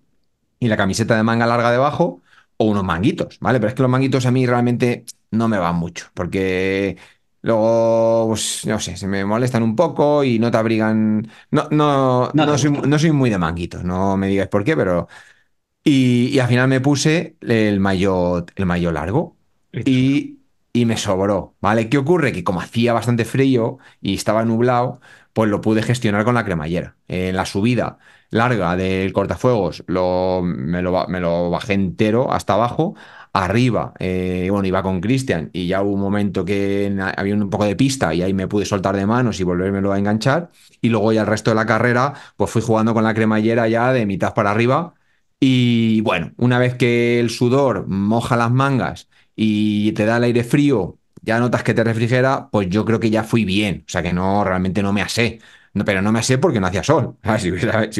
y la camiseta de manga larga debajo, o unos manguitos, ¿vale? Pero es que los manguitos a mí realmente no me va mucho, porque luego, pues, no sé, se me molestan un poco y no te abrigan. No, no, no, soy, muy de manguitos, no me digas por qué, pero. Y, al final me puse el maillot, el largo y, me sobró, ¿vale? ¿Qué ocurre? Que como hacía bastante frío y estaba nublado, pues lo pude gestionar con la cremallera. En la subida larga del cortafuegos lo, me, lo, me lo bajé entero hasta abajo, arriba. Eh, bueno, iba con Cristian y ya hubo un momento que había un poco de pista y ahí me pude soltar de manos y volvérmelo a enganchar. Y luego ya el resto de la carrera, pues fui jugando con la cremallera ya de mitad para arriba. Y bueno, una vez que el sudor moja las mangas y te da el aire frío, ya notas que te refrigera, pues yo creo que ya fui bien. O sea que no, realmente no me asé. No, pero no me asé porque no hacía sol. Si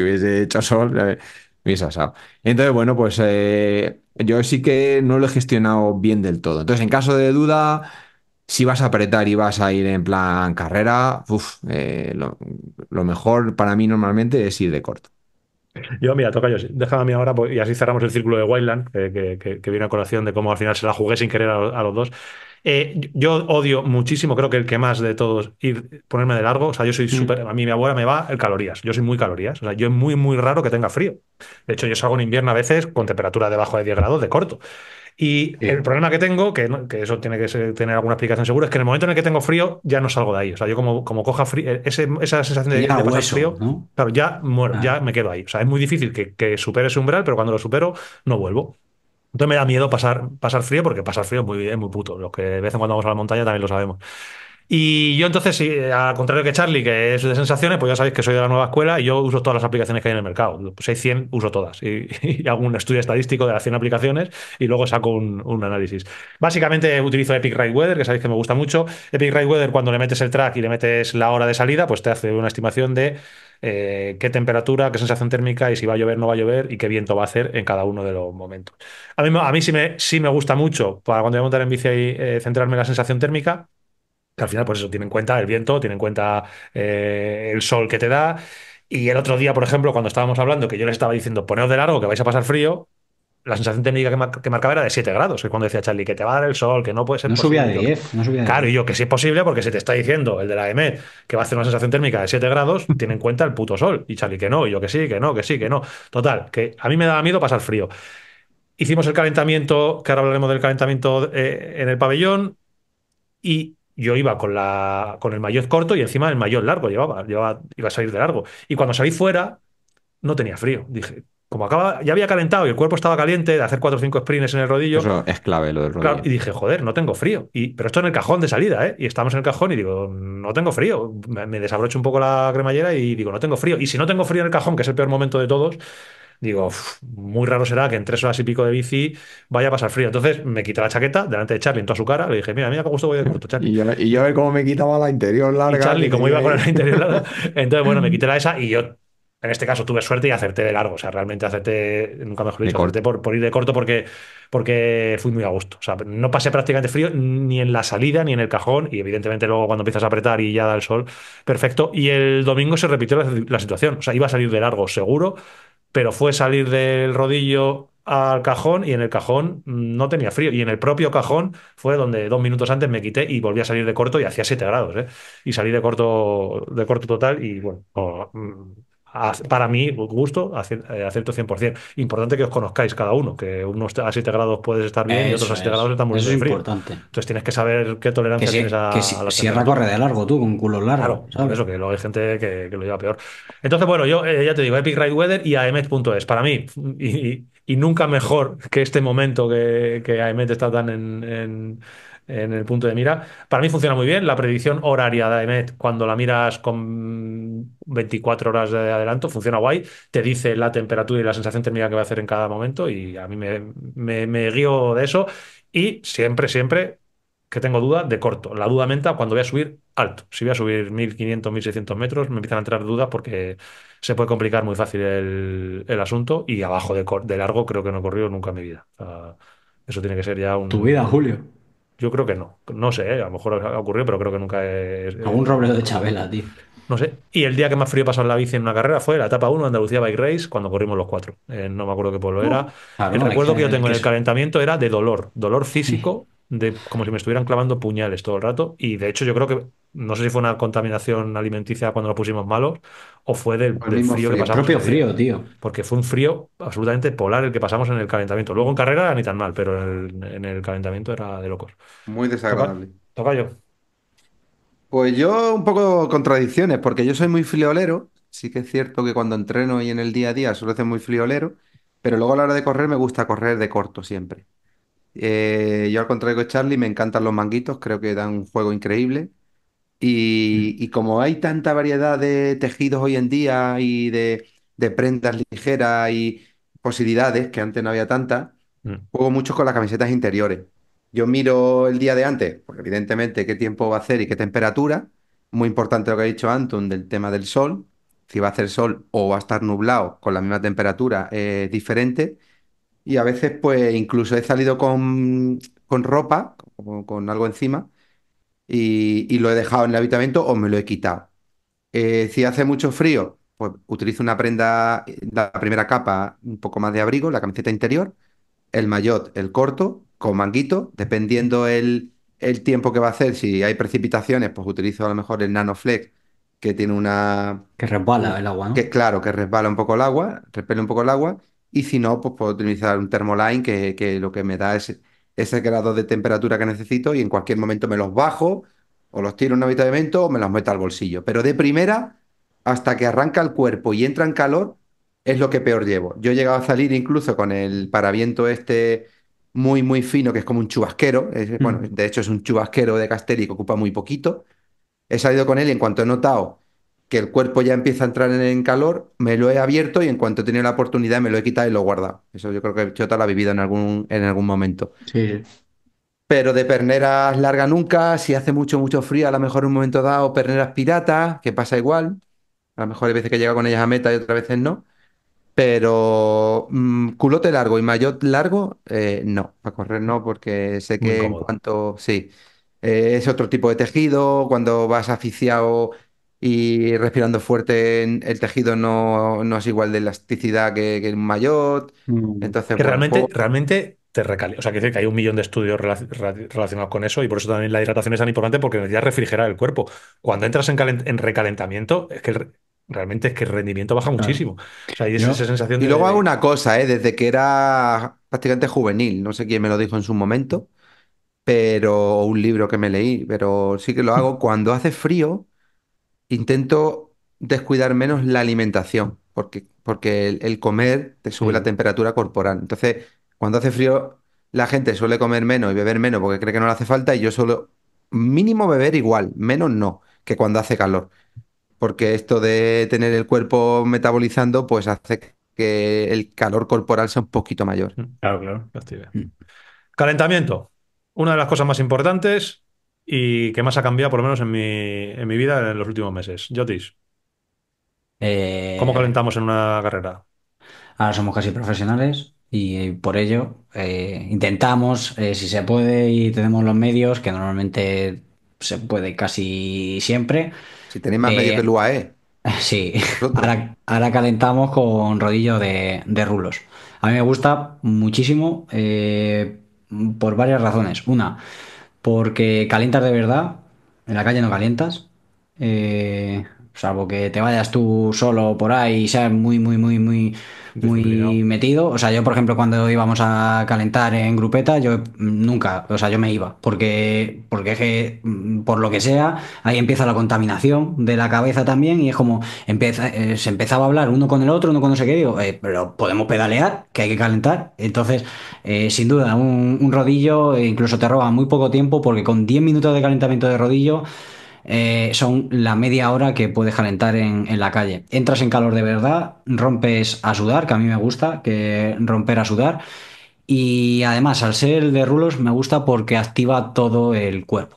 hubiese, hecho sol, me eh, hubiese asado. Entonces, bueno, pues eh, yo sí que no lo he gestionado bien del todo. Entonces, en caso de duda, si vas a apretar y vas a ir en plan carrera, eh, lo, mejor para mí normalmente es ir de corto. Yo, mira, toca yo. Déjame a mí ahora, pues, y así cerramos el círculo de Wildland, que, viene a colación de cómo al final se la jugué sin querer a los dos. Eh, yo odio muchísimo, creo que el que más de todos, ir ponerme de largo. O sea, yo soy mm. súper. A mí mi abuela me va el calorías. Yo soy muy calorías. O sea, yo es muy, muy raro que tenga frío. De hecho, yo salgo en invierno a veces con temperatura debajo de 10 grados de corto. Y el problema que tengo, que, eso tiene que tener alguna explicación segura, es que en el momento en el que tengo frío, ya no salgo de ahí. O sea, yo como, como coja frío, eh, esa sensación de, que de frío, claro, ya muero, ya ah. me quedo ahí. O sea, es muy difícil que, que supere ese umbral, pero cuando lo supero, no vuelvo. Entonces me da miedo pasar, pasar frío, porque pasar frío es muy, muy puto. Los que de vez en cuando vamos a la montaña también lo sabemos. Y yo entonces, al contrario que Charlie, que es de sensaciones, pues ya sabéis que soy de la nueva escuela y yo uso todas las aplicaciones que hay en el mercado. Pues hay uso todas. Y, hago un estudio estadístico de las 100 aplicaciones y luego saco un, análisis. Básicamente utilizo Epic Ride Weather, que sabéis que me gusta mucho. Epic Ride Weather, cuando le metes el track y le metes la hora de salida, pues te hace una estimación de eh, qué temperatura, qué sensación térmica y si va a llover, no va a llover y qué viento va a hacer en cada uno de los momentos. A mí, sí, me, sí me gusta mucho para cuando voy a montar en bici y eh, centrarme en la sensación térmica. Que al final, pues eso, tiene en cuenta el viento, tiene en cuenta eh, el sol que te da. Y el otro día, por ejemplo, cuando estábamos hablando, que yo les estaba diciendo, ponedos de largo, que vais a pasar frío, la sensación térmica que, marcaba era de 7 grados, que cuando decía Charlie que te va a dar el sol, que no puede ser. No subía de 10, Claro, y yo que sí es posible porque se te está diciendo el de la EMED que va a hacer una sensación térmica de 7 grados, tiene en cuenta el puto sol. Y Charlie que no, y yo que sí, que no, que sí, que no. Total, que a mí me daba miedo pasar frío. Hicimos el calentamiento, que ahora hablaremos del calentamiento eh, en el pabellón, y yo iba con, la, con el mayor corto y encima el mayor largo llevaba, llevaba, iba a salir de largo. Y cuando salí fuera, no tenía frío. Dije, como acaba, ya había calentado y el cuerpo estaba caliente, de hacer cuatro o cinco sprints en el rodillo. Eso es clave lo del rodillo. y dije, joder, no tengo frío. pero esto en el cajón de salida, ¿eh? Y estábamos en el cajón y digo, no tengo frío. Me, desabrocho un poco la cremallera y digo, no tengo frío. Y si no tengo frío en el cajón, que es el peor momento de todos, digo, muy raro será que en tres horas y pico de bici vaya a pasar frío. Entonces me quité la chaqueta delante de Charlie en toda su cara. Le dije, mira, mira qué gusto voy a corto, Charlie. Y yo, y yo a ver cómo me quitaba la interior larga. Charlie, cómo iba con la interior larga. Entonces, bueno, me quité la esa y yo en este caso tuve suerte y acerté de largo. O sea, realmente acerté, nunca mejor dicho, acerté por, ir de corto porque, porque fui muy a gusto. O sea, no pasé prácticamente frío ni en la salida ni en el cajón. Y evidentemente luego cuando empiezas a apretar y ya da el sol, perfecto. Y el domingo se repitió la, situación. O sea, iba a salir de largo seguro, pero fue salir del rodillo al cajón y en el cajón no tenía frío. Y en el propio cajón fue donde dos minutos antes me quité y volví a salir de corto y hacía 7 grados. ¿eh? Y salí de corto, de corto total y bueno, para mí, gusto, eh, acepto 100%. Importante que os conozcáis cada uno, que unos a 7 grados puedes estar bien y otros a 7 grados están muy frío. importante. Entonces tienes que saber qué tolerancia tienes a, que si, Sierra corre de largo tú, con culo largo. Claro, eso, que luego hay gente que, lo lleva peor. Entonces, bueno, yo eh, ya te digo, Epic Ride Weather y AEMET.es. Para mí, y, nunca mejor que este momento que, que AEMET está tan en, en en el punto de mira. Para mí funciona muy bien la predicción horaria de AEMET cuando la miras con 24 horas de adelanto, funciona guay, te dice la temperatura y la sensación térmica que va a hacer en cada momento y a mí me, guío de eso y siempre, siempre que tengo duda de corto. La duda menta cuando voy a subir alto. Si voy a subir 1500, 1600 metros, me empiezan a entrar dudas porque se puede complicar muy fácil el, asunto y abajo de, de, largo creo que no he corrido nunca en mi vida. eso tiene que ser ya un... Tu vida, Julio. Yo creo que no. No sé, ¿eh? a lo mejor ha ocurrido, pero creo que nunca es. Eh, Algún robleo de Chabela, tío. No sé. Y el día que más frío pasó en la bici en una carrera fue la etapa 1 Andalucía Bike Race, cuando corrimos los cuatro. Eh, no me acuerdo qué pueblo era. el recuerdo que, yo tengo en el calentamiento era de dolor, dolor físico de como si me estuvieran clavando puñales todo el rato. Y de hecho, yo creo que no sé si fue una contaminación alimenticia cuando lo pusimos malo o fue del, frío, que pasamos. propio frío, tío. Porque fue un frío absolutamente polar el que pasamos en el calentamiento. Luego en carrera ni tan mal, pero en el, calentamiento era de locos. Muy desagradable. Toca, yo. Pues yo un poco contradicciones, porque yo soy muy friolero. Sí que es cierto que cuando entreno y en el día a día suele ser muy friolero, pero luego a la hora de correr me gusta correr de corto siempre. Eh, yo al contrario que Charlie, me encantan los manguitos, creo que dan un juego increíble. Y, mm. como hay tanta variedad de tejidos hoy en día y de, prendas ligeras y posibilidades, que antes no había tantas, mm. juego mucho con las camisetas interiores. Yo miro el día de antes, porque evidentemente qué tiempo va a hacer y qué temperatura. Muy importante lo que ha dicho Anton del tema del sol. Si va a hacer sol o va a estar nublado con la misma temperatura, eh, diferente y a veces pues incluso he salido con, ropa, con, algo encima, y, lo he dejado en el habitamento o me lo he quitado. Eh, si hace mucho frío, pues utilizo una prenda, la primera capa, un poco más de abrigo, la camiseta interior, el maillot, el corto, con manguito, dependiendo el, tiempo que va a hacer, si hay precipitaciones, pues utilizo a lo mejor el nanoflex, que tiene una... Que resbala el agua, ¿no? Que claro, que resbala un poco el agua, repele un poco el agua. Y si no, pues puedo utilizar un termoline que, que lo que me da es ese grado de temperatura que necesito y en cualquier momento me los bajo o los tiro en un vento o me los meto al bolsillo. Pero de primera, hasta que arranca el cuerpo y entra en calor, es lo que peor llevo. Yo he llegado a salir incluso con el paraviento este muy, muy fino, que es como un chubasquero. Bueno, mm. de hecho es un chubasquero de Castelli que ocupa muy poquito. He salido con él y en cuanto he notado que el cuerpo ya empieza a entrar en calor, me lo he abierto y en cuanto he tenido la oportunidad me lo he quitado y lo he guardado. Eso yo creo que Chota lo ha vivido en algún, en algún momento. Sí. Pero de perneras largas nunca, si hace mucho, mucho frío, a lo mejor en un momento dado perneras piratas, que pasa igual. A lo mejor hay veces que llega con ellas a meta y otras veces no. Pero mm, culote largo y maillot largo, eh, no. Para correr no, porque sé que en cuanto... Sí. Eh, es otro tipo de tejido, cuando vas aficiado y respirando fuerte el tejido no, es igual de elasticidad que, que un mm. Entonces, realmente, realmente te recal... O sea, que, que hay un millón de estudios relacionados con eso y por eso también la hidratación es tan importante porque necesitas refrigerar el cuerpo. Cuando entras en, en recalentamiento, es que realmente es que el rendimiento baja muchísimo. O sea, y esa sensación Y luego hago una cosa, ¿eh? desde que era prácticamente juvenil, no sé quién me lo dijo en su momento, pero un libro que me leí, pero sí que lo hago cuando hace frío intento descuidar menos la alimentación, porque, porque el, comer te sube la temperatura corporal. Entonces, cuando hace frío, la gente suele comer menos y beber menos porque cree que no le hace falta y yo suelo mínimo beber igual, menos no, que cuando hace calor. Porque esto de tener el cuerpo metabolizando, pues hace que el calor corporal sea un poquito mayor. Mm. Claro, claro, mm. Calentamiento. Una de las cosas más importantes, ¿Y qué más ha cambiado, por lo menos en mi, en mi vida, en los últimos meses? Jotis, eh, ¿cómo calentamos en una carrera? ahora somos casi profesionales y eh, por ello eh, intentamos, si se puede y tenemos los medios, que normalmente se puede casi siempre. Si tenéis más medios que UAE, Sí, ahora, calentamos con rodillo de, de rulos. A mí me gusta muchísimo por varias razones. Una, porque calientas de verdad, en la calle no calientas. Eh, salvo que te vayas tú solo por ahí y seas muy, muy, muy, muy, muy metido. O sea, yo, por ejemplo, cuando íbamos a calentar en grupeta, yo nunca, o sea, yo me iba, porque, porque es que, mm, por lo que sea, ahí empieza la contaminación de la cabeza también y es como, empieza, eh, se empezaba a hablar uno con el otro, uno con no sé qué, digo, eh, pero podemos pedalear, que hay que calentar. Entonces, eh, sin duda, un, un rodillo e incluso te roba muy poco tiempo porque con 10 minutos de calentamiento de rodillo... Eh, son la media hora que puedes calentar en, la calle. Entras en calor de verdad, rompes a sudar, que a mí me gusta, que romper a sudar. Y además, al ser de rulos, me gusta porque activa todo el cuerpo.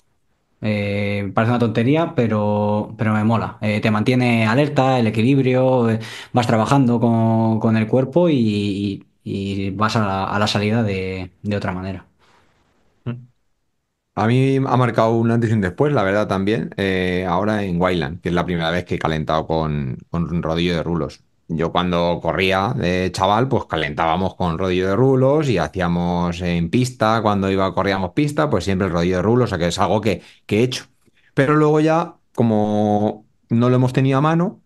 Eh, parece una tontería, pero, me mola. Eh, te mantiene alerta, el equilibrio, vas trabajando con, el cuerpo y, vas a la, a la, salida de, de otra manera. A mí ha marcado un antes y un después, la verdad, también, eh, ahora en Wildland, que es la primera vez que he calentado con, un rodillo de rulos. Yo cuando corría de chaval, pues calentábamos con rodillo de rulos y hacíamos en pista, cuando iba corríamos pista, pues siempre el rodillo de rulos, o sea que es algo que, que he hecho. Pero luego ya, como no lo hemos tenido a mano,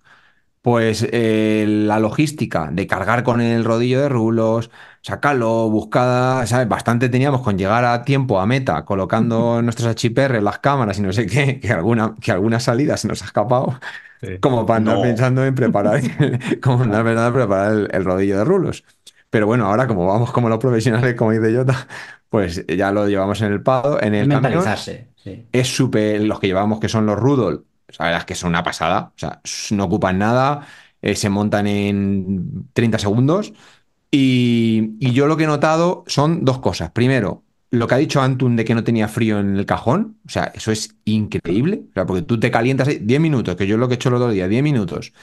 pues eh, la logística de cargar con el rodillo de rulos, sacarlo, buscada, ¿sabes? Bastante teníamos con llegar a tiempo a meta, colocando nuestros HPR, las cámaras y no sé qué, que alguna, que alguna salida se nos ha escapado, como para andar pensando en preparar, como preparar el, rodillo de rulos. Pero bueno, ahora como vamos como los profesionales, como dice Jota, pues ya lo llevamos en el pado, en el Mentalizarse, Es súper, los que llevamos que son los rudol, la verdad es que son una pasada. O sea, no ocupan nada, eh, se montan en 30 segundos. Y, yo lo que he notado son dos cosas. Primero, lo que ha dicho Antun de que no tenía frío en el cajón. O sea, eso es increíble. porque tú te calientas 10 minutos, que yo lo que he hecho el otro día, 10 minutos.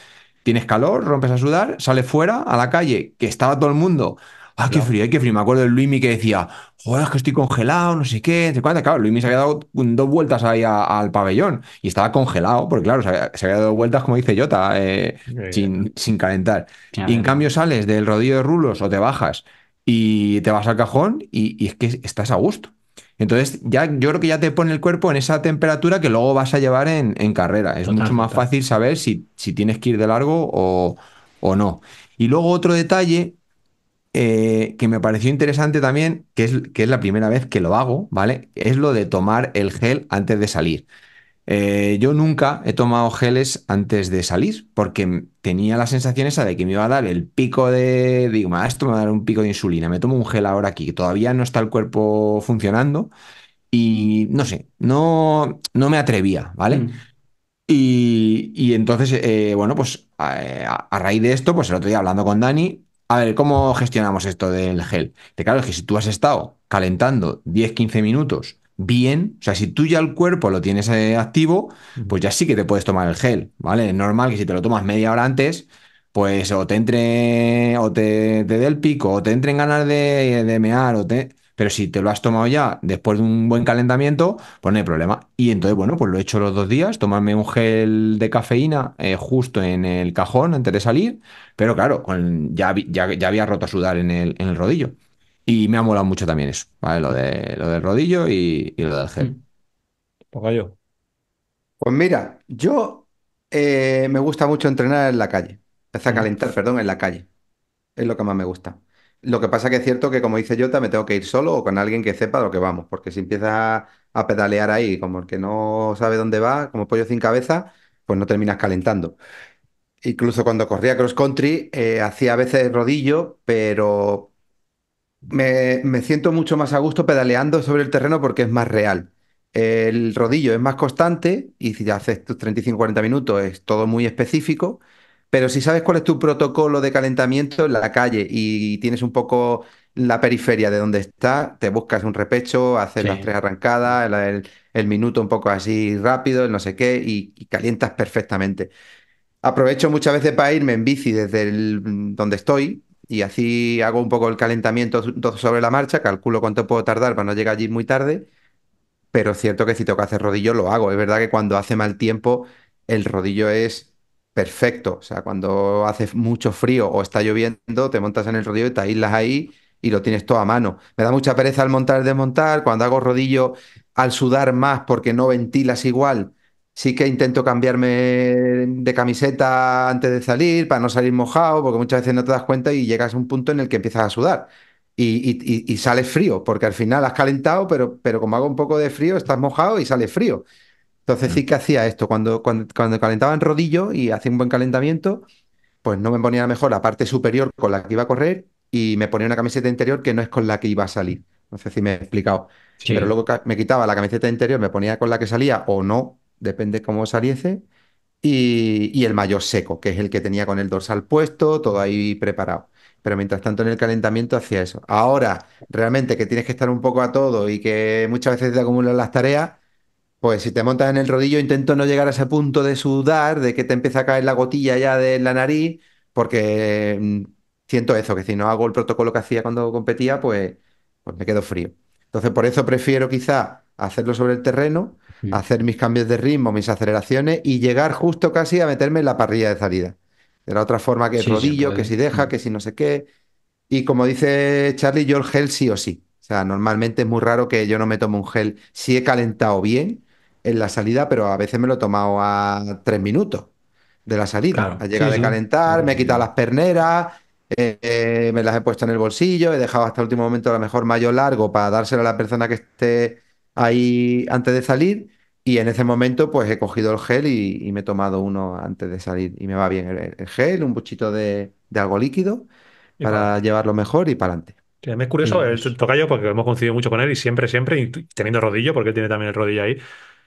Tienes calor, rompes a sudar, sales fuera a la calle, que estaba todo el mundo ah, qué frío, qué frío. Me acuerdo de Luimi que decía, joder, es que estoy congelado, no sé qué, te Claro, Luimi se había dado dos vueltas ahí al pabellón y estaba congelado, porque claro, se había, dado dos dado vueltas, como dice Jota, eh, sin, calentar. Y en cambio sales del rodillo de rulos o te bajas y te vas al cajón y, es que estás a gusto. Entonces, ya, yo creo que ya te pone el cuerpo en esa temperatura que luego vas a llevar en, carrera. Es mucho más fácil saber si, si, tienes que ir de largo o, o no. Y luego otro detalle eh, que me pareció interesante también, que es, que es la primera vez que lo hago, ¿vale? Es lo de tomar el gel antes de salir. Eh, yo nunca he tomado geles antes de salir porque tenía la sensación esa de que me iba a dar el pico de. Digo, esto me va a dar un pico de insulina, me tomo un gel ahora aquí, todavía no está el cuerpo funcionando y no sé, no, no me atrevía, ¿vale? Mm. Y, entonces, eh, bueno, pues a, raíz de esto, pues el otro día hablando con Dani, a ver, ¿cómo gestionamos esto del gel? te claro, es que si tú has estado calentando 10-15 minutos bien, o sea, si tú ya el cuerpo lo tienes eh, activo, pues ya sí que te puedes tomar el gel, ¿vale? Es normal que si te lo tomas media hora antes, pues o te entre, o te, dé el pico, o te entren ganas de, de mear, o te... Pero si te lo has tomado ya después de un buen calentamiento, pues no hay problema. Y entonces, bueno, pues lo he hecho los dos días, tomarme un gel de cafeína eh, justo en el cajón antes de salir, pero claro, ya, había roto a sudar en el, rodillo. Y me ha molado mucho también eso, ¿vale? Lo, de, lo del rodillo y, lo del gel. Mm. Pues yo. Pues mira, yo eh, me gusta mucho entrenar en la calle. O mm. calentar, perdón, en la calle. Es lo que más me gusta. Lo que pasa que es cierto que, como dice Jota, me tengo que ir solo o con alguien que sepa lo que vamos, porque si empiezas a pedalear ahí, como el que no sabe dónde va, como pollo sin cabeza, pues no terminas calentando. Incluso cuando corría cross country, eh, hacía a veces rodillo, pero me, siento mucho más a gusto pedaleando sobre el terreno porque es más real. El rodillo es más constante y si haces tus 35-40 minutos es todo muy específico pero si sabes cuál es tu protocolo de calentamiento en la calle y tienes un poco la periferia de donde está, te buscas un repecho, haces las tres arrancadas, el, minuto un poco así rápido, el no sé qué, y, calientas perfectamente. Aprovecho muchas veces para irme en bici desde el, mm, donde estoy y así hago un poco el calentamiento sobre la marcha, calculo cuánto puedo tardar para no llegar allí muy tarde, pero es cierto que si tengo hacer rodillo lo hago. Es verdad que cuando hace mal tiempo el rodillo es perfecto. O sea, cuando hace mucho frío o está lloviendo, te montas en el rodillo y te aíslas ahí y lo tienes todo a mano. Me da mucha pereza al montar y desmontar. Cuando hago rodillo, al sudar más porque no ventilas igual, sí que intento cambiarme de camiseta antes de salir para no salir mojado, porque muchas veces no te das cuenta y llegas a un punto en el que empiezas a sudar. Y, sale sales frío, porque al final has calentado, pero, pero como hago un poco de frío, estás mojado y sale frío. Entonces sí mm. que hacía esto, cuando, cuando, calentaba en rodillo y hacía un buen calentamiento, pues no me ponía mejor la parte superior con la que iba a correr y me ponía una camiseta interior que no es con la que iba a salir. No sé si me he explicado. Pero luego me quitaba la camiseta interior, me ponía con la que salía o no, depende cómo saliese. Y, y, el mayor seco, que es el que tenía con el dorsal puesto, todo ahí preparado. Pero mientras tanto en el calentamiento hacía eso. Ahora, realmente que tienes que estar un poco a todo y que muchas veces te acumulan las tareas, pues si te montas en el rodillo, intento no llegar a ese punto de sudar, de que te empieza a caer la gotilla ya de la nariz, porque mm, siento eso, que si no hago el protocolo que hacía cuando competía, pues, pues me quedo frío. Entonces, por eso prefiero quizá hacerlo sobre el terreno, hacer mis cambios de ritmo, mis aceleraciones y llegar justo casi a meterme en la parrilla de salida. De la otra forma que el rodillo, que si deja, que si no sé qué. Y como dice Charlie, yo el gel sí o sí. O sea, normalmente es muy raro que yo no me tome un gel si he calentado bien, en la salida, pero a veces me lo he tomado a tres minutos de la salida. ha llegado a calentar, me he quitado las perneras, eh, me las he puesto en el bolsillo, he dejado hasta el último momento a lo mejor mayo largo para dárselo a la persona que esté ahí antes de salir. Y en ese momento, pues he cogido el gel y, me he tomado uno antes de salir. Y me va bien el, gel, un buchito de, algo líquido para llevarlo mejor y para adelante. me es curioso el tocayo porque hemos coincidido mucho con él y siempre, siempre, teniendo rodillo, porque él tiene también el rodillo ahí,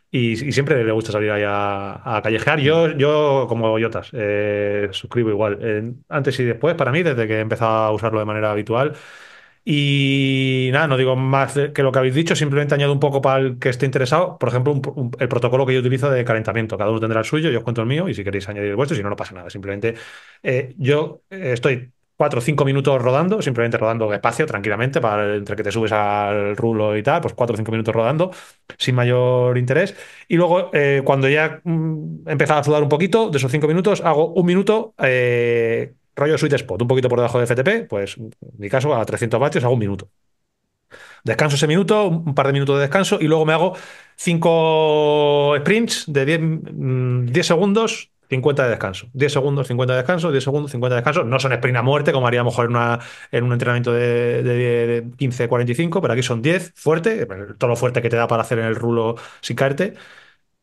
y, siempre le gusta salir ahí a, callejear. Yo, yo como Goyotas, eh, suscribo igual. antes y después, para mí, desde que he empezado a usarlo de manera habitual. Y nada, no digo más que lo que habéis dicho, simplemente añado un poco para el que esté interesado, por ejemplo, el protocolo que yo utilizo de calentamiento. Cada uno tendrá el suyo, yo os cuento el mío y si queréis añadir el vuestro, si no, no pasa nada. Simplemente eh, yo eh, estoy 4 o 5 minutos rodando, simplemente rodando despacio tranquilamente, para entre que te subes al rulo y tal, pues 4 o 5 minutos rodando, sin mayor interés. Y luego, eh, cuando ya he mm, empezado a sudar un poquito, de esos 5 minutos, hago un minuto eh, rollo sweet spot, un poquito por debajo de FTP, pues en mi caso a 300 vatios hago un minuto. Descanso ese minuto, un par de minutos de descanso y luego me hago cinco sprints de 10 mm, segundos 50 de descanso. 10 segundos, 50 de descanso, 10 segundos, 50 de descanso. No son sprint a muerte, como haría mejor en, una, en un entrenamiento de, 15-45, pero aquí son 10, fuerte, todo lo fuerte que te da para hacer en el rulo sin caerte,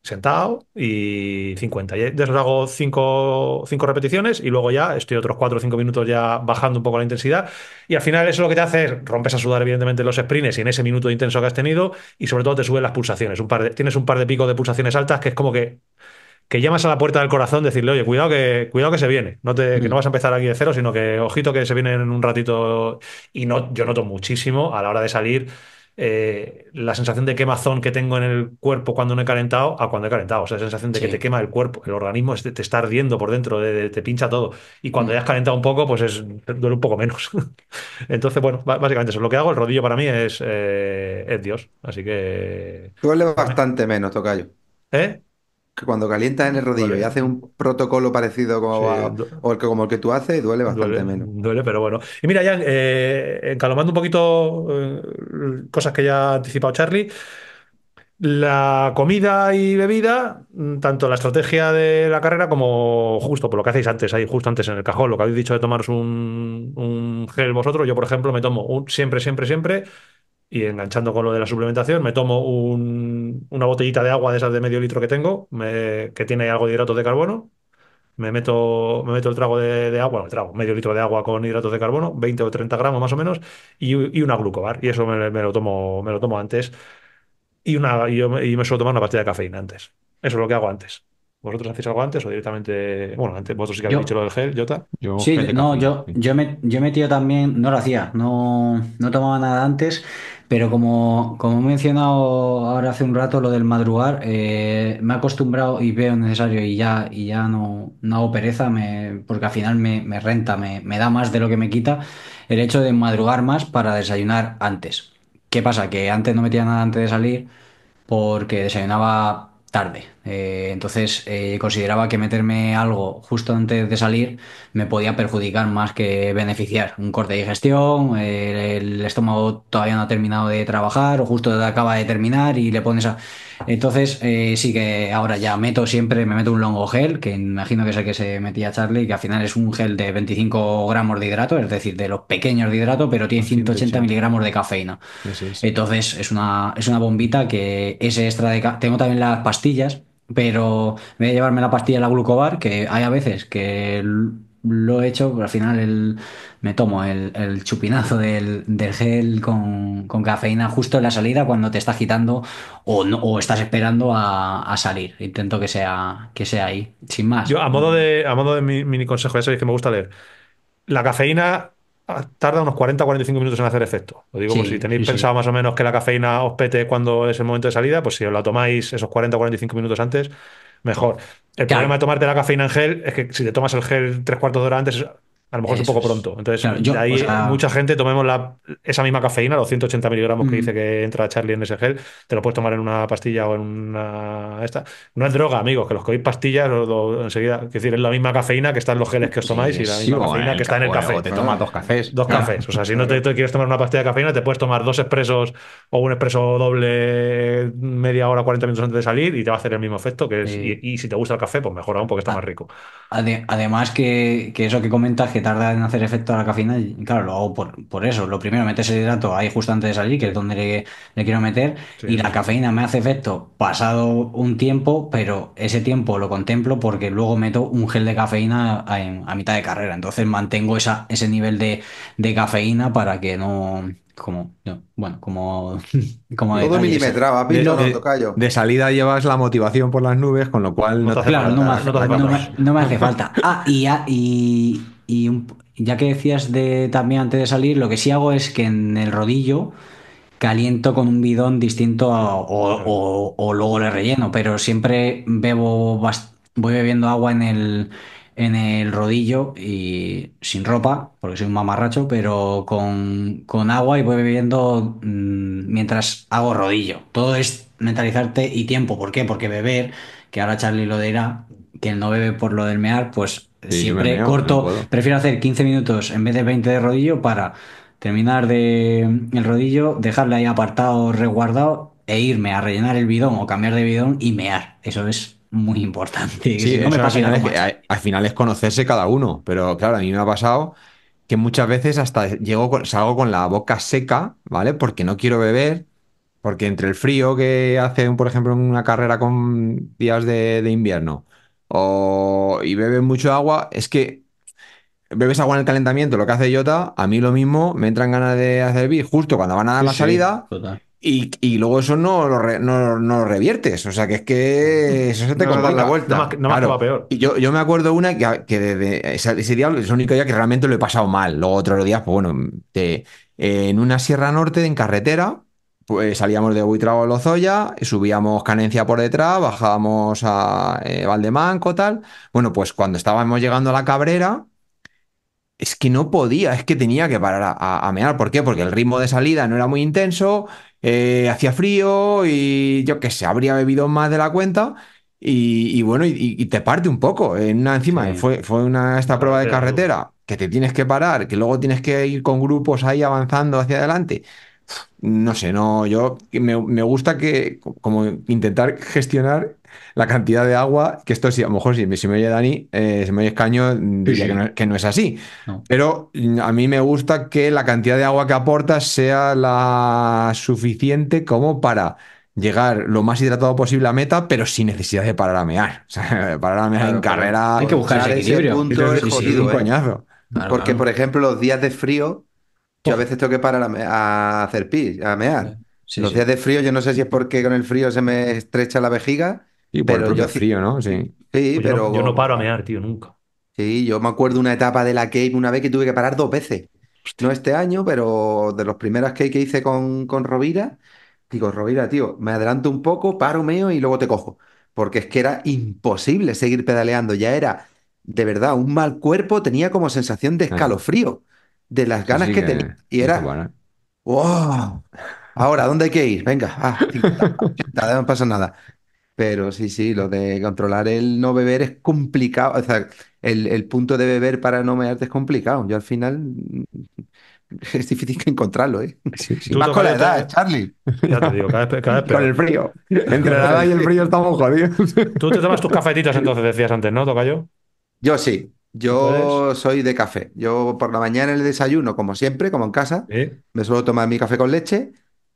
sentado y 50. Y de hago 5, repeticiones y luego ya estoy otros 4 o 5 minutos ya bajando un poco la intensidad. Y al final eso lo que te hace es rompes a sudar evidentemente los sprints y en ese minuto intenso que has tenido y sobre todo te suben las pulsaciones. Un par tienes un par de picos de pulsaciones altas que es como que que llamas a la puerta del corazón, decirle, oye, cuidado que, cuidado que se viene, no te, que mm. no vas a empezar aquí de cero, sino que ojito que se viene en un ratito. Y no, yo noto muchísimo a la hora de salir. Eh, la sensación de quemazón que tengo en el cuerpo cuando no he calentado a cuando he calentado. O sea, la sensación de que te quema el cuerpo, el organismo te está ardiendo por dentro, te pincha todo. Y cuando mm. ya has calentado un poco, pues es, duele un poco menos. Entonces, bueno, básicamente eso. es Lo que hago, el rodillo para mí es, eh, es Dios. Así que. Duele bastante menos, tocayo. ¿Eh? que cuando calienta en el rodillo y haces un protocolo parecido como, o el que, como el que tú haces, duele bastante menos. Duele, pero bueno. Y mira, ya eh, encalomando un poquito eh, cosas que ya ha anticipado Charlie. La comida y bebida, mm, tanto la estrategia de la carrera como justo por lo que hacéis antes, ahí justo antes en el cajón, lo que habéis dicho de tomaros un, un gel vosotros, yo por ejemplo me tomo un, siempre, siempre, siempre y enganchando con lo de la suplementación, me tomo una botellita de agua de esas de medio litro que tengo, que tiene algo de hidratos de carbono, me meto, me meto el trago de, agua, el trago, medio litro de agua con hidratos de carbono, 20 o 30 gramos más o menos, y, una glucobar, y eso me, lo tomo, me lo tomo antes, y, una, y, me suelo tomar una pastilla de cafeína antes, eso es lo que hago antes. ¿Vosotros hacéis algo antes o directamente? Bueno, antes vosotros sí que habéis dicho lo del gel, Jota. Yo sí, no, yo, me, yo metido también, no lo hacía, no, no tomaba nada antes. Pero como, como he mencionado ahora hace un rato, lo del madrugar, eh, me he acostumbrado y veo necesario y ya, y ya no, hago pereza, me, porque al final me, me renta, me da más de lo que me quita el hecho de madrugar más para desayunar antes. ¿Qué pasa? Que antes no metía nada antes de salir porque desayunaba tarde. Eh, entonces eh, consideraba que meterme algo justo antes de salir me podía perjudicar más que beneficiar. Un corte de digestión, eh, el estómago todavía no ha terminado de trabajar o justo acaba de terminar y le pones a... Entonces sí que ahora ya meto siempre, me meto un longo gel, que imagino que es el que se metía Charlie, que al final es un gel de 25 gramos de hidrato, es decir, de los pequeños de hidrato, pero tiene 180 miligramos de cafeína. Entonces es una, es una bombita que ese extra de... Tengo también las pastillas pero voy a llevarme la pastilla de la glucobar, que hay a veces que lo he hecho, pero al final me tomo el, chupinazo del, gel con, cafeína justo en la salida cuando te estás quitando o, estás esperando a, salir. Intento que sea, que sea ahí, sin más. Yo, a modo de, a modo de mini consejo, ya sabéis que me gusta leer. La cafeína Ah, tarda unos 40-45 minutos en hacer efecto. Lo digo como si tenéis pensado más o menos que la cafeína os pete cuando es el momento de salida, pues si os la tomáis esos 40-45 minutos antes, mejor. El problema de tomarte la cafeína en gel es que si te tomas el gel tres cuartos de hora antes, a lo mejor es un poco pronto. Entonces, ahí mucha gente tomemos la, esa misma cafeína, los 180 miligramos que dice que entra Charlie en ese gel, te lo puedes tomar en una pastilla o en una. Esta. No es droga, amigos, que los cogéis pastillas enseguida. Es decir, es la misma cafeína que está en los geles que os tomáis y la misma cafeína que está en el café. O te tomas dos cafés. Dos cafés. O sea, si no te, quieres tomar una pastilla de cafeína, te puedes tomar dos expresos o un expreso doble media hora, 40 minutos antes de salir y te va a hacer el mismo efecto. y, si te gusta el café, pues mejor aún porque está más rico. Además, que, eso que comentas, que tarda en hacer efecto a la cafeína y claro, lo hago por, eso. Lo primero, metes el hidrato ahí justo antes de salir, que es donde le, quiero meter, y la cafeína me hace efecto pasado un tiempo, pero ese tiempo lo contemplo porque luego meto un gel de cafeína a, mitad de carrera. Entonces mantengo esa, ese nivel de, cafeína para que no, como bueno, como como todo pillo, de, de, salida llevas la motivación por las nubes, con lo cual no, te, hace falta. no, me, hace falta. Ah, y ah, y ya que decías de también antes de salir, lo que sí hago es que en el rodillo caliento con un bidón distinto o, o, luego le relleno, pero siempre bebo voy bebiendo agua en el, en el rodillo y sin ropa, porque soy un mamarracho, pero con, agua y voy bebiendo mm, mientras hago rodillo. Todo es mentalizarte y tiempo. ¿Por qué? Porque beber, que ahora Charlie lo dirá, que él no bebe por lo del mear, pues siempre corto. prefiero hacer 15 minutos en vez de 20 de rodillo para terminar de el rodillo, dejarle ahí apartado, resguardado e irme a rellenar el bidón o cambiar de bidón y mear. Eso es muy importante. al, final es conocerse cada uno, pero claro, a mí me ha pasado que muchas veces hasta llego salgo con la boca seca, ¿vale? Porque no quiero beber, porque entre el frío que hace, por ejemplo, en una carrera con días de invierno, y bebes mucho agua, es que bebes agua en el calentamiento, lo que hace Jota, a mí lo mismo, me entran ganas de hacer bis justo cuando van a dar la salida. Y, luego eso no lo, reviertes. O sea, que es que eso se te no, la vuelta. No más, no va peor. Y yo, me acuerdo una que, desde ese, día es el único día que realmente lo he pasado mal. Luego otros días, pues bueno, en una Sierra Norte en carretera, pues salíamos de Buitrago a Lozoya, subíamos Canencia por detrás, bajábamos a eh, Valdemanco, tal. Bueno, pues cuando estábamos llegando a la Cabrera, es que no podía, es que tenía que parar a, mear. ¿Por qué? Porque el ritmo de salida no era muy intenso, eh, hacía frío y yo que sé, habría bebido más de la cuenta. Y, bueno, y, te parte un poco. En una, encima, fue, fue una, esta prueba de carretera que te tienes que parar, que luego tienes que ir con grupos ahí avanzando hacia adelante no sé, no, yo me, gusta que como intentar gestionar la cantidad de agua, que esto sí, a lo mejor si, me oye Dani, eh, si me oye Escaño, mm, diría Que, no, es así. Pero mm, a mí me gusta que la cantidad de agua que aporta sea la suficiente como para llegar lo más hidratado posible a meta, pero sin necesidad de parar a mear. O sea, parar en carrera. Hay que buscar Punto coñazo. Porque, por ejemplo, los días de frío yo a veces tengo que parar a, hacer pis, a mear. los días de frío, yo no sé si es porque con el frío se me estrecha la vejiga. Y por pero yo frío, ¿no? Sí. Pues pero. Yo, no paro a mear, tío, nunca. Sí, yo me acuerdo una etapa de la Cape una vez que tuve que parar dos veces. No este año, pero de los primeros Cape que hice con, con Rovira, digo, Rovira, tío, me adelanto un poco, paro, meo y luego te cojo. Porque es que era imposible seguir pedaleando. Ya era, de verdad, un mal cuerpo, tenía como sensación de escalofrío de las ganas que, tenía. Y era, ¿eh? ¡wow! Ahora, ¿dónde hay que ir? Venga, ah, nada no pasa nada. Pero sí, sí, lo de controlar el no beber es complicado. O sea, el, el punto de beber para no mearte es complicado. Yo al final es difícil que encontrarlo, ¿eh? Más con la edad, Charlie. Ya te digo, cada vez, cada vez peor. Con el frío. Entre la edad y el frío estamos jodidos. Tú te tomas tus cafetitas entonces, decías antes, ¿no, toca yo Yo sí. Yo soy de café. Yo por la mañana en el desayuno, como siempre, como en casa, me suelo tomar mi café con leche.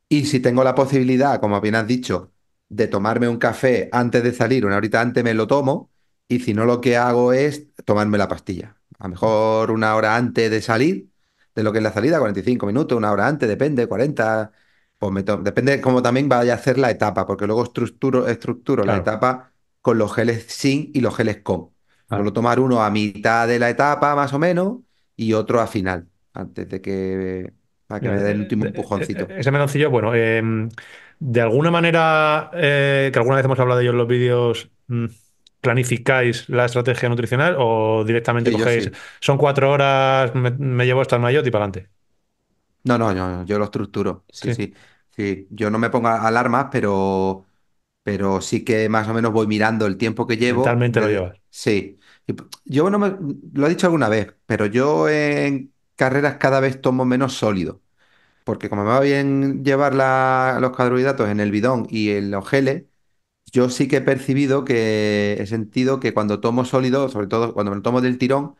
Y si tengo la posibilidad, como bien has dicho, de tomarme un café antes de salir, una horita antes me lo tomo. Y si no, lo que hago es tomarme la pastilla. A lo mejor una hora antes de salir, de lo que es la salida, 45 minutos, una hora antes, depende, 40. Pues me depende cómo también vaya a hacer la etapa, porque luego estructuro, estructuro la etapa con los geles sin y los geles con. Solo tomar uno a mitad de la etapa, más o menos, y otro a final, antes de que, para que me dé el eh, último eh, empujoncito. Eh, ese meloncillo, bueno, em, de alguna manera, que alguna vez hemos hablado de ello en los vídeos, mm, ¿planificáis la estrategia nutricional o directamente cogéis, son cuatro horas, me, llevo hasta el mayot y para adelante? No, no, no, yo lo estructuro, sí, sí, sí. Yo no me pongo alarmas, pero, pero sí que más o menos voy mirando el tiempo que llevo. Totalmente lo llevas. Sí, yo no lo he dicho alguna vez, pero yo en carreras cada vez tomo menos sólido. Porque como me va bien llevar los carbohidratos en el bidón y en los geles, yo sí que he percibido que he sentido que cuando tomo sólido, sobre todo cuando me lo tomo del tirón,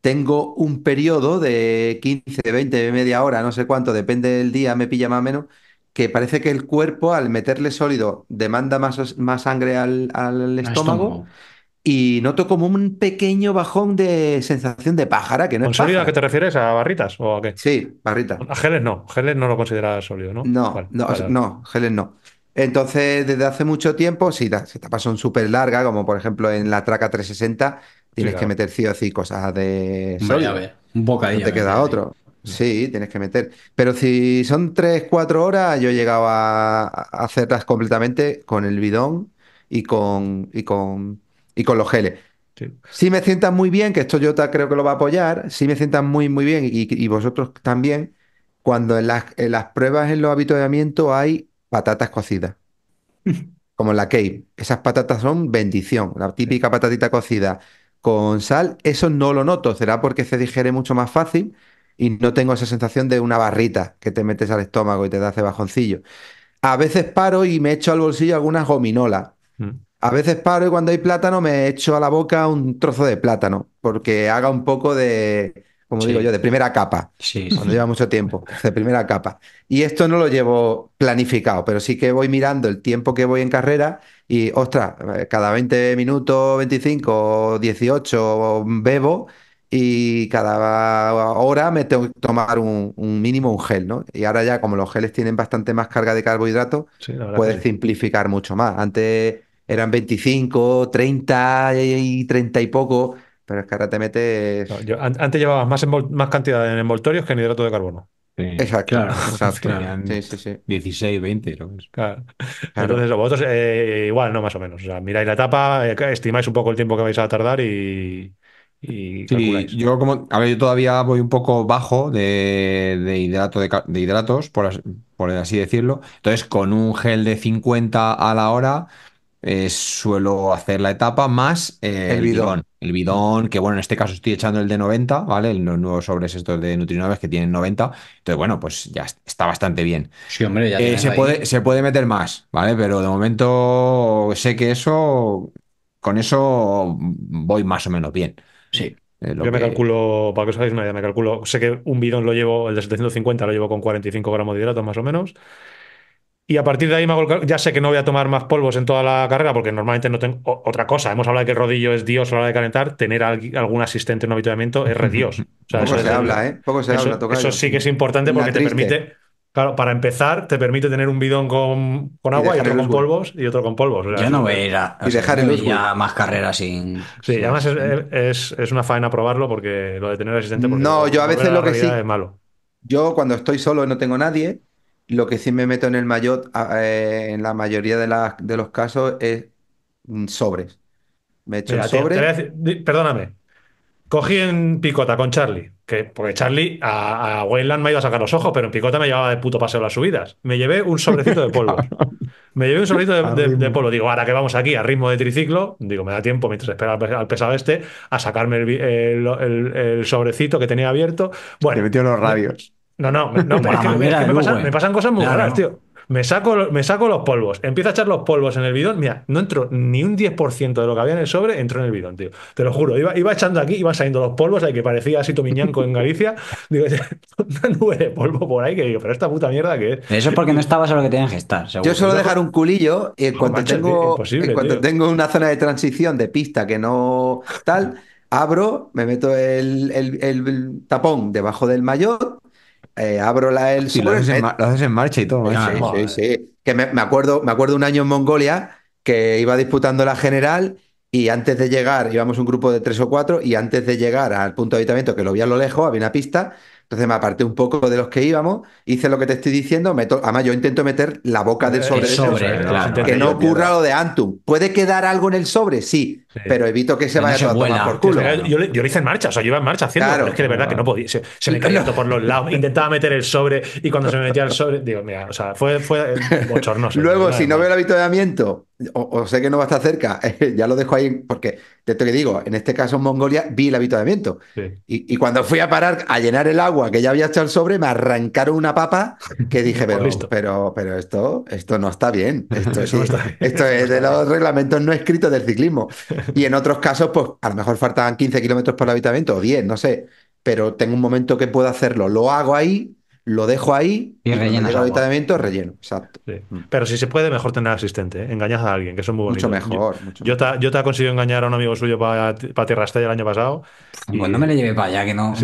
tengo un periodo de 15, 20, media hora, no sé cuánto, depende del día, me pilla más o menos, que parece que el cuerpo al meterle sólido demanda más, más sangre al, al estómago y noto como un pequeño bajón de sensación de pájara, que no es sólido a qué te refieres? ¿A barritas o a qué? Sí, barritas. A geles no, geles no lo consideras sólido, ¿no? No, no, no, geles no. Entonces, desde hace mucho tiempo, si las etapas son súper largas, como por ejemplo en la traca 360, tienes que meter sí o sí cosas de sólido. un bocadillo. No te queda otro. Sí, tienes que meter. Pero si son 3, 4 horas, yo llegaba a hacerlas completamente con el bidón y con, y con y con los geles. Si me sientan muy bien, que esto yo creo que lo va a apoyar, si me sientan muy, muy bien y, vosotros también, cuando en las, pruebas en los habituamientos hay patatas cocidas, como en la cake. Esas patatas son bendición, la típica patatita cocida con sal, eso no lo noto, será porque se digiere mucho más fácil y no tengo esa sensación de una barrita que te metes al estómago y te da ese bajoncillo. A veces paro y me echo al bolsillo algunas gominolas. Mm. A veces paro y cuando hay plátano me echo a la boca un trozo de plátano, porque haga un poco de, como digo yo, de primera capa. Cuando lleva mucho tiempo, de primera capa. Y esto no lo llevo planificado, pero sí que voy mirando el tiempo que voy en carrera y, ostras, eh, cada 20 minutos, 25, 18 bebo y cada hora me tengo que tomar un, mínimo, un gel, ¿no? Y ahora ya como los geles tienen bastante más carga de carbohidratos, puedes simplificar mucho más. Antes eran 25, 30 y 30 y poco, pero es que ahora te metes... antes llevabas más, más cantidad en envoltorios que en hidrato de carbono. exacto, claro, 16, 20, que claro. Entonces, vosotros eh, igual, ¿no? Más o menos. O sea, miráis la etapa, eh, estimáis un poco el tiempo que vais a tardar y, yo como, a ver, yo todavía voy un poco bajo de, hidrato de, hidratos, por, por así decirlo. Entonces, con un gel de 50 a la hora, eh, suelo hacer la etapa más eh, el, bidón. El bidón, que bueno, en este caso estoy echando el de 90, ¿vale? Los nuevos sobres estos de Nutrinoves que tienen 90. Entonces, bueno, pues ya está bastante bien. Sí, hombre, eh, se, puede, se puede meter más, ¿vale? Pero de momento sé que eso, con eso voy más o menos bien. Sí. Yo me calculo, para que os hagáis una idea, me calculo, sé que un bidón lo llevo, el de 750 lo llevo con 45 gramos de hidratos más o menos. Y a partir de ahí ya sé que no voy a tomar más polvos en toda la carrera, porque normalmente no tengo otra cosa. Hemos hablado de que el rodillo es Dios a la hora de calentar. Tener algún asistente en un habituamiento es re Dios. Poco eso se habla, ¿eh? Poco se eso, habla, Eso sí que es importante porque te permite Claro, para empezar, te permite tener un bidón con, agua y, otro con polvos y otro con polvos. Yo no voy a ir a, y dejar ya más carreras sin. Sí, además es, una faena probarlo porque lo de tener asistente. No, yo a veces lo que sí. Es malo. Yo cuando estoy solo y no tengo nadie lo que sí me meto en el mayot eh, en la mayoría de, los casos, es mm, sobres. Me echo el sobre. perdóname. Cogí en picota con Charlie, que, porque Charlie a, a me me iba a sacar los ojos, pero en picota me llevaba de puto paseo las subidas. Me llevé un sobrecito de polvo. Me llevé un sobrecito de, polvo. Digo, ahora que vamos aquí a ritmo de triciclo, digo, me da tiempo mientras espera al, pesado este a sacarme el, sobrecito que tenía abierto. Te Bueno, metió los radios. No, no, no, me, pasan, cosas muy raras, tío. Me saco, me saco los polvos, empiezo a echar los polvos en el bidón. Mira, no entro ni un 10% de lo que había en el sobre, entró en el bidón, tío. Te lo juro, iba, echando aquí, iban saliendo los polvos, Hay que parecía así Miñanco en Galicia. Digo, una nube de polvo por ahí, que digo, pero esta puta mierda que es. Eso es porque no estabas en lo que tenían que estar, Yo suelo dejar un culillo y eh, cuando eh, tengo, una zona de transición de pista que no tal, abro, me meto el, tapón debajo del mayor. Eh, abro la el. Sí, lo, haces en, marcha y todo. sí, sí, Que me, acuerdo, me acuerdo un año en Mongolia que iba disputando la general y antes de llegar, íbamos un grupo de tres o cuatro, y antes de llegar al punto de habitamiento, que lo vi a lo lejos, había una pista, entonces me aparté un poco de los que íbamos, hice lo que te estoy diciendo, meto, además yo intento meter la boca del eh, sobre, sobre, que no ocurra lo de Antum. ¿Puede quedar algo en el sobre? Sí, pero evito que se vaya a tomar por culo. Yo, lo hice en marcha, o sea, yo iba en marcha haciendo, pero es que de verdad que no podía, se, se me cayó por los lados, intentaba meter el sobre y cuando se me metía el sobre, digo, mira, o sea, fue, fue bochornoso. Luego, si no, veo el avituallamiento, o, o, sé que no va a estar cerca, ya lo dejo ahí, porque te que digo, en este caso en Mongolia vi el avituallamiento. Y, y cuando fui a parar a llenar el agua, que ya había echado el sobre, me arrancaron una papa que dije, pues pero, pero, esto, esto no está bien. Esto, es, esto es de los reglamentos no escritos del ciclismo. Y en otros casos, pues a lo mejor faltaban 15 kilómetros por el habitamiento o 10, no sé. Pero tengo un momento que puedo hacerlo. Lo hago ahí lo dejo ahí y, y el habitamiento, relleno. Exacto. Mm. Pero si se puede, mejor tener asistente. ¿eh? Engañas a alguien, que eso es muy Mucho mejor. Yo, Te, yo, he conseguido engañar a un amigo suyo para pa Tierra el año pasado. Pues no me le llevé para allá, que no,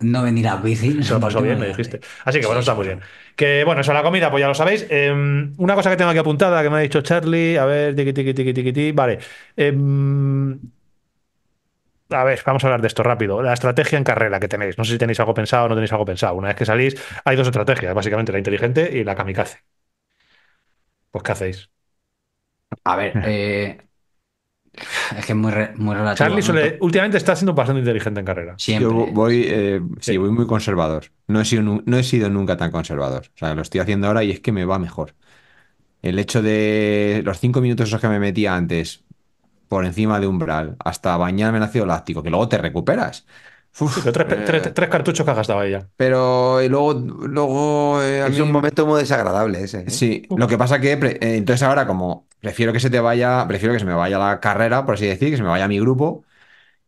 no, a bici. Se lo pasó bien, me, dijiste. Así que bueno, está muy bien. Que bueno, eso la comida, pues ya lo sabéis. Em, una cosa que tengo aquí apuntada que me ha dicho Charlie, a ver, tiqui, tiqui, tiqui, tiqui, Vale. Em, a ver, vamos a hablar de esto rápido. La estrategia en carrera que tenéis. No sé si tenéis algo pensado o no tenéis algo pensado. Una vez que salís, hay dos estrategias, básicamente la inteligente y la kamikaze. Pues, ¿qué hacéis? A ver, eh, es que es muy, muy relativo. Charlie últimamente está siendo bastante inteligente en carrera. Siempre. Yo voy, eh, sí, voy muy conservador. No he, sido, no he sido nunca tan conservador. O sea, lo estoy haciendo ahora y es que me va mejor. El hecho de los cinco minutos esos que me metía antes por encima de umbral, hasta bañarme en ácido láctico, que luego te recuperas. Eh, tres, cartuchos que has ella. Pero luego. luego eh, es un momento muy desagradable ese. ¿eh? Sí, lo que pasa que. entonces ahora, como prefiero que se te vaya, prefiero que se me vaya la carrera, por así decir, que se me vaya mi grupo,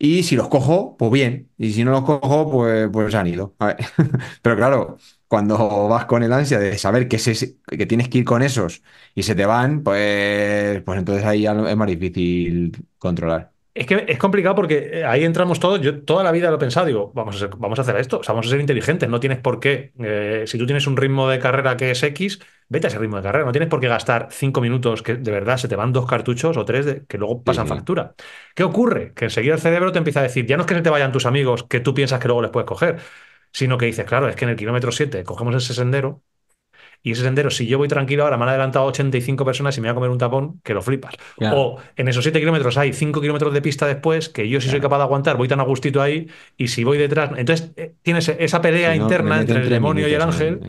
y si los cojo, pues bien. Y si no los cojo, pues, pues han ido. Pero claro, cuando vas con el ansia de saber que, se, que tienes que ir con esos y se te van, pues, pues entonces ahí es más difícil controlar. Es que es complicado porque eh, ahí entramos todos. Yo toda la vida lo he pensado, digo, vamos a, vamos a hacer esto, vamos a ser inteligentes, no tienes por qué. Eh, si tú tienes un ritmo de carrera que es X, vete a ese ritmo de carrera, no tienes por qué gastar cinco minutos que de verdad se te van dos cartuchos o tres de, que luego pasan factura. ¿Qué ocurre? Que enseguida el cerebro te empieza a decir, ya no es que se te vayan tus amigos que tú piensas que luego les puedes coger, sino que dices, claro, es que en el kilómetro 7 cogemos ese sendero, y ese sendero, si yo voy tranquilo ahora, me han adelantado 85 personas y me voy a comer un tapón, que lo flipas. O en esos 7 kilómetros hay 5 kilómetros de pista después, que yo si soy capaz de aguantar, voy tan a gustito ahí, y si voy detrás. Entonces eh, tienes esa pelea interna entre, el demonio y el ángel,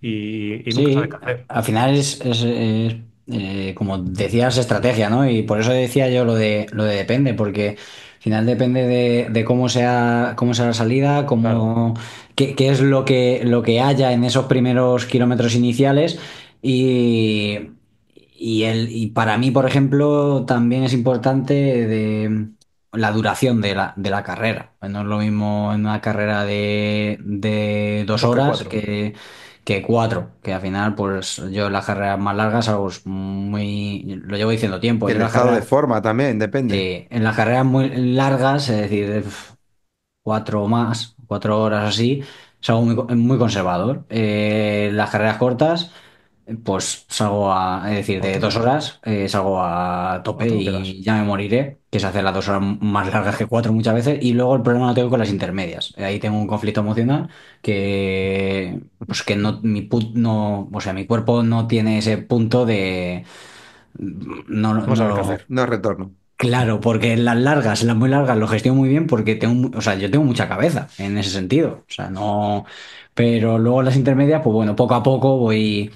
y, sabes qué hacer. Al final es, eh, como decías, estrategia, ¿no? Y por eso decía yo lo de, lo de depende, porque al final depende de, cómo sea cómo sea la salida, cómo, qué, es lo que, lo que haya en esos primeros kilómetros iniciales y, el, para mí, por ejemplo, también es importante de la duración de la, de la carrera. No es lo mismo en una carrera de, dos horas que que cuatro, que al final, pues yo en las carreras más largas, algo muy. Lo llevo diciendo tiempo. en el estado de forma también, depende. en las carreras muy largas, es decir, cuatro o más, cuatro horas así, es algo muy, conservador. Eh, las carreras cortas, pues salgo a, es decir, de dos horas, eh, salgo a tope y ya me moriré, que se hace las dos horas más largas que cuatro muchas veces, y luego el problema lo tengo con las intermedias. Eh, ahí tengo un conflicto emocional que, pues que no, mi put no, o sea, mi cuerpo no tiene ese punto de, no, no retorno. Claro, porque en las largas, en las muy largas lo gestiono muy bien porque tengo, o sea, yo tengo mucha cabeza en ese sentido. O sea, no. Pero luego las intermedias, pues bueno, poco a poco voy,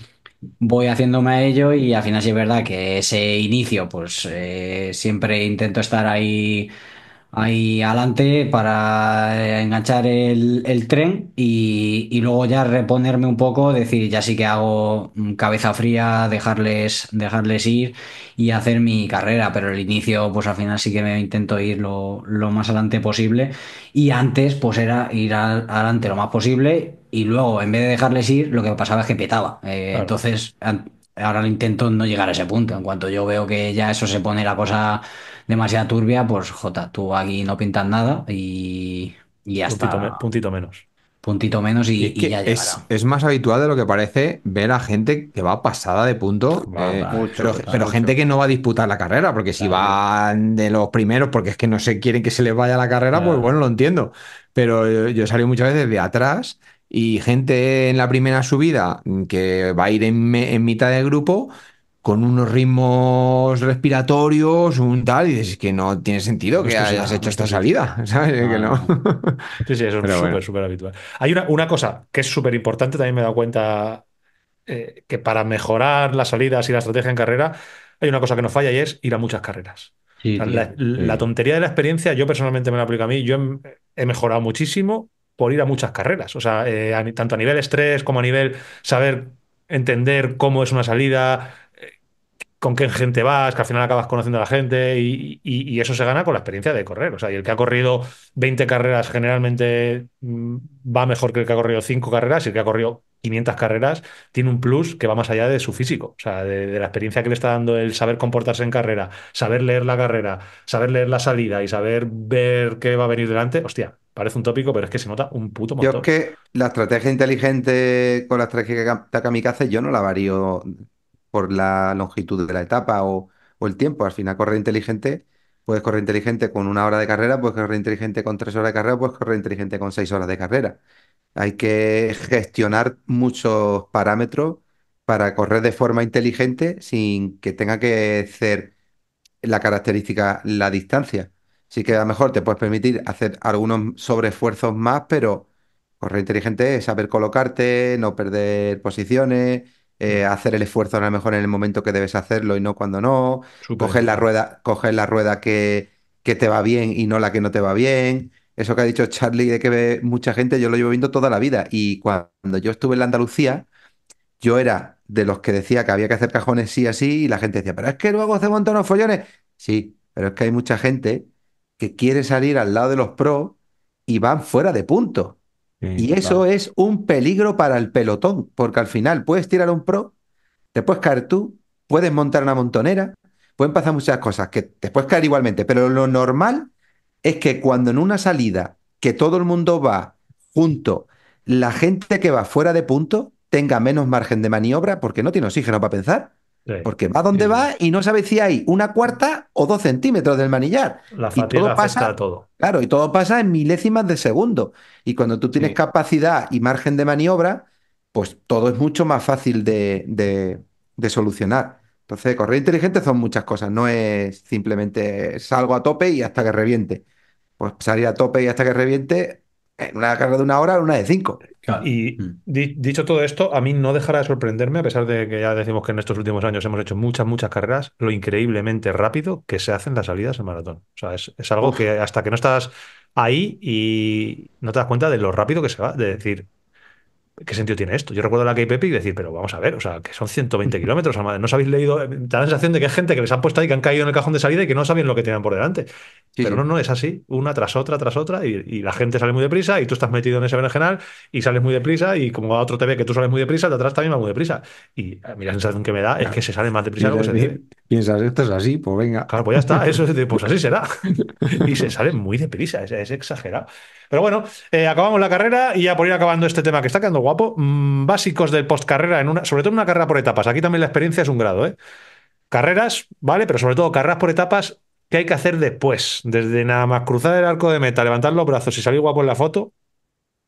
voy haciéndome a ello y al final sí es verdad que ese inicio, pues eh, siempre intento estar ahí ahí adelante para eh, enganchar el, tren y, luego ya reponerme un poco, decir, ya sí que hago mm, cabeza fría, dejarles, dejarles ir y hacer mi carrera, pero el inicio pues al final sí que me intento ir lo, más adelante posible y antes pues era ir adelante lo más posible y luego en vez de dejarles ir lo que pasaba es que petaba. Eh, entonces ahora lo intento no llegar a ese punto, en cuanto yo veo que ya eso se pone la cosa demasiada turbia, pues Jota, tú aquí no pintas nada y, ya puntito, está. puntito menos. Puntito menos y, es ya es, es, más habitual de lo que parece ver a gente que va pasada de punto, eh, pero, gente que no va a disputar la carrera, porque si van de los primeros, porque es que no se quieren que se les vaya la carrera, pues bueno, lo entiendo. Pero yo, he salí muchas veces de atrás y gente en la primera subida que va a ir en, en mitad del grupo con unos ritmos respiratorios, un tal, y dices que no tiene sentido que hayas hecho esta salida, ¿sabes? que no. Sí, sí, eso es súper, súper habitual. Hay una, cosa que es súper importante, también me he dado cuenta eh, que para mejorar las salidas y la estrategia en carrera, hay una cosa que nos falla y es ir a muchas carreras. la, tontería de la experiencia, yo personalmente me la aplico a mí, yo em, he, mejorado muchísimo por ir a muchas carreras, o sea, eh, tanto a nivel estrés como a nivel saber entender cómo es una salida, con qué gente vas, que al final acabas conociendo a la gente y, eso se gana con la experiencia de correr. O sea, y el que ha corrido 20 carreras generalmente mm, va mejor que el que ha corrido 5 carreras y el que ha corrido 500 carreras tiene un plus que va más allá de su físico, o sea, de, la experiencia que le está dando el saber comportarse en carrera, saber leer la carrera, saber leer la salida y saber ver qué va a venir delante. Hostia, Parece un tópico, pero es que se nota un puto montón. Yo es que la estrategia inteligente con la estrategia que kamikaze yo no la varío por la longitud de la etapa o, el tiempo. Al final, correr inteligente, puedes correr inteligente con una hora de carrera, puedes correr inteligente con tres horas de carrera, puedes correr inteligente con seis horas de carrera. Hay que gestionar muchos parámetros para correr de forma inteligente sin que tenga que ser la característica la distancia. Sí que a lo mejor te puedes permitir hacer algunos sobre sobreesfuerzos más, pero correr inteligente es saber colocarte, no perder posiciones, eh, hacer el esfuerzo a lo mejor en el momento que debes hacerlo y no cuando no, coger la rueda, la rueda que, te va bien y no la que no te va bien. Eso que ha dicho Charlie de que ve mucha gente, yo lo llevo viendo toda la vida. Y cuando yo estuve en la Andalucía, yo era de los que decía que había que hacer cajones sí así, y la gente decía, pero es que luego un montón de follones. Sí, pero es que hay mucha gente que quiere salir al lado de los pros y van fuera de punto y eso es un peligro para el pelotón, porque al final puedes tirar un pro, te puedes caer tú, puedes montar una montonera, pueden pasar muchas cosas que te puedes caer igualmente, pero lo normal es que cuando en una salida que todo el mundo va junto, la gente que va fuera de punto tenga menos margen de maniobra porque no tiene oxígeno para pensar. Porque va donde va y no sabe si hay una cuarta o dos centímetros del manillar. La y todo pasa todo. Claro, y todo pasa en milésimas de segundo. Y cuando tú tienes capacidad y margen de maniobra, pues todo es mucho más fácil de, de solucionar. Entonces, correr inteligente son muchas cosas. No es simplemente salgo a tope y hasta que reviente. Pues salir a tope y hasta que reviente una carga de una hora, una de cinco. Y mm. dicho todo esto, a mí no dejará de sorprenderme, a pesar de que ya decimos que en estos últimos años hemos hecho muchas, muchas carreras, lo increíblemente rápido que se hacen las salidas en maratón. O sea, es, algo que hasta que no estás ahí y no te das cuenta de lo rápido que se va. De decir, ¿qué sentido tiene esto? Yo recuerdo la KPP y decir, pero vamos a ver, o sea, que son 120 kilómetros, no sabéis habéis leído, eh, da la sensación de que hay gente que les han puesto ahí, que han caído en el cajón de salida y que no sabían lo que tenían por delante. pero no, no, es así, una tras otra, tras otra, y, la gente sale muy deprisa y tú estás metido en ese general y sales muy deprisa y como a otro te ve que tú sales muy deprisa, el de atrás también va muy deprisa. Y a la sensación que me da es que se sale más deprisa de lo que se tiene piensas, esto es así, pues venga. Claro, pues ya está, eso es pues así será. Y se sale muy deprisa, es, exagerado. Pero bueno, eh, acabamos la carrera y ya por ir acabando este tema que está quedando guapo, mm, básicos del postcarrera, en una, sobre todo en una carrera por etapas. Aquí también la experiencia es un grado, ¿eh? Carreras, ¿vale? Pero sobre todo carreras por etapas, ¿qué hay que hacer después? Desde nada más cruzar el arco de meta, levantar los brazos y salir guapo en la foto,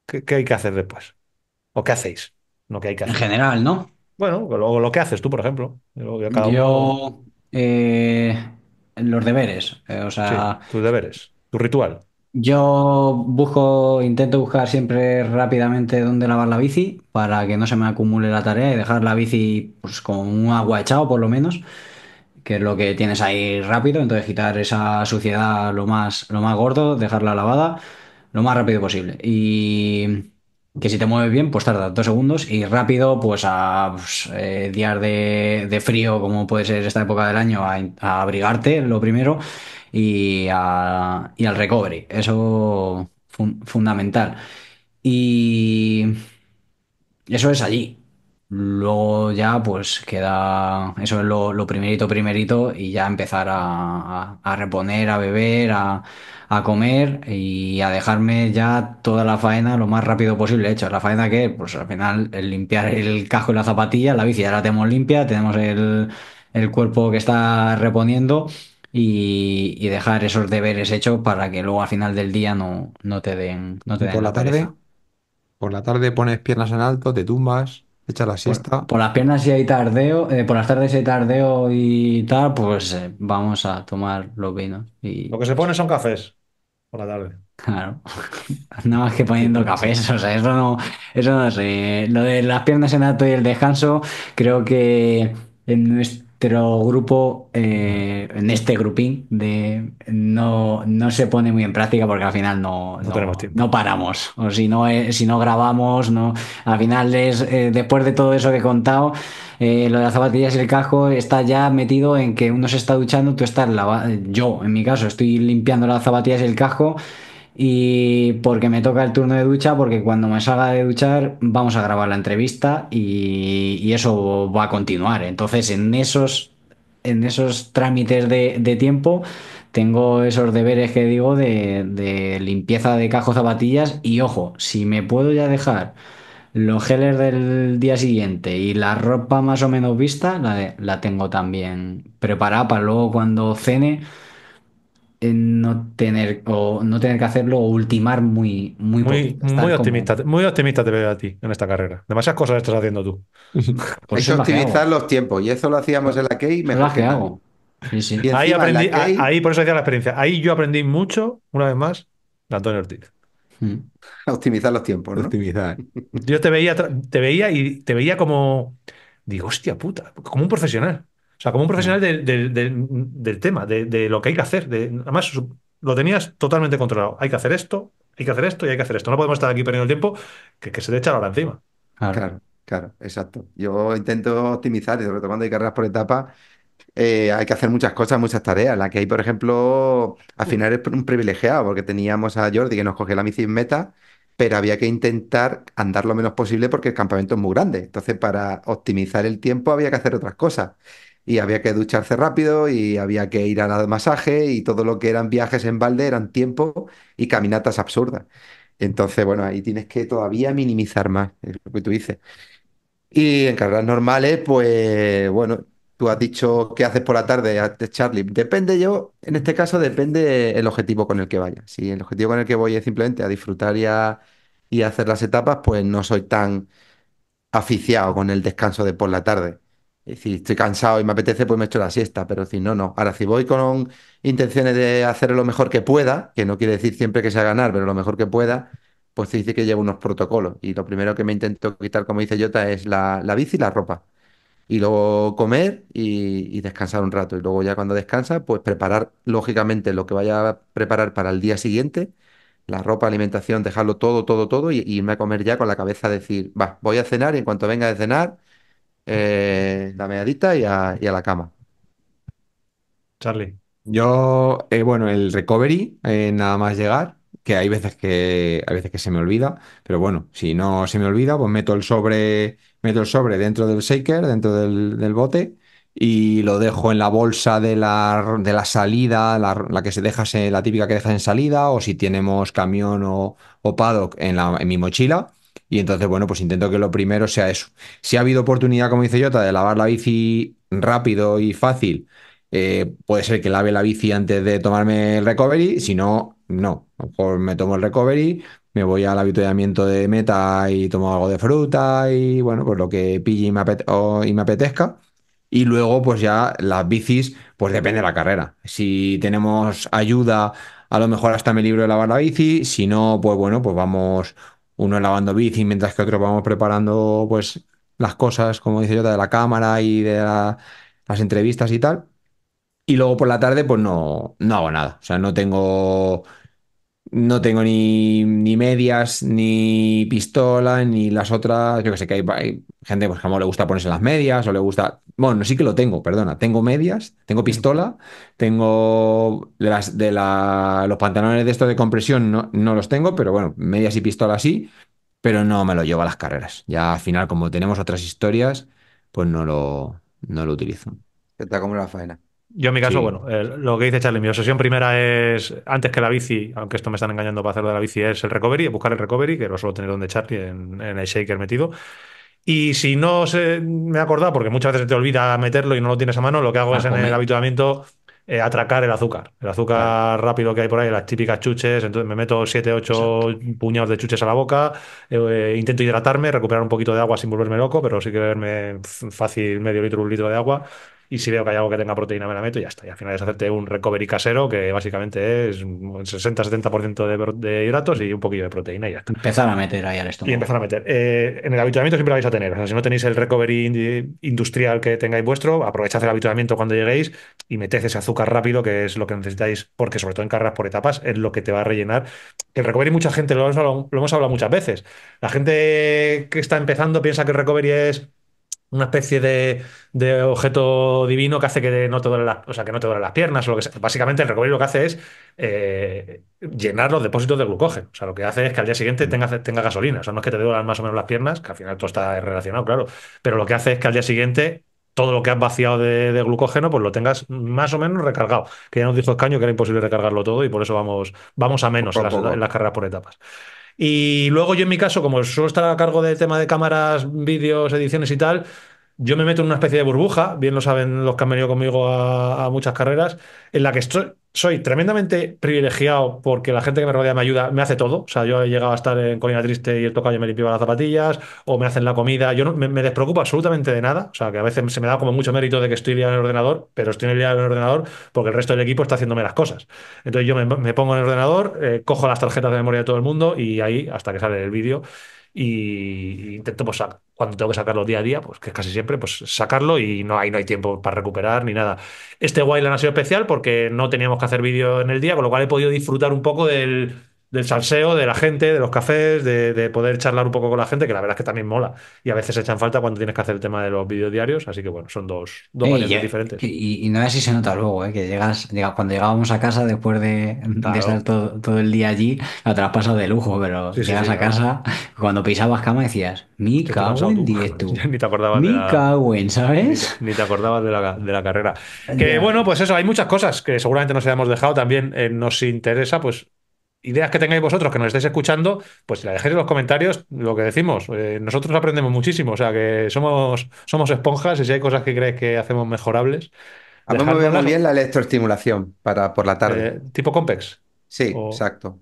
¿qué, hay que hacer después? ¿O qué hacéis? No, ¿qué hay que En general, ¿no? Bueno, luego lo que haces tú, por ejemplo. yo eh, los deberes, eh, o sea, tus deberes, tu ritual. yo busco, intento buscar siempre rápidamente dónde lavar la bici para que no se me acumule la tarea y dejar la bici pues con un agua echado por lo menos, que es lo que tienes ahí rápido, entonces quitar esa suciedad lo más, lo más gordo, dejarla lavada lo más rápido posible. Y que si te mueves bien, pues tarda dos segundos y rápido, pues a pues, eh, días de, frío, como puede ser esta época del año, a, abrigarte, lo primero, y, a, y al recovery. Eso fundamental. Y eso es allí. Luego ya pues queda, eso es lo, primerito, primerito, y ya empezar a reponer, a beber, a, a comer y a dejarme ya toda la faena lo más rápido posible hecho La faena que, pues al final, el limpiar el casco y la zapatilla, la bici ya la tenemos limpia, tenemos el, el cuerpo que está reponiendo y, dejar esos deberes hechos para que luego al final del día no, no te den, no te por la, tarde, por la tarde pones piernas en alto, te tumbas. Echa la siesta. Por, las piernas si hay tardeo, eh, por las tardes si hay tardeo y tal, pues eh, vamos a tomar los vinos. Y... Lo que se pues pone son cafés por la tarde. Claro. Nada más que poniendo cafés, o sea, eso no, eso no sé. Lo de las piernas en alto y el descanso, creo que en nuestro grupo, eh, en este grupín, de, no, no se pone muy en práctica porque al final no, No paramos. O si no, si no grabamos, no, al final es, eh, después de todo eso que he contado, eh, lo de las zapatillas y el casco está ya metido en que uno se está duchando, tú estás lavando, yo en mi caso estoy limpiando las zapatillas y el casco y porque me toca el turno de ducha, porque cuando me salga de duchar vamos a grabar la entrevista y, eso va a continuar. Entonces en esos, en esos trámites de, tiempo tengo esos deberes que digo de, limpieza de cajo zapatillas y ojo, si me puedo ya dejar los geles del día siguiente y la ropa más o menos vista, la, tengo también preparada para luego cuando cene eh, no tener o no tener que hacerlo o ultimar muy, muy Muy, optimista, muy optimista te veo a ti en esta carrera. Demasiadas cosas estás haciendo tú. Pues eso es optimizar los tiempos y eso lo hacíamos en la Key mejor que no. Ahí ahí por eso decía la experiencia. Ahí yo aprendí mucho, una vez más, de Antonio Ortiz. Mm. Optimizar los tiempos, Optimizar. Yo te veía, te veía y te veía como. Digo, hostia puta, como un profesional. O sea, como un profesional mm. del tema, de, lo que hay que hacer. además, lo tenías totalmente controlado. Hay que hacer esto, hay que hacer esto y hay que hacer esto. No podemos estar aquí perdiendo el tiempo que, se te echa la hora encima. Claro. claro. exacto. Yo intento optimizar, y retomando y hay carreras por etapas, eh, hay que hacer muchas cosas, muchas tareas. La que hay, por ejemplo, al hmm. final es un privilegiado, porque teníamos a Jordi que nos cogía la misión meta, pero había que intentar andar lo menos posible porque el campamento es muy grande. Entonces, para optimizar el tiempo había que hacer otras cosas. Y había que ducharse rápido y había que ir a al masaje y todo lo que eran viajes en balde eran tiempo y caminatas absurdas. Entonces, bueno, ahí tienes que todavía minimizar más, es lo que tú dices. Y en carreras normales, pues bueno, Tú has dicho qué haces por la tarde, ah, Charlie. Depende yo, en este caso depende el objetivo con el que vaya. Si el objetivo con el que voy es simplemente a disfrutar y a, hacer las etapas, pues no soy tan aficiado con el descanso de por la tarde. Si estoy cansado y me apetece, pues me echo la siesta, pero si no, no. Ahora, si voy con intenciones de hacer lo mejor que pueda, que no quiere decir siempre que sea ganar, pero lo mejor que pueda, pues se dice que llevo unos protocolos. Y lo primero que me intento quitar, como dice Jota, es la, la bici y la ropa y luego comer y, descansar un rato. Y luego ya cuando descansa, pues preparar lógicamente lo que vaya a preparar para el día siguiente, la ropa, alimentación, dejarlo todo, todo, todo y, irme a comer ya con la cabeza, decir, va, voy a cenar y en cuanto venga de cenar, la eh, meadita y a, la cama. Charlie. Yo, eh, bueno, el recovery, eh, nada más llegar, que hay veces que hay veces que se me olvida, pero bueno, si no se me olvida, pues meto el sobre meto el sobre dentro del shaker, dentro del, bote, y lo dejo en la bolsa de la, de la salida, la, que se deja, la típica que dejas en salida, o si tenemos camión o, o paddock en, en mi mochila. Y entonces, bueno, pues intento que lo primero sea eso. Si ha habido oportunidad, como dice Jota, de lavar la bici rápido y fácil, eh, puede ser que lave la bici antes de tomarme el recovery, si no, no. me tomo el recovery, me voy al avituallamiento de meta y tomo algo de fruta y bueno, pues lo que pille y me, apetezca. Y luego, pues ya las bicis, pues depende de la carrera. Si tenemos ayuda, a lo mejor hasta me libro de lavar la bici. Si no, pues bueno, pues vamos uno lavando bici mientras que otro vamos preparando pues las cosas, como dice yo, de la cámara y de las entrevistas y tal. Y luego por la tarde, pues no, no hago nada. O sea, no tengo no tengo ni, medias, ni pistola, ni las otras. Yo que sé que hay, gente pues, que le gusta ponerse las medias o le gusta. Bueno, sí que lo tengo, perdona. Tengo medias, tengo pistola, tengo las de los pantalones de estos de compresión no, los tengo, pero bueno, medias y pistola sí, pero no me lo llevo a las carreras. Ya al final, como tenemos otras historias, pues no lo, no lo utilizo. Está como la faena. Yo en mi caso, bueno, lo que dice Charlie, mi obsesión primera es, antes que la bici, aunque esto me están engañando para hacerlo de la bici, es el recovery, buscar el recovery, que lo suelo tener donde Charlie, en, el shaker metido. Y si no se me acordado porque muchas veces te olvida meterlo y no lo tienes a mano, lo que hago ah, es en el habituamiento eh, atracar el azúcar. El azúcar rápido que hay por ahí, las típicas chuches. Entonces me meto 7, 8 puñados de chuches a la boca. Eh, intento hidratarme, recuperar un poquito de agua sin volverme loco, pero sí que verme fácil medio litro, un litro de agua. Y si veo que hay algo que tenga proteína, me la meto y ya está. Y al final es hacerte un recovery casero que básicamente es un 60-70% de, hidratos y un poquillo de proteína y ya está. Empezar a meter ahí al estómago. Y empezar a meter. Eh, en el habituamiento siempre lo vais a tener. si no tenéis el recovery industrial que tengáis vuestro, aprovechad el habituamiento cuando lleguéis y meted ese azúcar rápido, que es lo que necesitáis, porque sobre todo en carreras por etapas es lo que te va a rellenar. El recovery, mucha gente lo hemos hablado, lo hemos hablado muchas veces. La gente que está empezando piensa que el recovery es una especie de, objeto divino que hace que no te duelen las, o sea, que no te las piernas o lo que Básicamente el recorrido lo que hace es eh, llenar los depósitos de glucógeno. O sea, lo que hace es que al día siguiente mm. tengas tenga gasolina. O sea, no es que te duelen más o menos las piernas, que al final todo está relacionado, claro. Pero lo que hace es que al día siguiente todo lo que has vaciado de, glucógeno, pues lo tengas más o menos recargado. Que ya nos dijo Escaño que era imposible recargarlo todo y por eso vamos, vamos a menos en las carreras por etapas. Y luego yo en mi caso, como suelo estar a cargo del tema de cámaras, vídeos, ediciones y tal, yo me meto en una especie de burbuja, bien lo saben los que han venido conmigo a, a muchas carreras, en la que estoy, soy tremendamente privilegiado porque la gente que me rodea me ayuda, me hace todo. O sea, yo he llegado a estar en Colina Triste y el tocayo me limpiaba las zapatillas o me hacen la comida. Yo no, me, despreocupo absolutamente de nada. O sea, que a veces se me da como mucho mérito de que estoy liado en el ordenador, pero estoy liado en el ordenador porque el resto del equipo está haciéndome las cosas. Entonces yo me, pongo en el ordenador, eh, cojo las tarjetas de memoria de todo el mundo y ahí hasta que sale el vídeo y intento posar pues, cuando tengo que sacarlo día a día, pues que casi siempre, pues sacarlo y no hay, no hay tiempo para recuperar ni nada. Este Wildland ha sido especial porque no teníamos que hacer vídeo en el día, con lo cual he podido disfrutar un poco del, del salseo, de la gente, de los cafés, de, poder charlar un poco con la gente, que la verdad es que también mola. Y a veces echan falta cuando tienes que hacer el tema de los vídeos diarios, así que bueno, son dos, dos eh, diferentes. Y, no sé si se nota luego, eh, que llegas, llegas cuando llegábamos a casa después de, estar todo, el día allí, la te de lujo, pero llegas a casa, cuando pisabas cama decías, mi cago tú. ni te acordabas de la, ¿sabes? Ni, te acordabas de la, carrera. Que bueno, pues eso, hay muchas cosas que seguramente nos hayamos dejado también, eh, nos interesa, pues ideas que tengáis vosotros que nos estéis escuchando, pues si la dejéis en los comentarios, lo que decimos, eh, nosotros aprendemos muchísimo, o sea que somos, somos esponjas y si hay cosas que creéis que hacemos mejorables. A mí me veo muy bien la electroestimulación para, por la tarde. Eh, tipo Compex. Sí, exacto.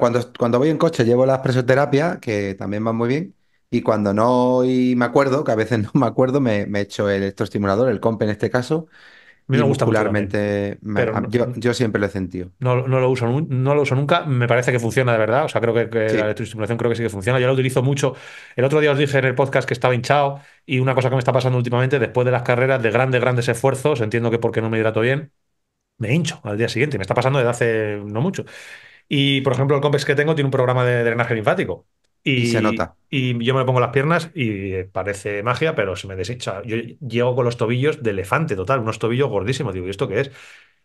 cuando, cuando voy en coche llevo la presoterapia, que también va muy bien, y cuando no me acuerdo, que a veces no me acuerdo, me, me echo el electroestimulador, el Compe en este caso, me gusta yo, siempre lo he sentido. No, lo uso, no lo uso nunca, me parece que funciona de verdad, o sea, creo que, la electroestimulación creo que sí que funciona, yo lo utilizo mucho. El otro día os dije en el podcast que estaba hinchado y una cosa que me está pasando últimamente, después de las carreras de grandes, grandes esfuerzos, entiendo que porque no me hidrato bien, me hincho al día siguiente, me está pasando desde hace no mucho. Y, por ejemplo, el compes que tengo tiene un programa de drenaje linfático. Y, yo me pongo las piernas y eh, parece magia, pero se me desecha Yo llego con los tobillos de elefante total, unos tobillos gordísimos. Digo, ¿y esto qué es?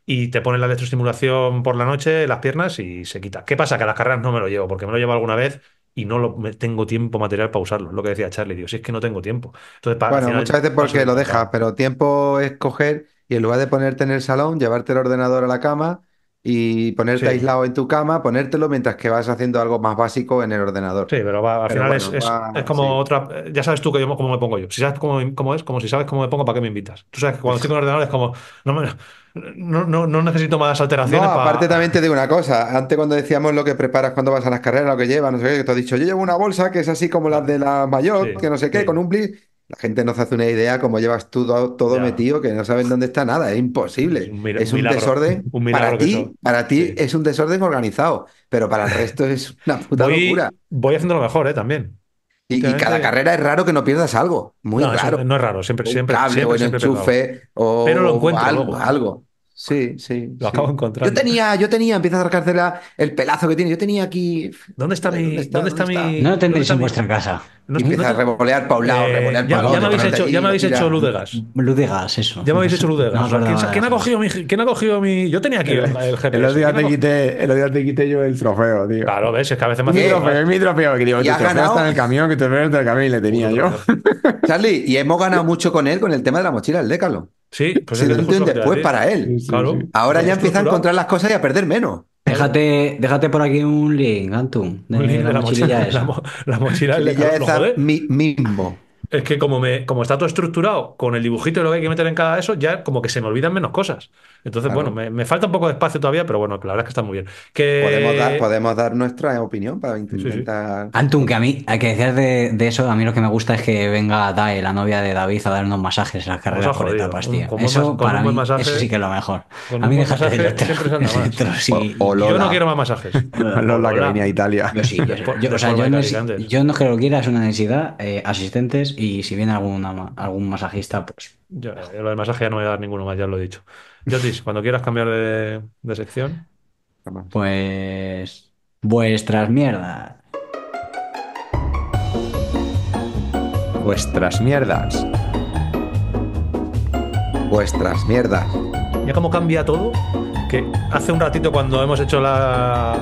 Y te ponen la electroestimulación por la noche, las piernas y se quita. ¿Qué pasa? Que las carreras no me lo llevo, porque me lo llevo alguna vez y no tengo tiempo material para usarlo. lo que decía Charlie, digo, si es que no tengo tiempo. bueno, muchas veces porque lo dejas, pero tiempo es coger y en lugar de ponerte en el salón, llevarte el ordenador a la cama y ponerte aislado en tu cama, ponértelo mientras que vas haciendo algo más básico en el ordenador. Sí, pero al final es, como otra. Ya sabes tú cómo me pongo yo. Si sabes cómo, cómo, es, como si sabes cómo me pongo, ¿para qué me invitas? Tú sabes que cuando estoy con el ordenador es como. No no, necesito más alteraciones. No, aparte también te digo una cosa. Antes cuando decíamos lo que preparas cuando vas a las carreras, lo que llevas, no sé qué, te has dicho, yo llevo una bolsa que es así como las de la mayor, que no sé qué, con un blitz la gente no se hace una idea cómo llevas tú todo, metido, que no saben dónde está nada, es imposible. Es un, desorden. para ti, para ti es un desorden organizado, pero para el resto es una puta locura. Voy haciendo lo mejor, ¿eh? También. Y, cada carrera es raro que no pierdas algo. Muy no, raro. No es raro, siempre, siempre. Cable, siempre, o enchufe, o, algo, algo. Sí, sí. Lo acabo de encontrar. Yo tenía, yo tenía, empieza a cárcel, el pelazo que tiene. Yo tenía aquí. ¿Dónde está mi.? ¿Dónde está, mi.? No lo tendréis en vuestra casa. No, y empieza a revolear para un lado, eh, revolear para ya, ya, me habéis hecho, ya me habéis hecho Ludegas. Ludegas, eso. Ya me habéis hecho Ludegas. ¿Quién, ha cogido mi, ¿Quién ha cogido mi.? Yo tenía aquí el, el El otro, día te quité, yo el trofeo, tío. Claro, ves, es que a veces me hace. Mi trofeo, es mi trofeo. Que digo, tu está en el camión, que te trofeo en el camión y le tenía yo. Charlie, y hemos ganado mucho con él con el tema de la mochila, el décalo. Sí, pues sí, es que después para él. claro. Ahora ya empieza a encontrar las cosas y a perder menos. Déjate, déjate por aquí un link, Antun. De, link de la, la, mochila, esa. La, mochila mi, mismo. Es que como, me, como está todo estructurado con el dibujito y lo que hay que meter en cada eso, ya como que se me olvidan menos cosas. Entonces, bueno, me, falta un poco de espacio todavía, pero bueno, la verdad es que está muy bien. Podemos, dar, podemos dar nuestra opinión para intentar... Antun, que a mí, hay que decías de, eso, a mí lo que me gusta es que venga Dae, la novia de David, a dar unos masajes en las pues carreras por Eso, eso sí que es lo mejor. A mí dejaste de Yo no quiero más masajes. la que venía a Italia. Yo yo, no, creo que lo quiera, es una necesidad. Eh, asistentes y si viene alguna, algún masajista, pues... yo lo de masaje ya no voy a dar ninguno más, ya lo he dicho. Jotis, cuando quieras cambiar de, de sección. Pues... Vuestras mierdas. Vuestras mierdas. Vuestras mierdas. Ya cómo cambia todo que hace un ratito cuando hemos hecho la,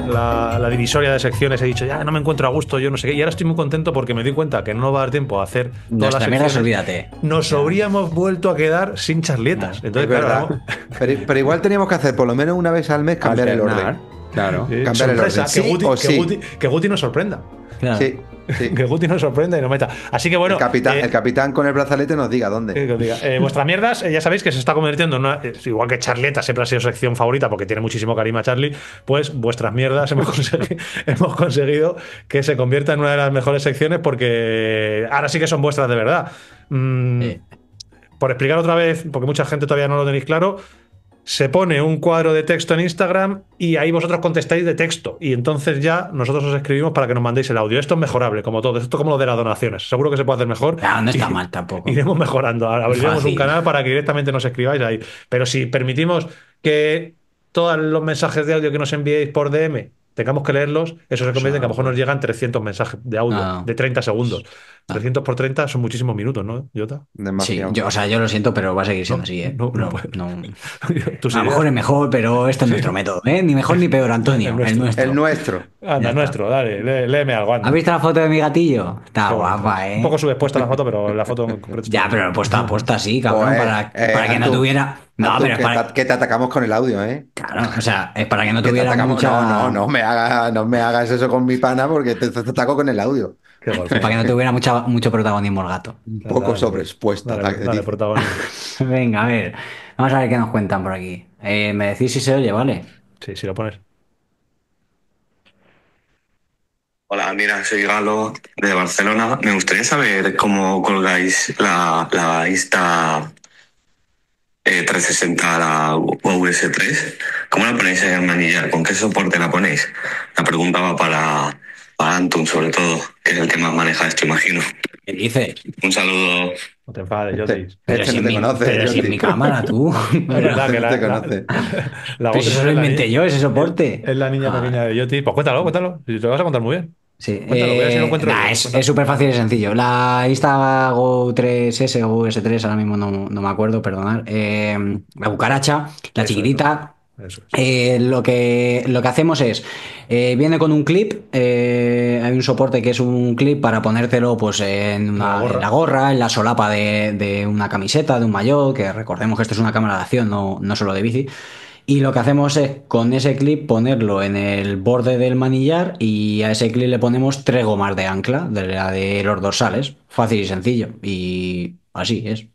divisoria de secciones he dicho, ya no me encuentro a gusto, yo no sé qué, y ahora estoy muy contento porque me di cuenta que no va a dar tiempo a hacer todas las secciones. olvídate. Nos habríamos vuelto a quedar sin charletas. Entonces, claro, pero, igual teníamos que hacer por lo menos una vez al mes cambiar el orden. Claro, eh, cambiar el orden. Que, Guti, nos sorprenda. Claro. Sí. Que Guti nos sorprenda y nos meta. Así que bueno. Eh, el capitán, con el brazalete nos diga dónde. Eh, vuestras mierdas, eh, ya sabéis que se está convirtiendo en una. igual que Charleta siempre ha sido sección favorita porque tiene muchísimo carisma Charlie. Pues vuestras mierdas hemos, conseguido que se convierta en una de las mejores secciones porque ahora sí que son vuestras de verdad. Mm, por explicar otra vez, porque mucha gente todavía no lo tenéis claro se pone un cuadro de texto en Instagram y ahí vosotros contestáis de texto. Y entonces ya nosotros os escribimos para que nos mandéis el audio. Esto es mejorable, como todo. Esto es como lo de las donaciones. Seguro que se puede hacer mejor. Ah, no está mal tampoco. Iremos mejorando. Abriremos un canal para que directamente nos escribáis ahí. Pero si permitimos que todos los mensajes de audio que nos enviéis por DM tengamos que leerlos, eso se convierte en que a lo mejor nos llegan 300 mensajes de audio ah. de 30 segundos. 300 por 30 son muchísimos minutos, ¿no, Jota? Sí, yo, o sea, yo lo siento, pero va a seguir siendo así, ¿eh? No, no, a lo mejor es mejor, pero este es nuestro método, ¿eh? Ni mejor ni peor, Antonio. El nuestro. El nuestro. Anda, nuestro, dale, léeme algo. ¿Has visto la foto de mi gatillo? Está guapa, ¿eh? Un poco puesta la foto, pero la foto ya, pero puesta así sí, cabrón, pues, para, eh, para que eh, no tuviera no, pero que, para... que, te atacamos con el audio, ¿eh? Claro, o sea, es para que no tuviera te No, no, no me, hagas, no me hagas eso con mi pana porque te, ataco con el audio. Para que no tuviera mucha, mucho protagonismo el gato. Un poco dale, sobreexpuesta. Venga, a ver. Vamos a ver qué nos cuentan por aquí. Eh, me decís si se oye, ¿vale? Sí, si lo pones. Hola, mira, soy Galo de Barcelona. Me gustaría saber cómo colgáis la, la Insta 360 a la OVS3. ¿Cómo la ponéis en manillar? ¿Con qué soporte la ponéis? La pregunta va para, para Anton, sobre todo, que es el que más maneja esto, imagino. ¿Qué dice? Un saludo. No te enfades, yo es que no te mi, conoces. Pero sin mi cámara, tú. La verdad, que la, te conoce. La, eso lo inventé yo, ese soporte. Es la niña ah. pequeña de Yoti. Pues cuéntalo, cuéntalo. Te lo vas a contar muy bien. Sí, eh, es súper fácil y sencillo. La Insta Go 3S o S3, ahora mismo no, me acuerdo, perdonad. Eh, la Bucaracha la chiquitita. Eh, lo, que, lo que hacemos es, viene con un clip, hay un soporte que es un clip para ponértelo pues, en, una, la, gorra. En la solapa de, una camiseta, de un maillot, que recordemos que esto es una cámara de acción, no, no solo de bici. Y lo que hacemos es con ese clip ponerlo en el borde del manillar y a ese clip le ponemos tres gomas de ancla, de la de los dorsales. Fácil y sencillo. Y así es.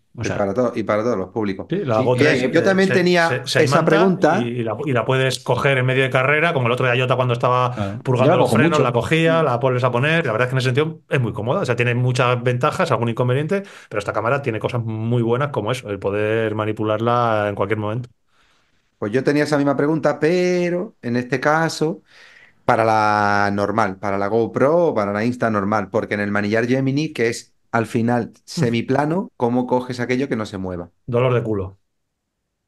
y, para todos los públicos. yo también tenía esa pregunta. Y la, puedes coger en medio de carrera, como el otro de Ayota cuando estaba purgando los frenos, la cogía, la pones a poner. La verdad es que en ese sentido es muy cómoda. O sea, tiene muchas ventajas, algún inconveniente, pero esta cámara tiene cosas muy buenas como eso, el poder manipularla en cualquier momento. Pues yo tenía esa misma pregunta, pero en este caso para la normal, para la GoPro o para la Insta normal, porque en el manillar Gemini, que es al final mm. semiplano, ¿cómo coges aquello que no se mueva? Dolor de culo.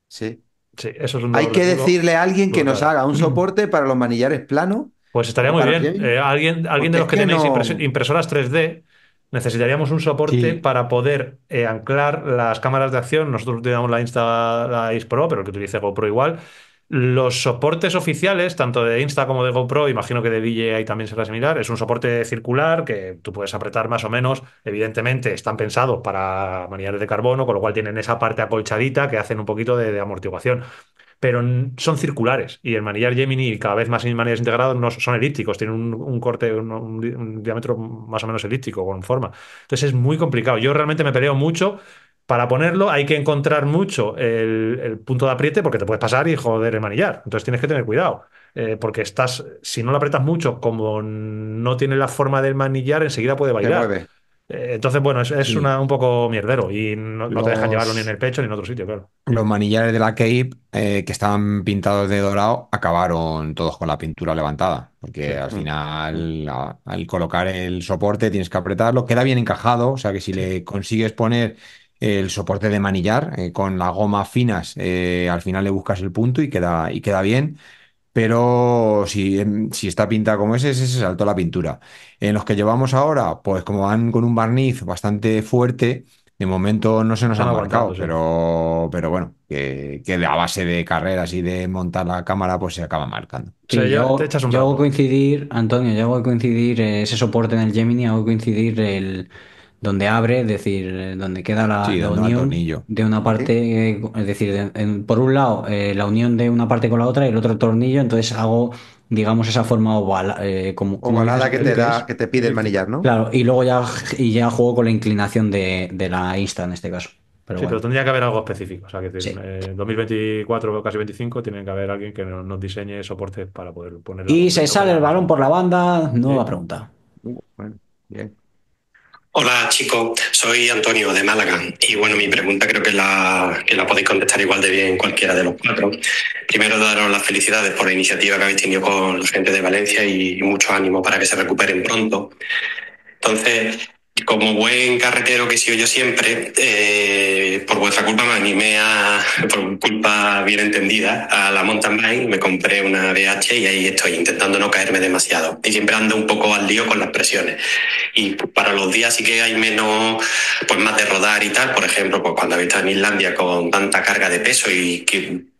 Sí. Sí, eso es un dolor Hay que decirle a alguien que nos haga un soporte para los manillares plano. Pues estaría muy bien. Eh, alguien alguien de pues los que, tenéis impresoras 3D Necesitaríamos un soporte para poder eh, anclar las cámaras de acción. Nosotros utilizamos la Insta la Pro, pero el que utilice GoPro igual. Los soportes oficiales, tanto de Insta como de GoPro, imagino que de DJI también será similar, es un soporte circular que tú puedes apretar más o menos. Evidentemente están pensados para manillares de carbono, con lo cual tienen esa parte acolchadita que hacen un poquito de amortiguación pero son circulares y el manillar Gemini cada vez más manillares integrados no son elípticos, tienen un, corte, un, diámetro más o menos elíptico con forma. Entonces es muy complicado. Yo realmente me peleo mucho. Para ponerlo hay que encontrar mucho el, punto de apriete porque te puedes pasar y joder el manillar. Entonces tienes que tener cuidado. Eh, porque estás, si no lo aprietas mucho, como no tiene la forma del manillar, enseguida puede bailar. Eh, entonces, bueno, es, es un poco mierdero y no, te dejan llevarlo ni en el pecho ni en otro sitio, claro. Los manillares de la Cape, eh, que estaban pintados de dorado, acabaron todos con la pintura levantada, porque al mm. final, al colocar el soporte, tienes que apretarlo, queda bien encajado, o sea que si le consigues poner el soporte de manillar eh, con las gomas finas, al final le buscas el punto y queda, y queda bien pero si, em, si, está pinta como ese, ese se saltó la pintura. En los que llevamos ahora, pues como van con un barniz bastante fuerte, de momento no se nos han, marcado, pero, pero bueno, que, a base de carreras y de montar la cámara, pues se acaba marcando. yo hago coincidir, Antonio, yo hago coincidir eh, ese soporte en el Gemini, hago coincidir el donde abre, es decir, donde queda la, unión de una parte, es decir, por un lado eh, la unión de una parte con la otra y el otro tornillo, entonces hago, digamos, esa forma oval, eh, como, ovalada que te, da, que te pide el manillar, ¿no? Claro, y luego ya, y ya juego con la inclinación de, la insta en este caso. Pero sí, pero tendría que haber algo específico. O sea, que en 2024 o casi 25 tiene que haber alguien que nos, diseñe soportes para poder poner. Y se sale el balón por la banda, nueva pregunta. Bueno, bien. Hola chicos, soy Antonio de Málaga y bueno, mi pregunta creo que la, que la podéis contestar igual de bien cualquiera de los cuatro. Primero daros las felicidades por la iniciativa que habéis tenido con la gente de Valencia y mucho ánimo para que se recuperen pronto. Entonces, como buen carretero que sigo yo siempre, eh, por vuestra culpa me animé a, por culpa bien entendida, a la mountain bike, me compré una BH y ahí estoy intentando no caerme demasiado. Y siempre ando un poco al lío con las presiones. Y para los días sí que hay menos, pues más de rodar y tal, por ejemplo, pues cuando habéis estado en Islandia con tanta carga de peso y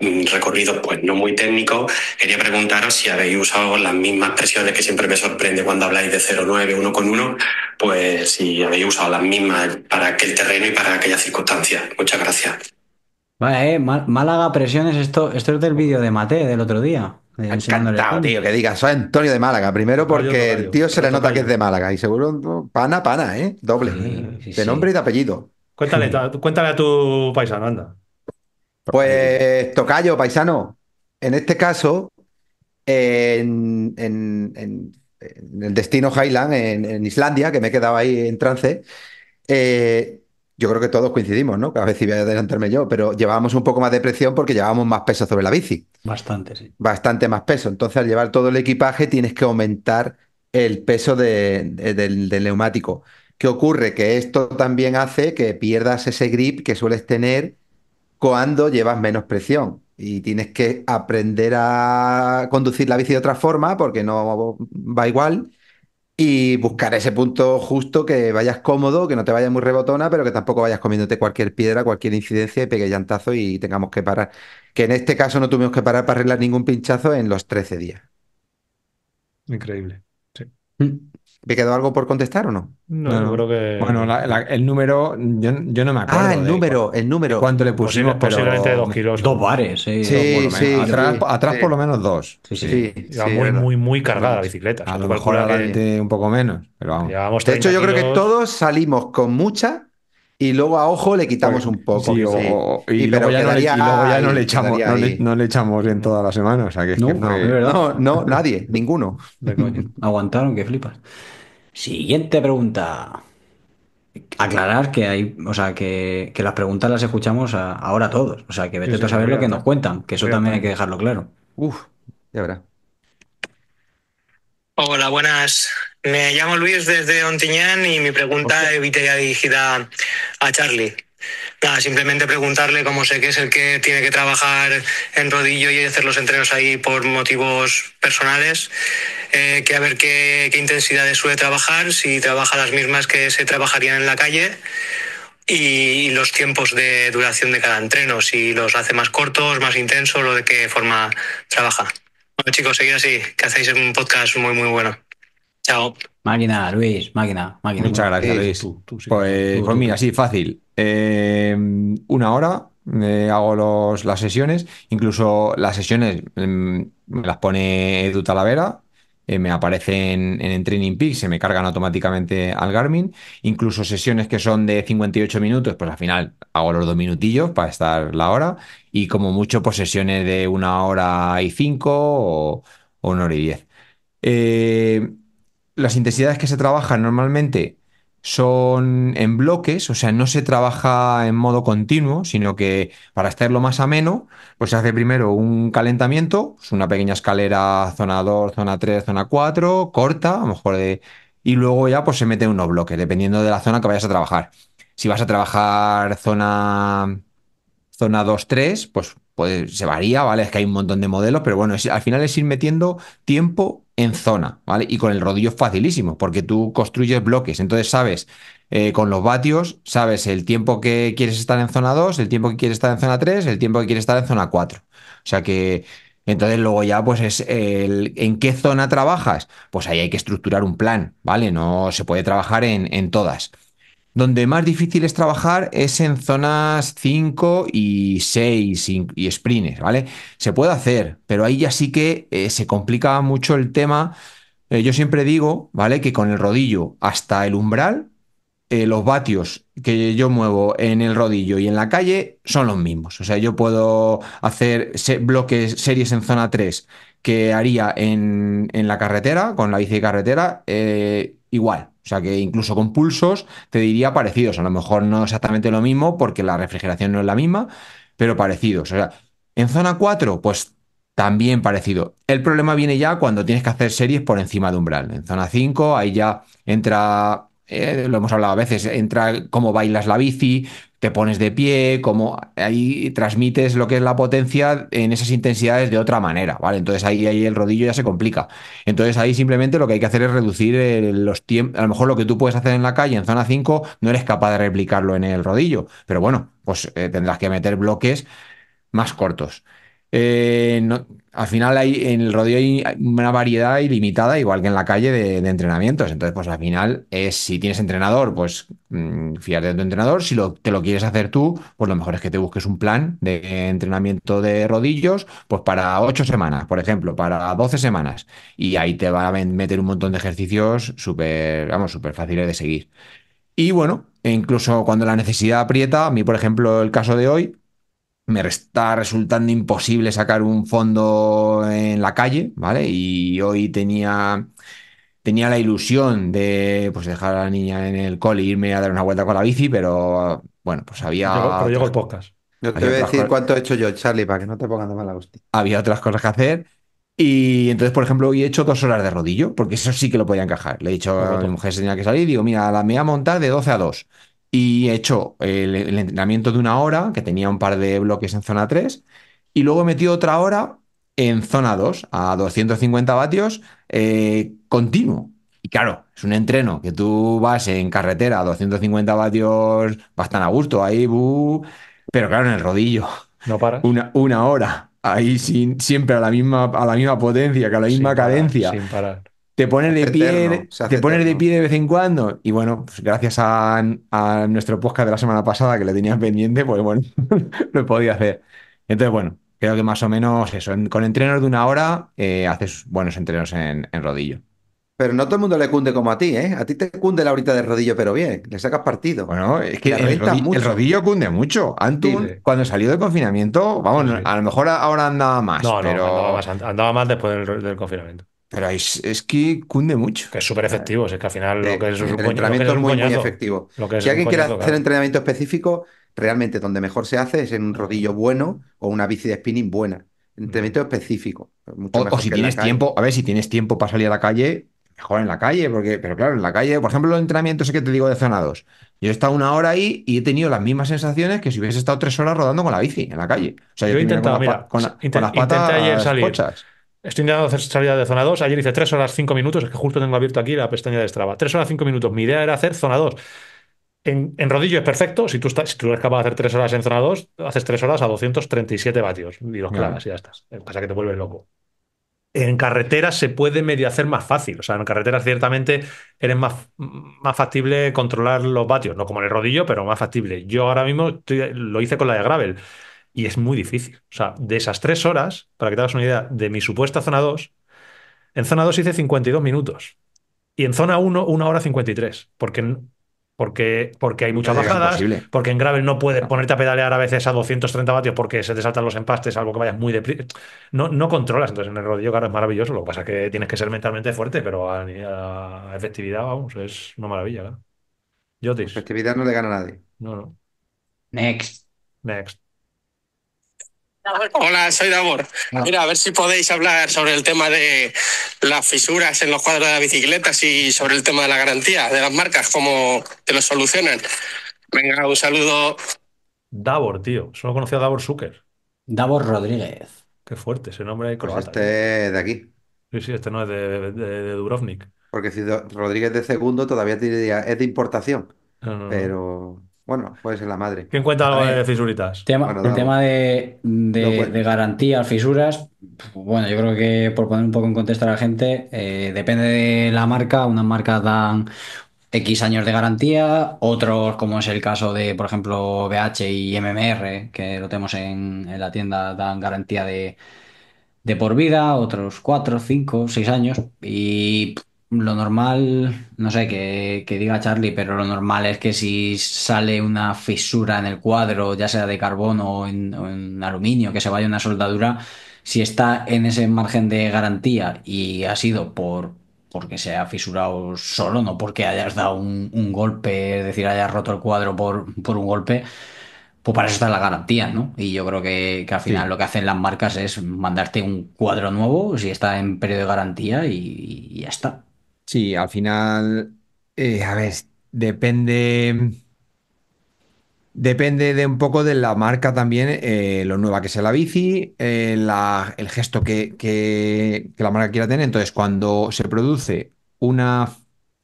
mm, recorridos pues no muy técnicos, quería preguntaros si habéis usado las mismas presiones que siempre me sorprende cuando habláis de 0,9, 1,1, pues si habéis usado las mismas para aquel terreno y para aquella circunstancia. Muchas gracias. Vale, eh, Málaga Presiones, esto, esto es del vídeo de Mate del otro día. Encantado, tío, que digas soy Antonio de Málaga. Primero porque el tío se le nota que es de Málaga y seguro pana, pana, ¿eh? Doble. Eh, de nombre y de apellido. Cuéntale, cuéntale a tu paisano, anda. Pues, tocayo, paisano. En este caso, en, en en el destino Highland, en, Islandia, que me quedaba ahí en trance, eh, yo creo que todos coincidimos, ¿no? Cada vez iba a adelantarme yo, pero llevábamos un poco más de presión porque llevábamos más peso sobre la bici. Bastante, sí. Bastante más peso. Entonces, al llevar todo el equipaje, tienes que aumentar el peso del, del neumático. ¿Qué ocurre? Que esto también hace que pierdas ese grip que sueles tener cuando llevas menos presión y tienes que aprender a conducir la bici de otra forma porque no va igual y buscar ese punto justo que vayas cómodo, que no te vayas muy rebotona, pero que tampoco vayas comiéndote cualquier piedra, cualquier incidencia y pegue llantazo y tengamos que parar. Que en este caso no tuvimos que parar para arreglar ningún pinchazo en los 13 días. Increíble. Sí. Mm. ¿Me quedó algo por contestar o no? No, no, creo que. Bueno, el número, yo, no me acuerdo. Ah, el número, el número. ¿Cuánto le pusimos? posiblemente dos kilos. Dos bares, sí. Sí, sí Atrás, por lo menos dos. Sí, sí. muy, muy, muy cargada la bicicleta. A lo mejor adelante este un poco menos, pero vamos. De hecho, yo creo que todos salimos con mucha y luego a ojo le quitamos un poco. Y, luego ya, no le, echamos, no, le, echamos bien toda la semana. no, no, nadie, ninguno. Aguantaron, que flipas. Siguiente pregunta. Aclarar que hay, o sea, que, las preguntas las escuchamos ahora todos. O sea, que vete a saber lo que nos cuentan, que eso también hay que dejarlo claro. Uf, ya verá. Hola, buenas. Me llamo Luis desde Ontiñán y mi pregunta evite ya dirigida a Charlie. simplemente preguntarle cómo sé que es el que tiene que trabajar en rodillo y hacer los entrenos ahí por motivos personales, eh, que a ver qué, qué, intensidades suele trabajar, si trabaja las mismas que se trabajarían en la calle y, los tiempos de duración de cada entreno, si los hace más cortos, más intensos, o de qué forma trabaja. Bueno chicos, seguir así, que hacéis un podcast muy muy bueno. Chao. Máquina, Luis, máquina, máquina. Muchas gracias, eh, Luis. pues, pues mira, sí, fácil. Eh, una hora eh, hago los, las sesiones. Incluso las sesiones mm, me las pone Edu Talavera. me aparecen en, Training Peak se me cargan automáticamente al Garmin. Incluso sesiones que son de 58 minutos, pues al final hago los dos minutillos para estar la hora. Y como mucho, pues sesiones de una hora y cinco o, o una hora y diez. Eh, las intensidades que se trabajan normalmente son en bloques, o sea, no se trabaja en modo continuo, sino que para hacerlo más ameno, pues se hace primero un calentamiento, es una pequeña escalera zona 2, zona 3, zona 4, corta, a lo mejor de... Y luego ya pues se mete unos bloques, dependiendo de la zona que vayas a trabajar. Si vas a trabajar zona zona 2, 3, pues, pues se varía, ¿vale? Es que hay un montón de modelos, pero bueno, al final es ir metiendo tiempo en zona, ¿vale? Y con el rodillo es facilísimo, porque tú construyes bloques, entonces sabes eh, con los vatios, sabes el tiempo que quieres estar en zona 2, el tiempo que quieres estar en zona 3, el tiempo que quieres estar en zona 4. O sea que entonces luego ya pues es el, en qué zona trabajas, pues ahí hay que estructurar un plan, ¿vale? No se puede trabajar en, en todas. Donde más difícil es trabajar es en zonas 5 y 6 y, sprints, ¿vale? Se puede hacer, pero ahí ya sí que eh, se complica mucho el tema. Eh, yo siempre digo, ¿vale? Que con el rodillo hasta el umbral, eh, los vatios que yo muevo en el rodillo y en la calle son los mismos. O sea, yo puedo hacer bloques, series en zona 3 que haría en, en, la carretera, con la bici de carretera, igual. O sea que incluso con pulsos te diría parecidos. A lo mejor no exactamente lo mismo porque la refrigeración no es la misma, pero parecidos. O sea, en zona 4, pues también parecido. El problema viene ya cuando tienes que hacer series por encima de umbral. En zona 5, ahí ya entra, eh, lo hemos hablado a veces, entra cómo bailas la bici, te pones de pie, como ahí transmites lo que es la potencia en esas intensidades de otra manera, ¿vale? Entonces ahí, ahí el rodillo ya se complica. Entonces ahí simplemente lo que hay que hacer es reducir eh, los tiempos, a lo mejor lo que tú puedes hacer en la calle en zona 5 no eres capaz de replicarlo en el rodillo, pero bueno, pues eh, tendrás que meter bloques más cortos. Eh, al final hay, en el rodillo hay una variedad ilimitada, igual que en la calle, de, entrenamientos. Entonces, pues al final es si tienes entrenador, pues mm, fiarte de tu entrenador. Si te lo quieres hacer tú, pues lo mejor es que te busques un plan de entrenamiento de rodillos, pues para ocho semanas, por ejemplo, para 12 semanas. Y ahí te va a meter un montón de ejercicios súper, vamos, súper fáciles de seguir. Y bueno, e incluso cuando la necesidad aprieta, a mí, por ejemplo, el caso de hoy, me está resultando imposible sacar un fondo en la calle, ¿vale? Y hoy tenía, tenía la ilusión de pues, dejar a la niña en el cole e irme a dar una vuelta con la bici, pero bueno, pues había... Pero, llegó el podcast. Yo te voy a decir cuánto he hecho yo, Charlie, para que no te pongas de mala hostia. Había otras cosas que hacer. Y entonces, por ejemplo, hoy he hecho dos horas de rodillo, porque eso sí que lo podía encajar. Le he dicho a mi mujer que tenía que salir, digo, mira, la me voy a montar de 12 a 2 y he hecho el, entrenamiento de una hora, que tenía un par de bloques en zona 3, y luego he metido otra hora en zona 2, a 250 vatios, eh, continuo. Y claro, es un entreno que tú vas en carretera a 250 vatios, vas tan a gusto ahí, pero claro, en el rodillo. No para. Una, una hora ahí sin, siempre a la, misma, a la misma potencia, que a la misma cadencia. sin parar te de pie, de pie de vez en cuando. Y bueno, pues, gracias a, nuestro podcast de la semana pasada que le tenía pendiente, pues bueno, lo podía hacer. Entonces, bueno, creo que más o menos eso. con entrenos de una hora eh, haces buenos entrenos en, rodillo. Pero no todo el mundo le cunde como a ti, ¿eh? A ti te cunde la horita de rodillo, pero bien, le sacas partido. Bueno, es que el rodillo, cunde mucho. Antun, cuando salió del confinamiento, vamos, a lo mejor ahora andaba más. No, no, andaba, más, después del confinamiento. Pero es, que cunde mucho. Que es súper efectivo, es que al final eh, eh, lo que es, entrenamiento es, muy, muy efectivo. si alguien quiere hacer entrenamiento específico, realmente donde mejor se hace es en un rodillo bueno o una bici de spinning buena. Entrenamiento específico. o, si tienes tiempo, a ver, si tienes tiempo para salir a la calle, mejor en la calle, porque, pero claro, en la calle, por ejemplo, los entrenamientos que te digo de zonados. Yo he estado una hora ahí y he tenido las mismas sensaciones que si hubiese estado tres horas rodando con la bici en la calle. O sea, yo, he intentado, con, con, las patas ayer salir. Estoy intentando hacer salida de zona 2. Ayer hice 3 horas 5 minutos. Es que justo tengo abierto aquí la pestaña de Strava. 3 horas 5 minutos. Mi idea era hacer zona 2. En, en, rodillo es perfecto. Si tú, si tú eres capaz de hacer 3 horas en zona 2, haces 3 horas a 237 vatios y los clavas y ya estás. Pasa que te vuelves loco. En carretera se puede medio hacer más fácil. O sea, en carretera ciertamente eres más, más factible controlar los vatios. No como en el rodillo, pero más factible. Yo ahora mismo lo hice con la de Gravel. Y es muy difícil. O sea, de esas tres horas, para que te hagas una idea, de mi supuesta zona 2, en zona 2 hice 52 minutos. Y en zona 1, una hora 53. Porque, porque, porque hay muchas bajadas. Porque en gravel no puedes ponerte a pedalear a veces a 230 vatios porque se te saltan los empastes, algo que vayas muy deprisa. No, no controlas. Entonces en el rodillo, claro, es maravilloso. Lo que pasa es que tienes que ser mentalmente fuerte, pero a, efectividad, vamos, es una maravilla. yo Efectividad no le gana a nadie. No, no. Next. Next. Hola, soy Davor. Ah. Mira, a ver si podéis hablar sobre el tema de las fisuras en los cuadros de las bicicletas y sobre el tema de la garantía de las marcas, cómo te lo solucionan. Venga, un saludo. Davor, tío. Solo conocía a Davor Zucker. Davor Rodríguez. Qué fuerte, ese nombre pues este es de aquí. Sí, sí, este no es de, de- Dubrovnik. Porque si Rodríguez de segundo todavía es de importación. Pero bueno, puede ser la madre. ¿Quién cuenta algo de fisuritas? el tema de, garantías, fisuras, bueno, yo creo que por poner un poco en contexto a la gente, eh, depende de la marca, unas marcas dan X años de garantía, otros, como es el caso de, por ejemplo, BH y MMR, que lo tenemos en, la tienda, dan garantía de, de por vida, otros 4, 5, 6 años. Y lo normal, no sé qué que diga Charlie, pero lo normal es que si sale una fisura en el cuadro, ya sea de carbono o en, aluminio, que se vaya una soldadura, si está en ese margen de garantía y ha sido por porque se ha fisurado solo, no porque hayas dado un, golpe, es decir, hayas roto el cuadro por, un golpe, pues para eso está la garantía, ¿no? Y yo creo que, al final lo que hacen las marcas es mandarte un cuadro nuevo si está en periodo de garantía y ya está. Sí, al final, eh, a ver, depende. Depende de un poco de la marca también, eh, lo nueva que sea la bici, eh, el gesto que, la marca quiera tener. Entonces, cuando se produce una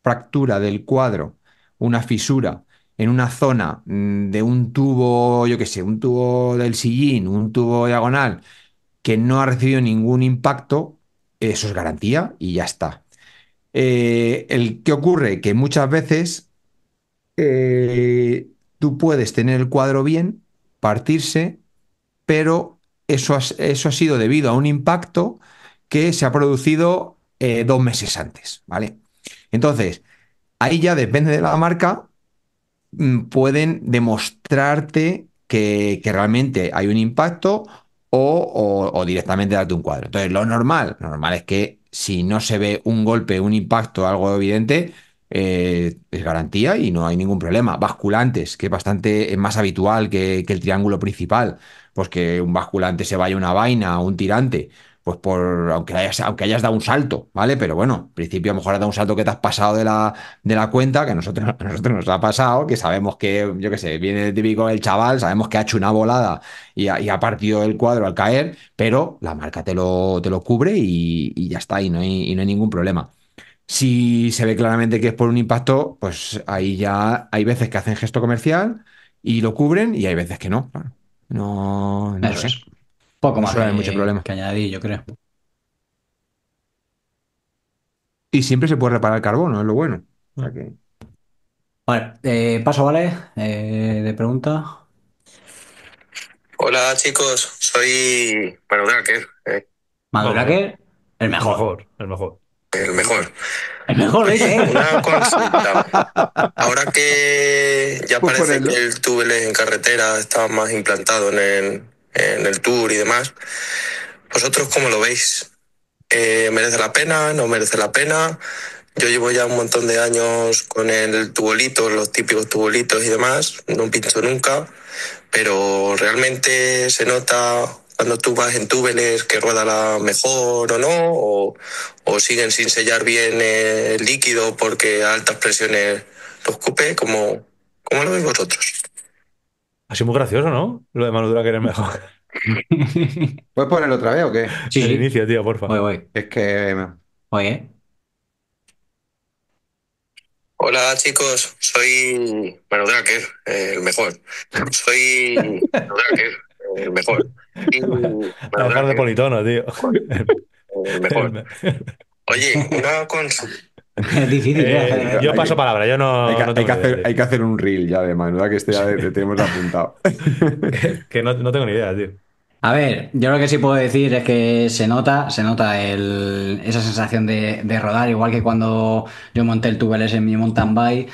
fractura del cuadro, una fisura en una zona mm, de un tubo, yo qué sé, un tubo del sillín, un tubo diagonal, que no ha recibido ningún impacto, eso es garantía y ya está. Eh, el, que ocurre? Que muchas veces eh, tú puedes tener el cuadro bien, partirse, pero eso, eso ha sido debido a un impacto que se ha producido eh, dos meses antes, ¿vale? Entonces, ahí ya depende de la marca, mm, pueden demostrarte que, realmente hay un impacto o, o, o, directamente darte un cuadro. Entonces, lo normal, lo normal es que si no se ve un golpe, un impacto, algo evidente, eh, es garantía y no hay ningún problema. Basculantes, que es bastante más habitual que, el triángulo principal, pues que un basculante se vaya una vaina, un tirante, pues por, aunque hayas, aunque hayas dado un salto, ¿vale? Pero bueno, en principio a lo mejor has dado un salto que te has pasado de la, de la cuenta, que a nosotros, nosotros nos ha pasado, que sabemos que, yo qué sé, viene típico el chaval, sabemos que ha hecho una volada y ha, ha partido el cuadro al caer, pero la marca te lo, te lo cubre y, ya está, y no, hay, y no hay ningún problema. Si se ve claramente que es por un impacto, pues ahí ya hay veces que hacen gesto comercial y lo cubren y hay veces que no, No, no sé. Poco más. No muchos problemas Que añadir, yo creo. Y siempre se puede reparar el carbono, es lo bueno. Bueno, eh, paso, ¿vale? Eh, de pregunta. Hola chicos, soy Maduraker. Eh. Maduraker, el mejor. El mejor, el mejor. El mejor. ¿eh? Una consulta. Ahora que ya pues parece que el túnel en carretera está más implantado en el, en el tour y demás. ¿Vosotros cómo lo veis? Eh, ¿Merece la pena? ¿No merece la pena? Yo llevo ya un montón de años con el tubolito, los típicos tubolitos y demás, no pincho nunca, pero realmente se nota cuando tú vas en túbeles que rueda la mejor o no, o, siguen sin sellar bien el líquido porque a altas presiones los cupe, como ¿cómo lo veis vosotros? Ha sido muy gracioso, ¿no? Lo de Manu que eres mejor. ¿Puedes ponerlo otra vez o qué? Sí. El inicio, tío, porfa. Voy, voy. Es que. Oye. ¿eh? Hola chicos, soy Manu Draker, el mejor. Soy Manu el mejor. Trabajar de politono, tío. El mejor. Oye, una consulta. Es difícil. Eh, yo paso palabra, yo no. Hay que, hacer, un reel ya de manera que este ya te tenemos apuntado. que, no, tengo ni idea, tío. A ver, yo lo que sí puedo decir es que se nota, se nota el, esa sensación de, rodar, igual que cuando yo monté el tubeless en mi mountain bike.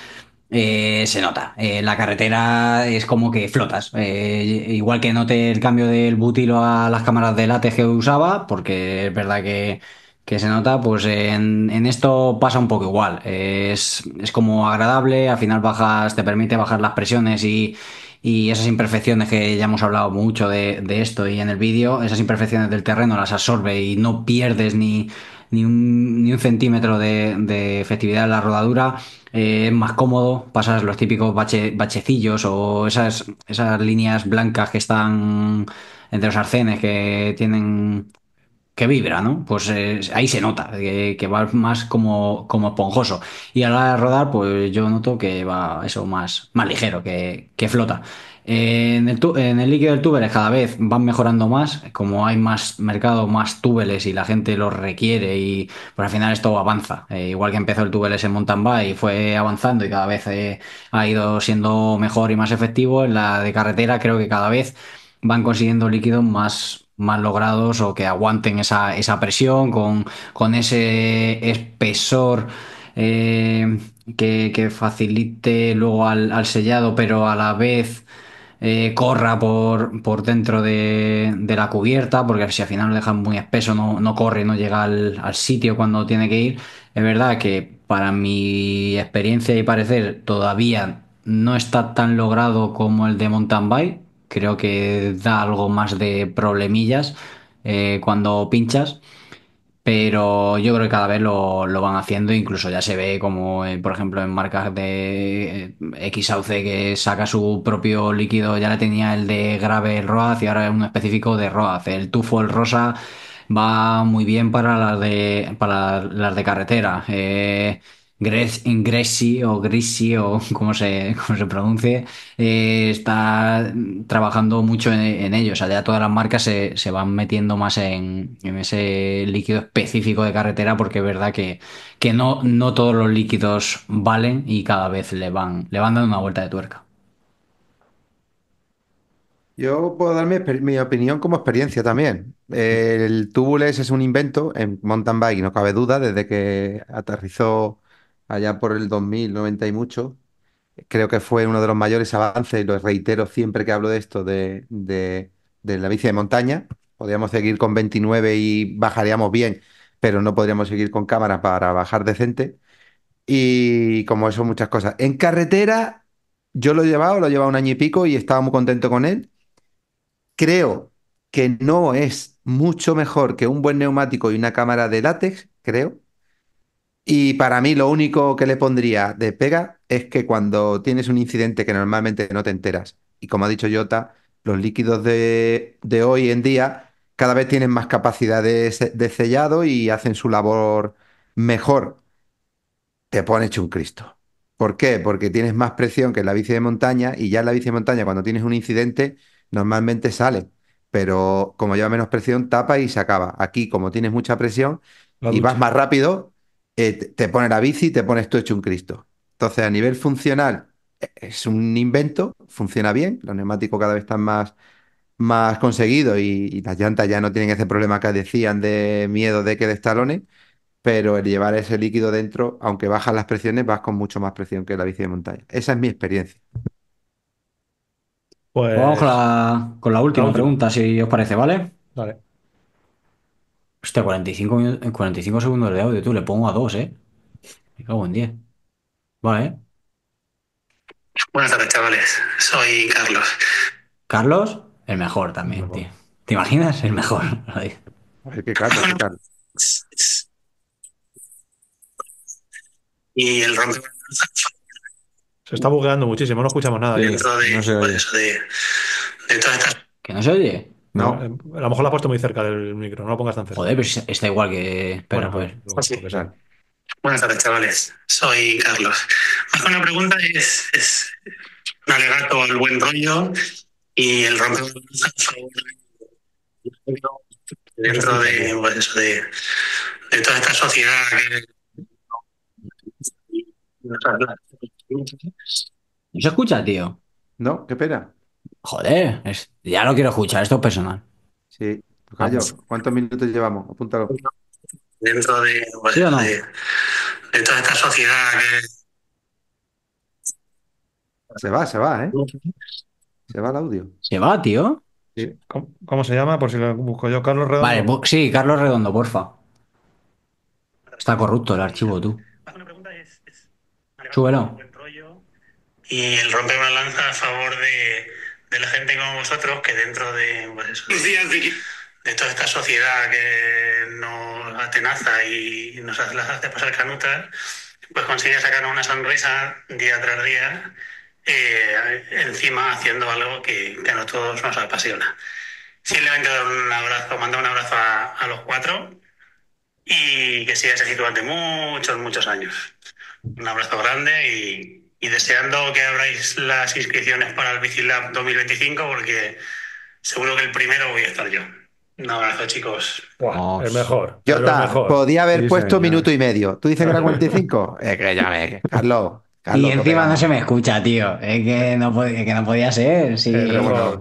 Eh, se nota, eh, la carretera es como que flotas. igual que noté el cambio del butilo a las cámaras de late que usaba, porque es verdad que, que se nota, pues en, en, esto pasa un poco igual. Es, como agradable, al final bajas, te permite bajar las presiones y, esas imperfecciones que ya hemos hablado mucho de, esto y en el vídeo, esas imperfecciones del terreno las absorbe y no pierdes ni, un, centímetro de, efectividad en la rodadura. Eh, es más cómodo, pasas los típicos bachecillos o esas, esas líneas blancas que están entre los arcenes que tienen que vibra, ¿no? Pues eh, ahí se nota, eh, que, va más como, como esponjoso. Y a la hora de rodar, pues yo noto que va eso más, más ligero, que, flota. en, el líquido del túbeles cada vez van mejorando más, como hay más mercado, más túbeles y la gente los requiere y pues al final esto avanza. Eh, igual que empezó el tubeless en mountain bike, fue avanzando y cada vez ha ido siendo mejor y más efectivo. En la de carretera creo que cada vez van consiguiendo líquido más más logrados o que aguanten esa, presión con, con ese espesor eh, que, facilite luego al, sellado, pero a la vez eh, corra por, por dentro de, la cubierta, porque si al final lo dejan muy espeso, no, corre, no llega al, al sitio cuando tiene que ir. Es verdad que para mi experiencia y parecer todavía no está tan logrado como el de mountain bike creo que da algo más de problemillas eh, cuando pinchas. Pero yo creo que cada vez lo, van haciendo, incluso ya se ve como, eh, por ejemplo, en marcas de eh, XAUc que saca su propio líquido, ya la tenía el de Grave Road y ahora es un específico de Roaz. El tufo, el rosa, va muy bien para las de, las de carretera. Gresi o Grisi o como se, pronuncie, eh, está trabajando mucho en, ello. O sea, ya todas las marcas se, van metiendo más en, ese líquido específico de carretera porque es verdad que, no, no todos los líquidos valen y cada vez le van, le van dando una vuelta de tuerca. Yo puedo dar mi, opinión como experiencia también. El tubules es un invento en mountain bike, no cabe duda, desde que aterrizó allá por el 2090 y mucho. Creo que fue uno de los mayores avances, y lo reitero siempre que hablo de esto, de, la bici de montaña. Podríamos seguir con 29 y bajaríamos bien, pero no podríamos seguir con cámara para bajar decente. Y como eso, muchas cosas. En carretera, yo lo he llevado, lo he llevado un año y pico y estaba muy contento con él. Creo que no es mucho mejor que un buen neumático y una cámara de látex, creo. Y para mí lo único que le pondría de pega es que cuando tienes un incidente que normalmente no te enteras, y como ha dicho Jota, los líquidos de, hoy en día cada vez tienen más capacidad de, sellado y hacen su labor mejor, te ponen hecho un Cristo. ¿Por qué? Porque tienes más presión que en la bici de montaña y ya en la bici de montaña cuando tienes un incidente normalmente sale, pero como lleva menos presión tapa y se acaba. Aquí como tienes mucha presión y vas más rápido, eh, te pone la bici y te pones tú hecho un Cristo. Entonces, a nivel funcional, e, es un invento, funciona bien, los neumáticos cada vez están más, más conseguidos y, las llantas ya no tienen ese problema que decían de miedo de que destalones pero el llevar ese líquido dentro, aunque bajas las presiones, vas con mucho más presión que la bici de montaña. Esa es mi experiencia. Pues... Vamos con la, última, la última pregunta, si os parece, ¿vale? Vale. Hostia, 45, segundos de audio, tú le pongo a 2, ¿eh? Me cago en 10. Vale, Buenas tardes, chavales. Soy Carlos. Carlos, el mejor también, tío. ¿Te imaginas? El mejor. Ay. ver, qué Carlos, qué Carlos. Y el Se está bugueando muchísimo, no escuchamos nada, pues, de, de, de Que no se oye. No. Eh, a lo mejor la has puesto muy cerca del micro, no lo pongas tan cerca. Joder, pero está igual que. bueno, pues, pues, pues Buenas tardes, chavales. Soy Carlos. Una pues pregunta es, es un alegato al buen rollo y el romper dentro de, de, de, toda esta sociedad ¿No se escucha, tío? No, qué pena. Joder, es- ya no quiero escuchar, esto es personal. Sí, callo. ¿cuántos minutos llevamos? Apúntalo. Dentro de, ¿Sí de, esta sociedad que... Se va, se va, ¿eh? Se va el audio. Se va, tío. ¿Cómo, se llama? Por si lo busco yo, Carlos Redondo. Vale, sí, Carlos Redondo, porfa. Está corrupto el archivo, tú. Súbelo. Y el rompe balanza a favor de, de la gente como vosotros que dentro pues de, de, toda esta sociedad que nos atenaza y nos hace, pasar canutas, pues consigue sacar una sonrisa día tras día, eh, encima haciendo algo que, a todos nos apasiona. Simplemente un abrazo, mandar un abrazo a, los cuatro y que ese sitio durante muchos, muchos años. Un abrazo grande y y deseando que abráis las inscripciones para el Bicilab 2025 porque seguro que el primero voy a estar yo. Un abrazo, chicos. Es mejor. Yo podía haber puesto minuto y medio. ¿Tú dices que era 45? es eh, que ya eh, Carlos, y encima no se me escucha, tío. Es que no, podía, que no podía ser. Eh,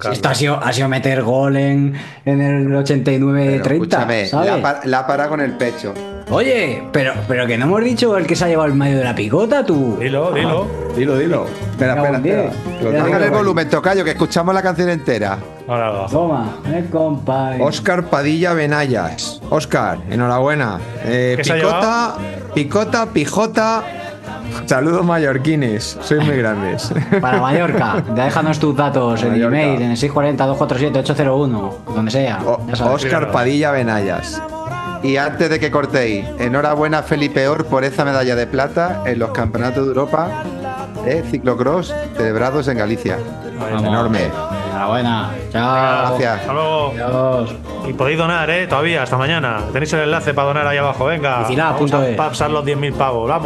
esto ha sido, meter gol en, el 89-30. La, para, la para con el pecho. Oye, pero, pero que no hemos dicho el que se ha llevado el medio de la picota, tú. Dilo, dilo. Ah. dilo, dilo. Espera, espera, el volumen, tocayo, que escuchamos la canción entera. Ahora va. Toma, eh, compa. Oscar Padilla Benayas. Oscar, enhorabuena. Eh, picota, picota, pijota Saludos mallorquines, sois muy grandes. Para Mallorca, ya déjanos tus datos en el email, en el 640-247-801, donde sea. Oscar Padilla Benayas. Y antes de que cortéis, enhorabuena a Felipe Or por esa medalla de plata en los campeonatos de Europa de ciclocross celebrados en Galicia. Enorme. Enhorabuena. Chao. Gracias. Hasta luego. Y podéis donar, ¿eh? Todavía, hasta mañana. Tenéis el enlace para donar ahí abajo. Venga. nada, Vamos a pasar los 10.000 pavos. Vamos.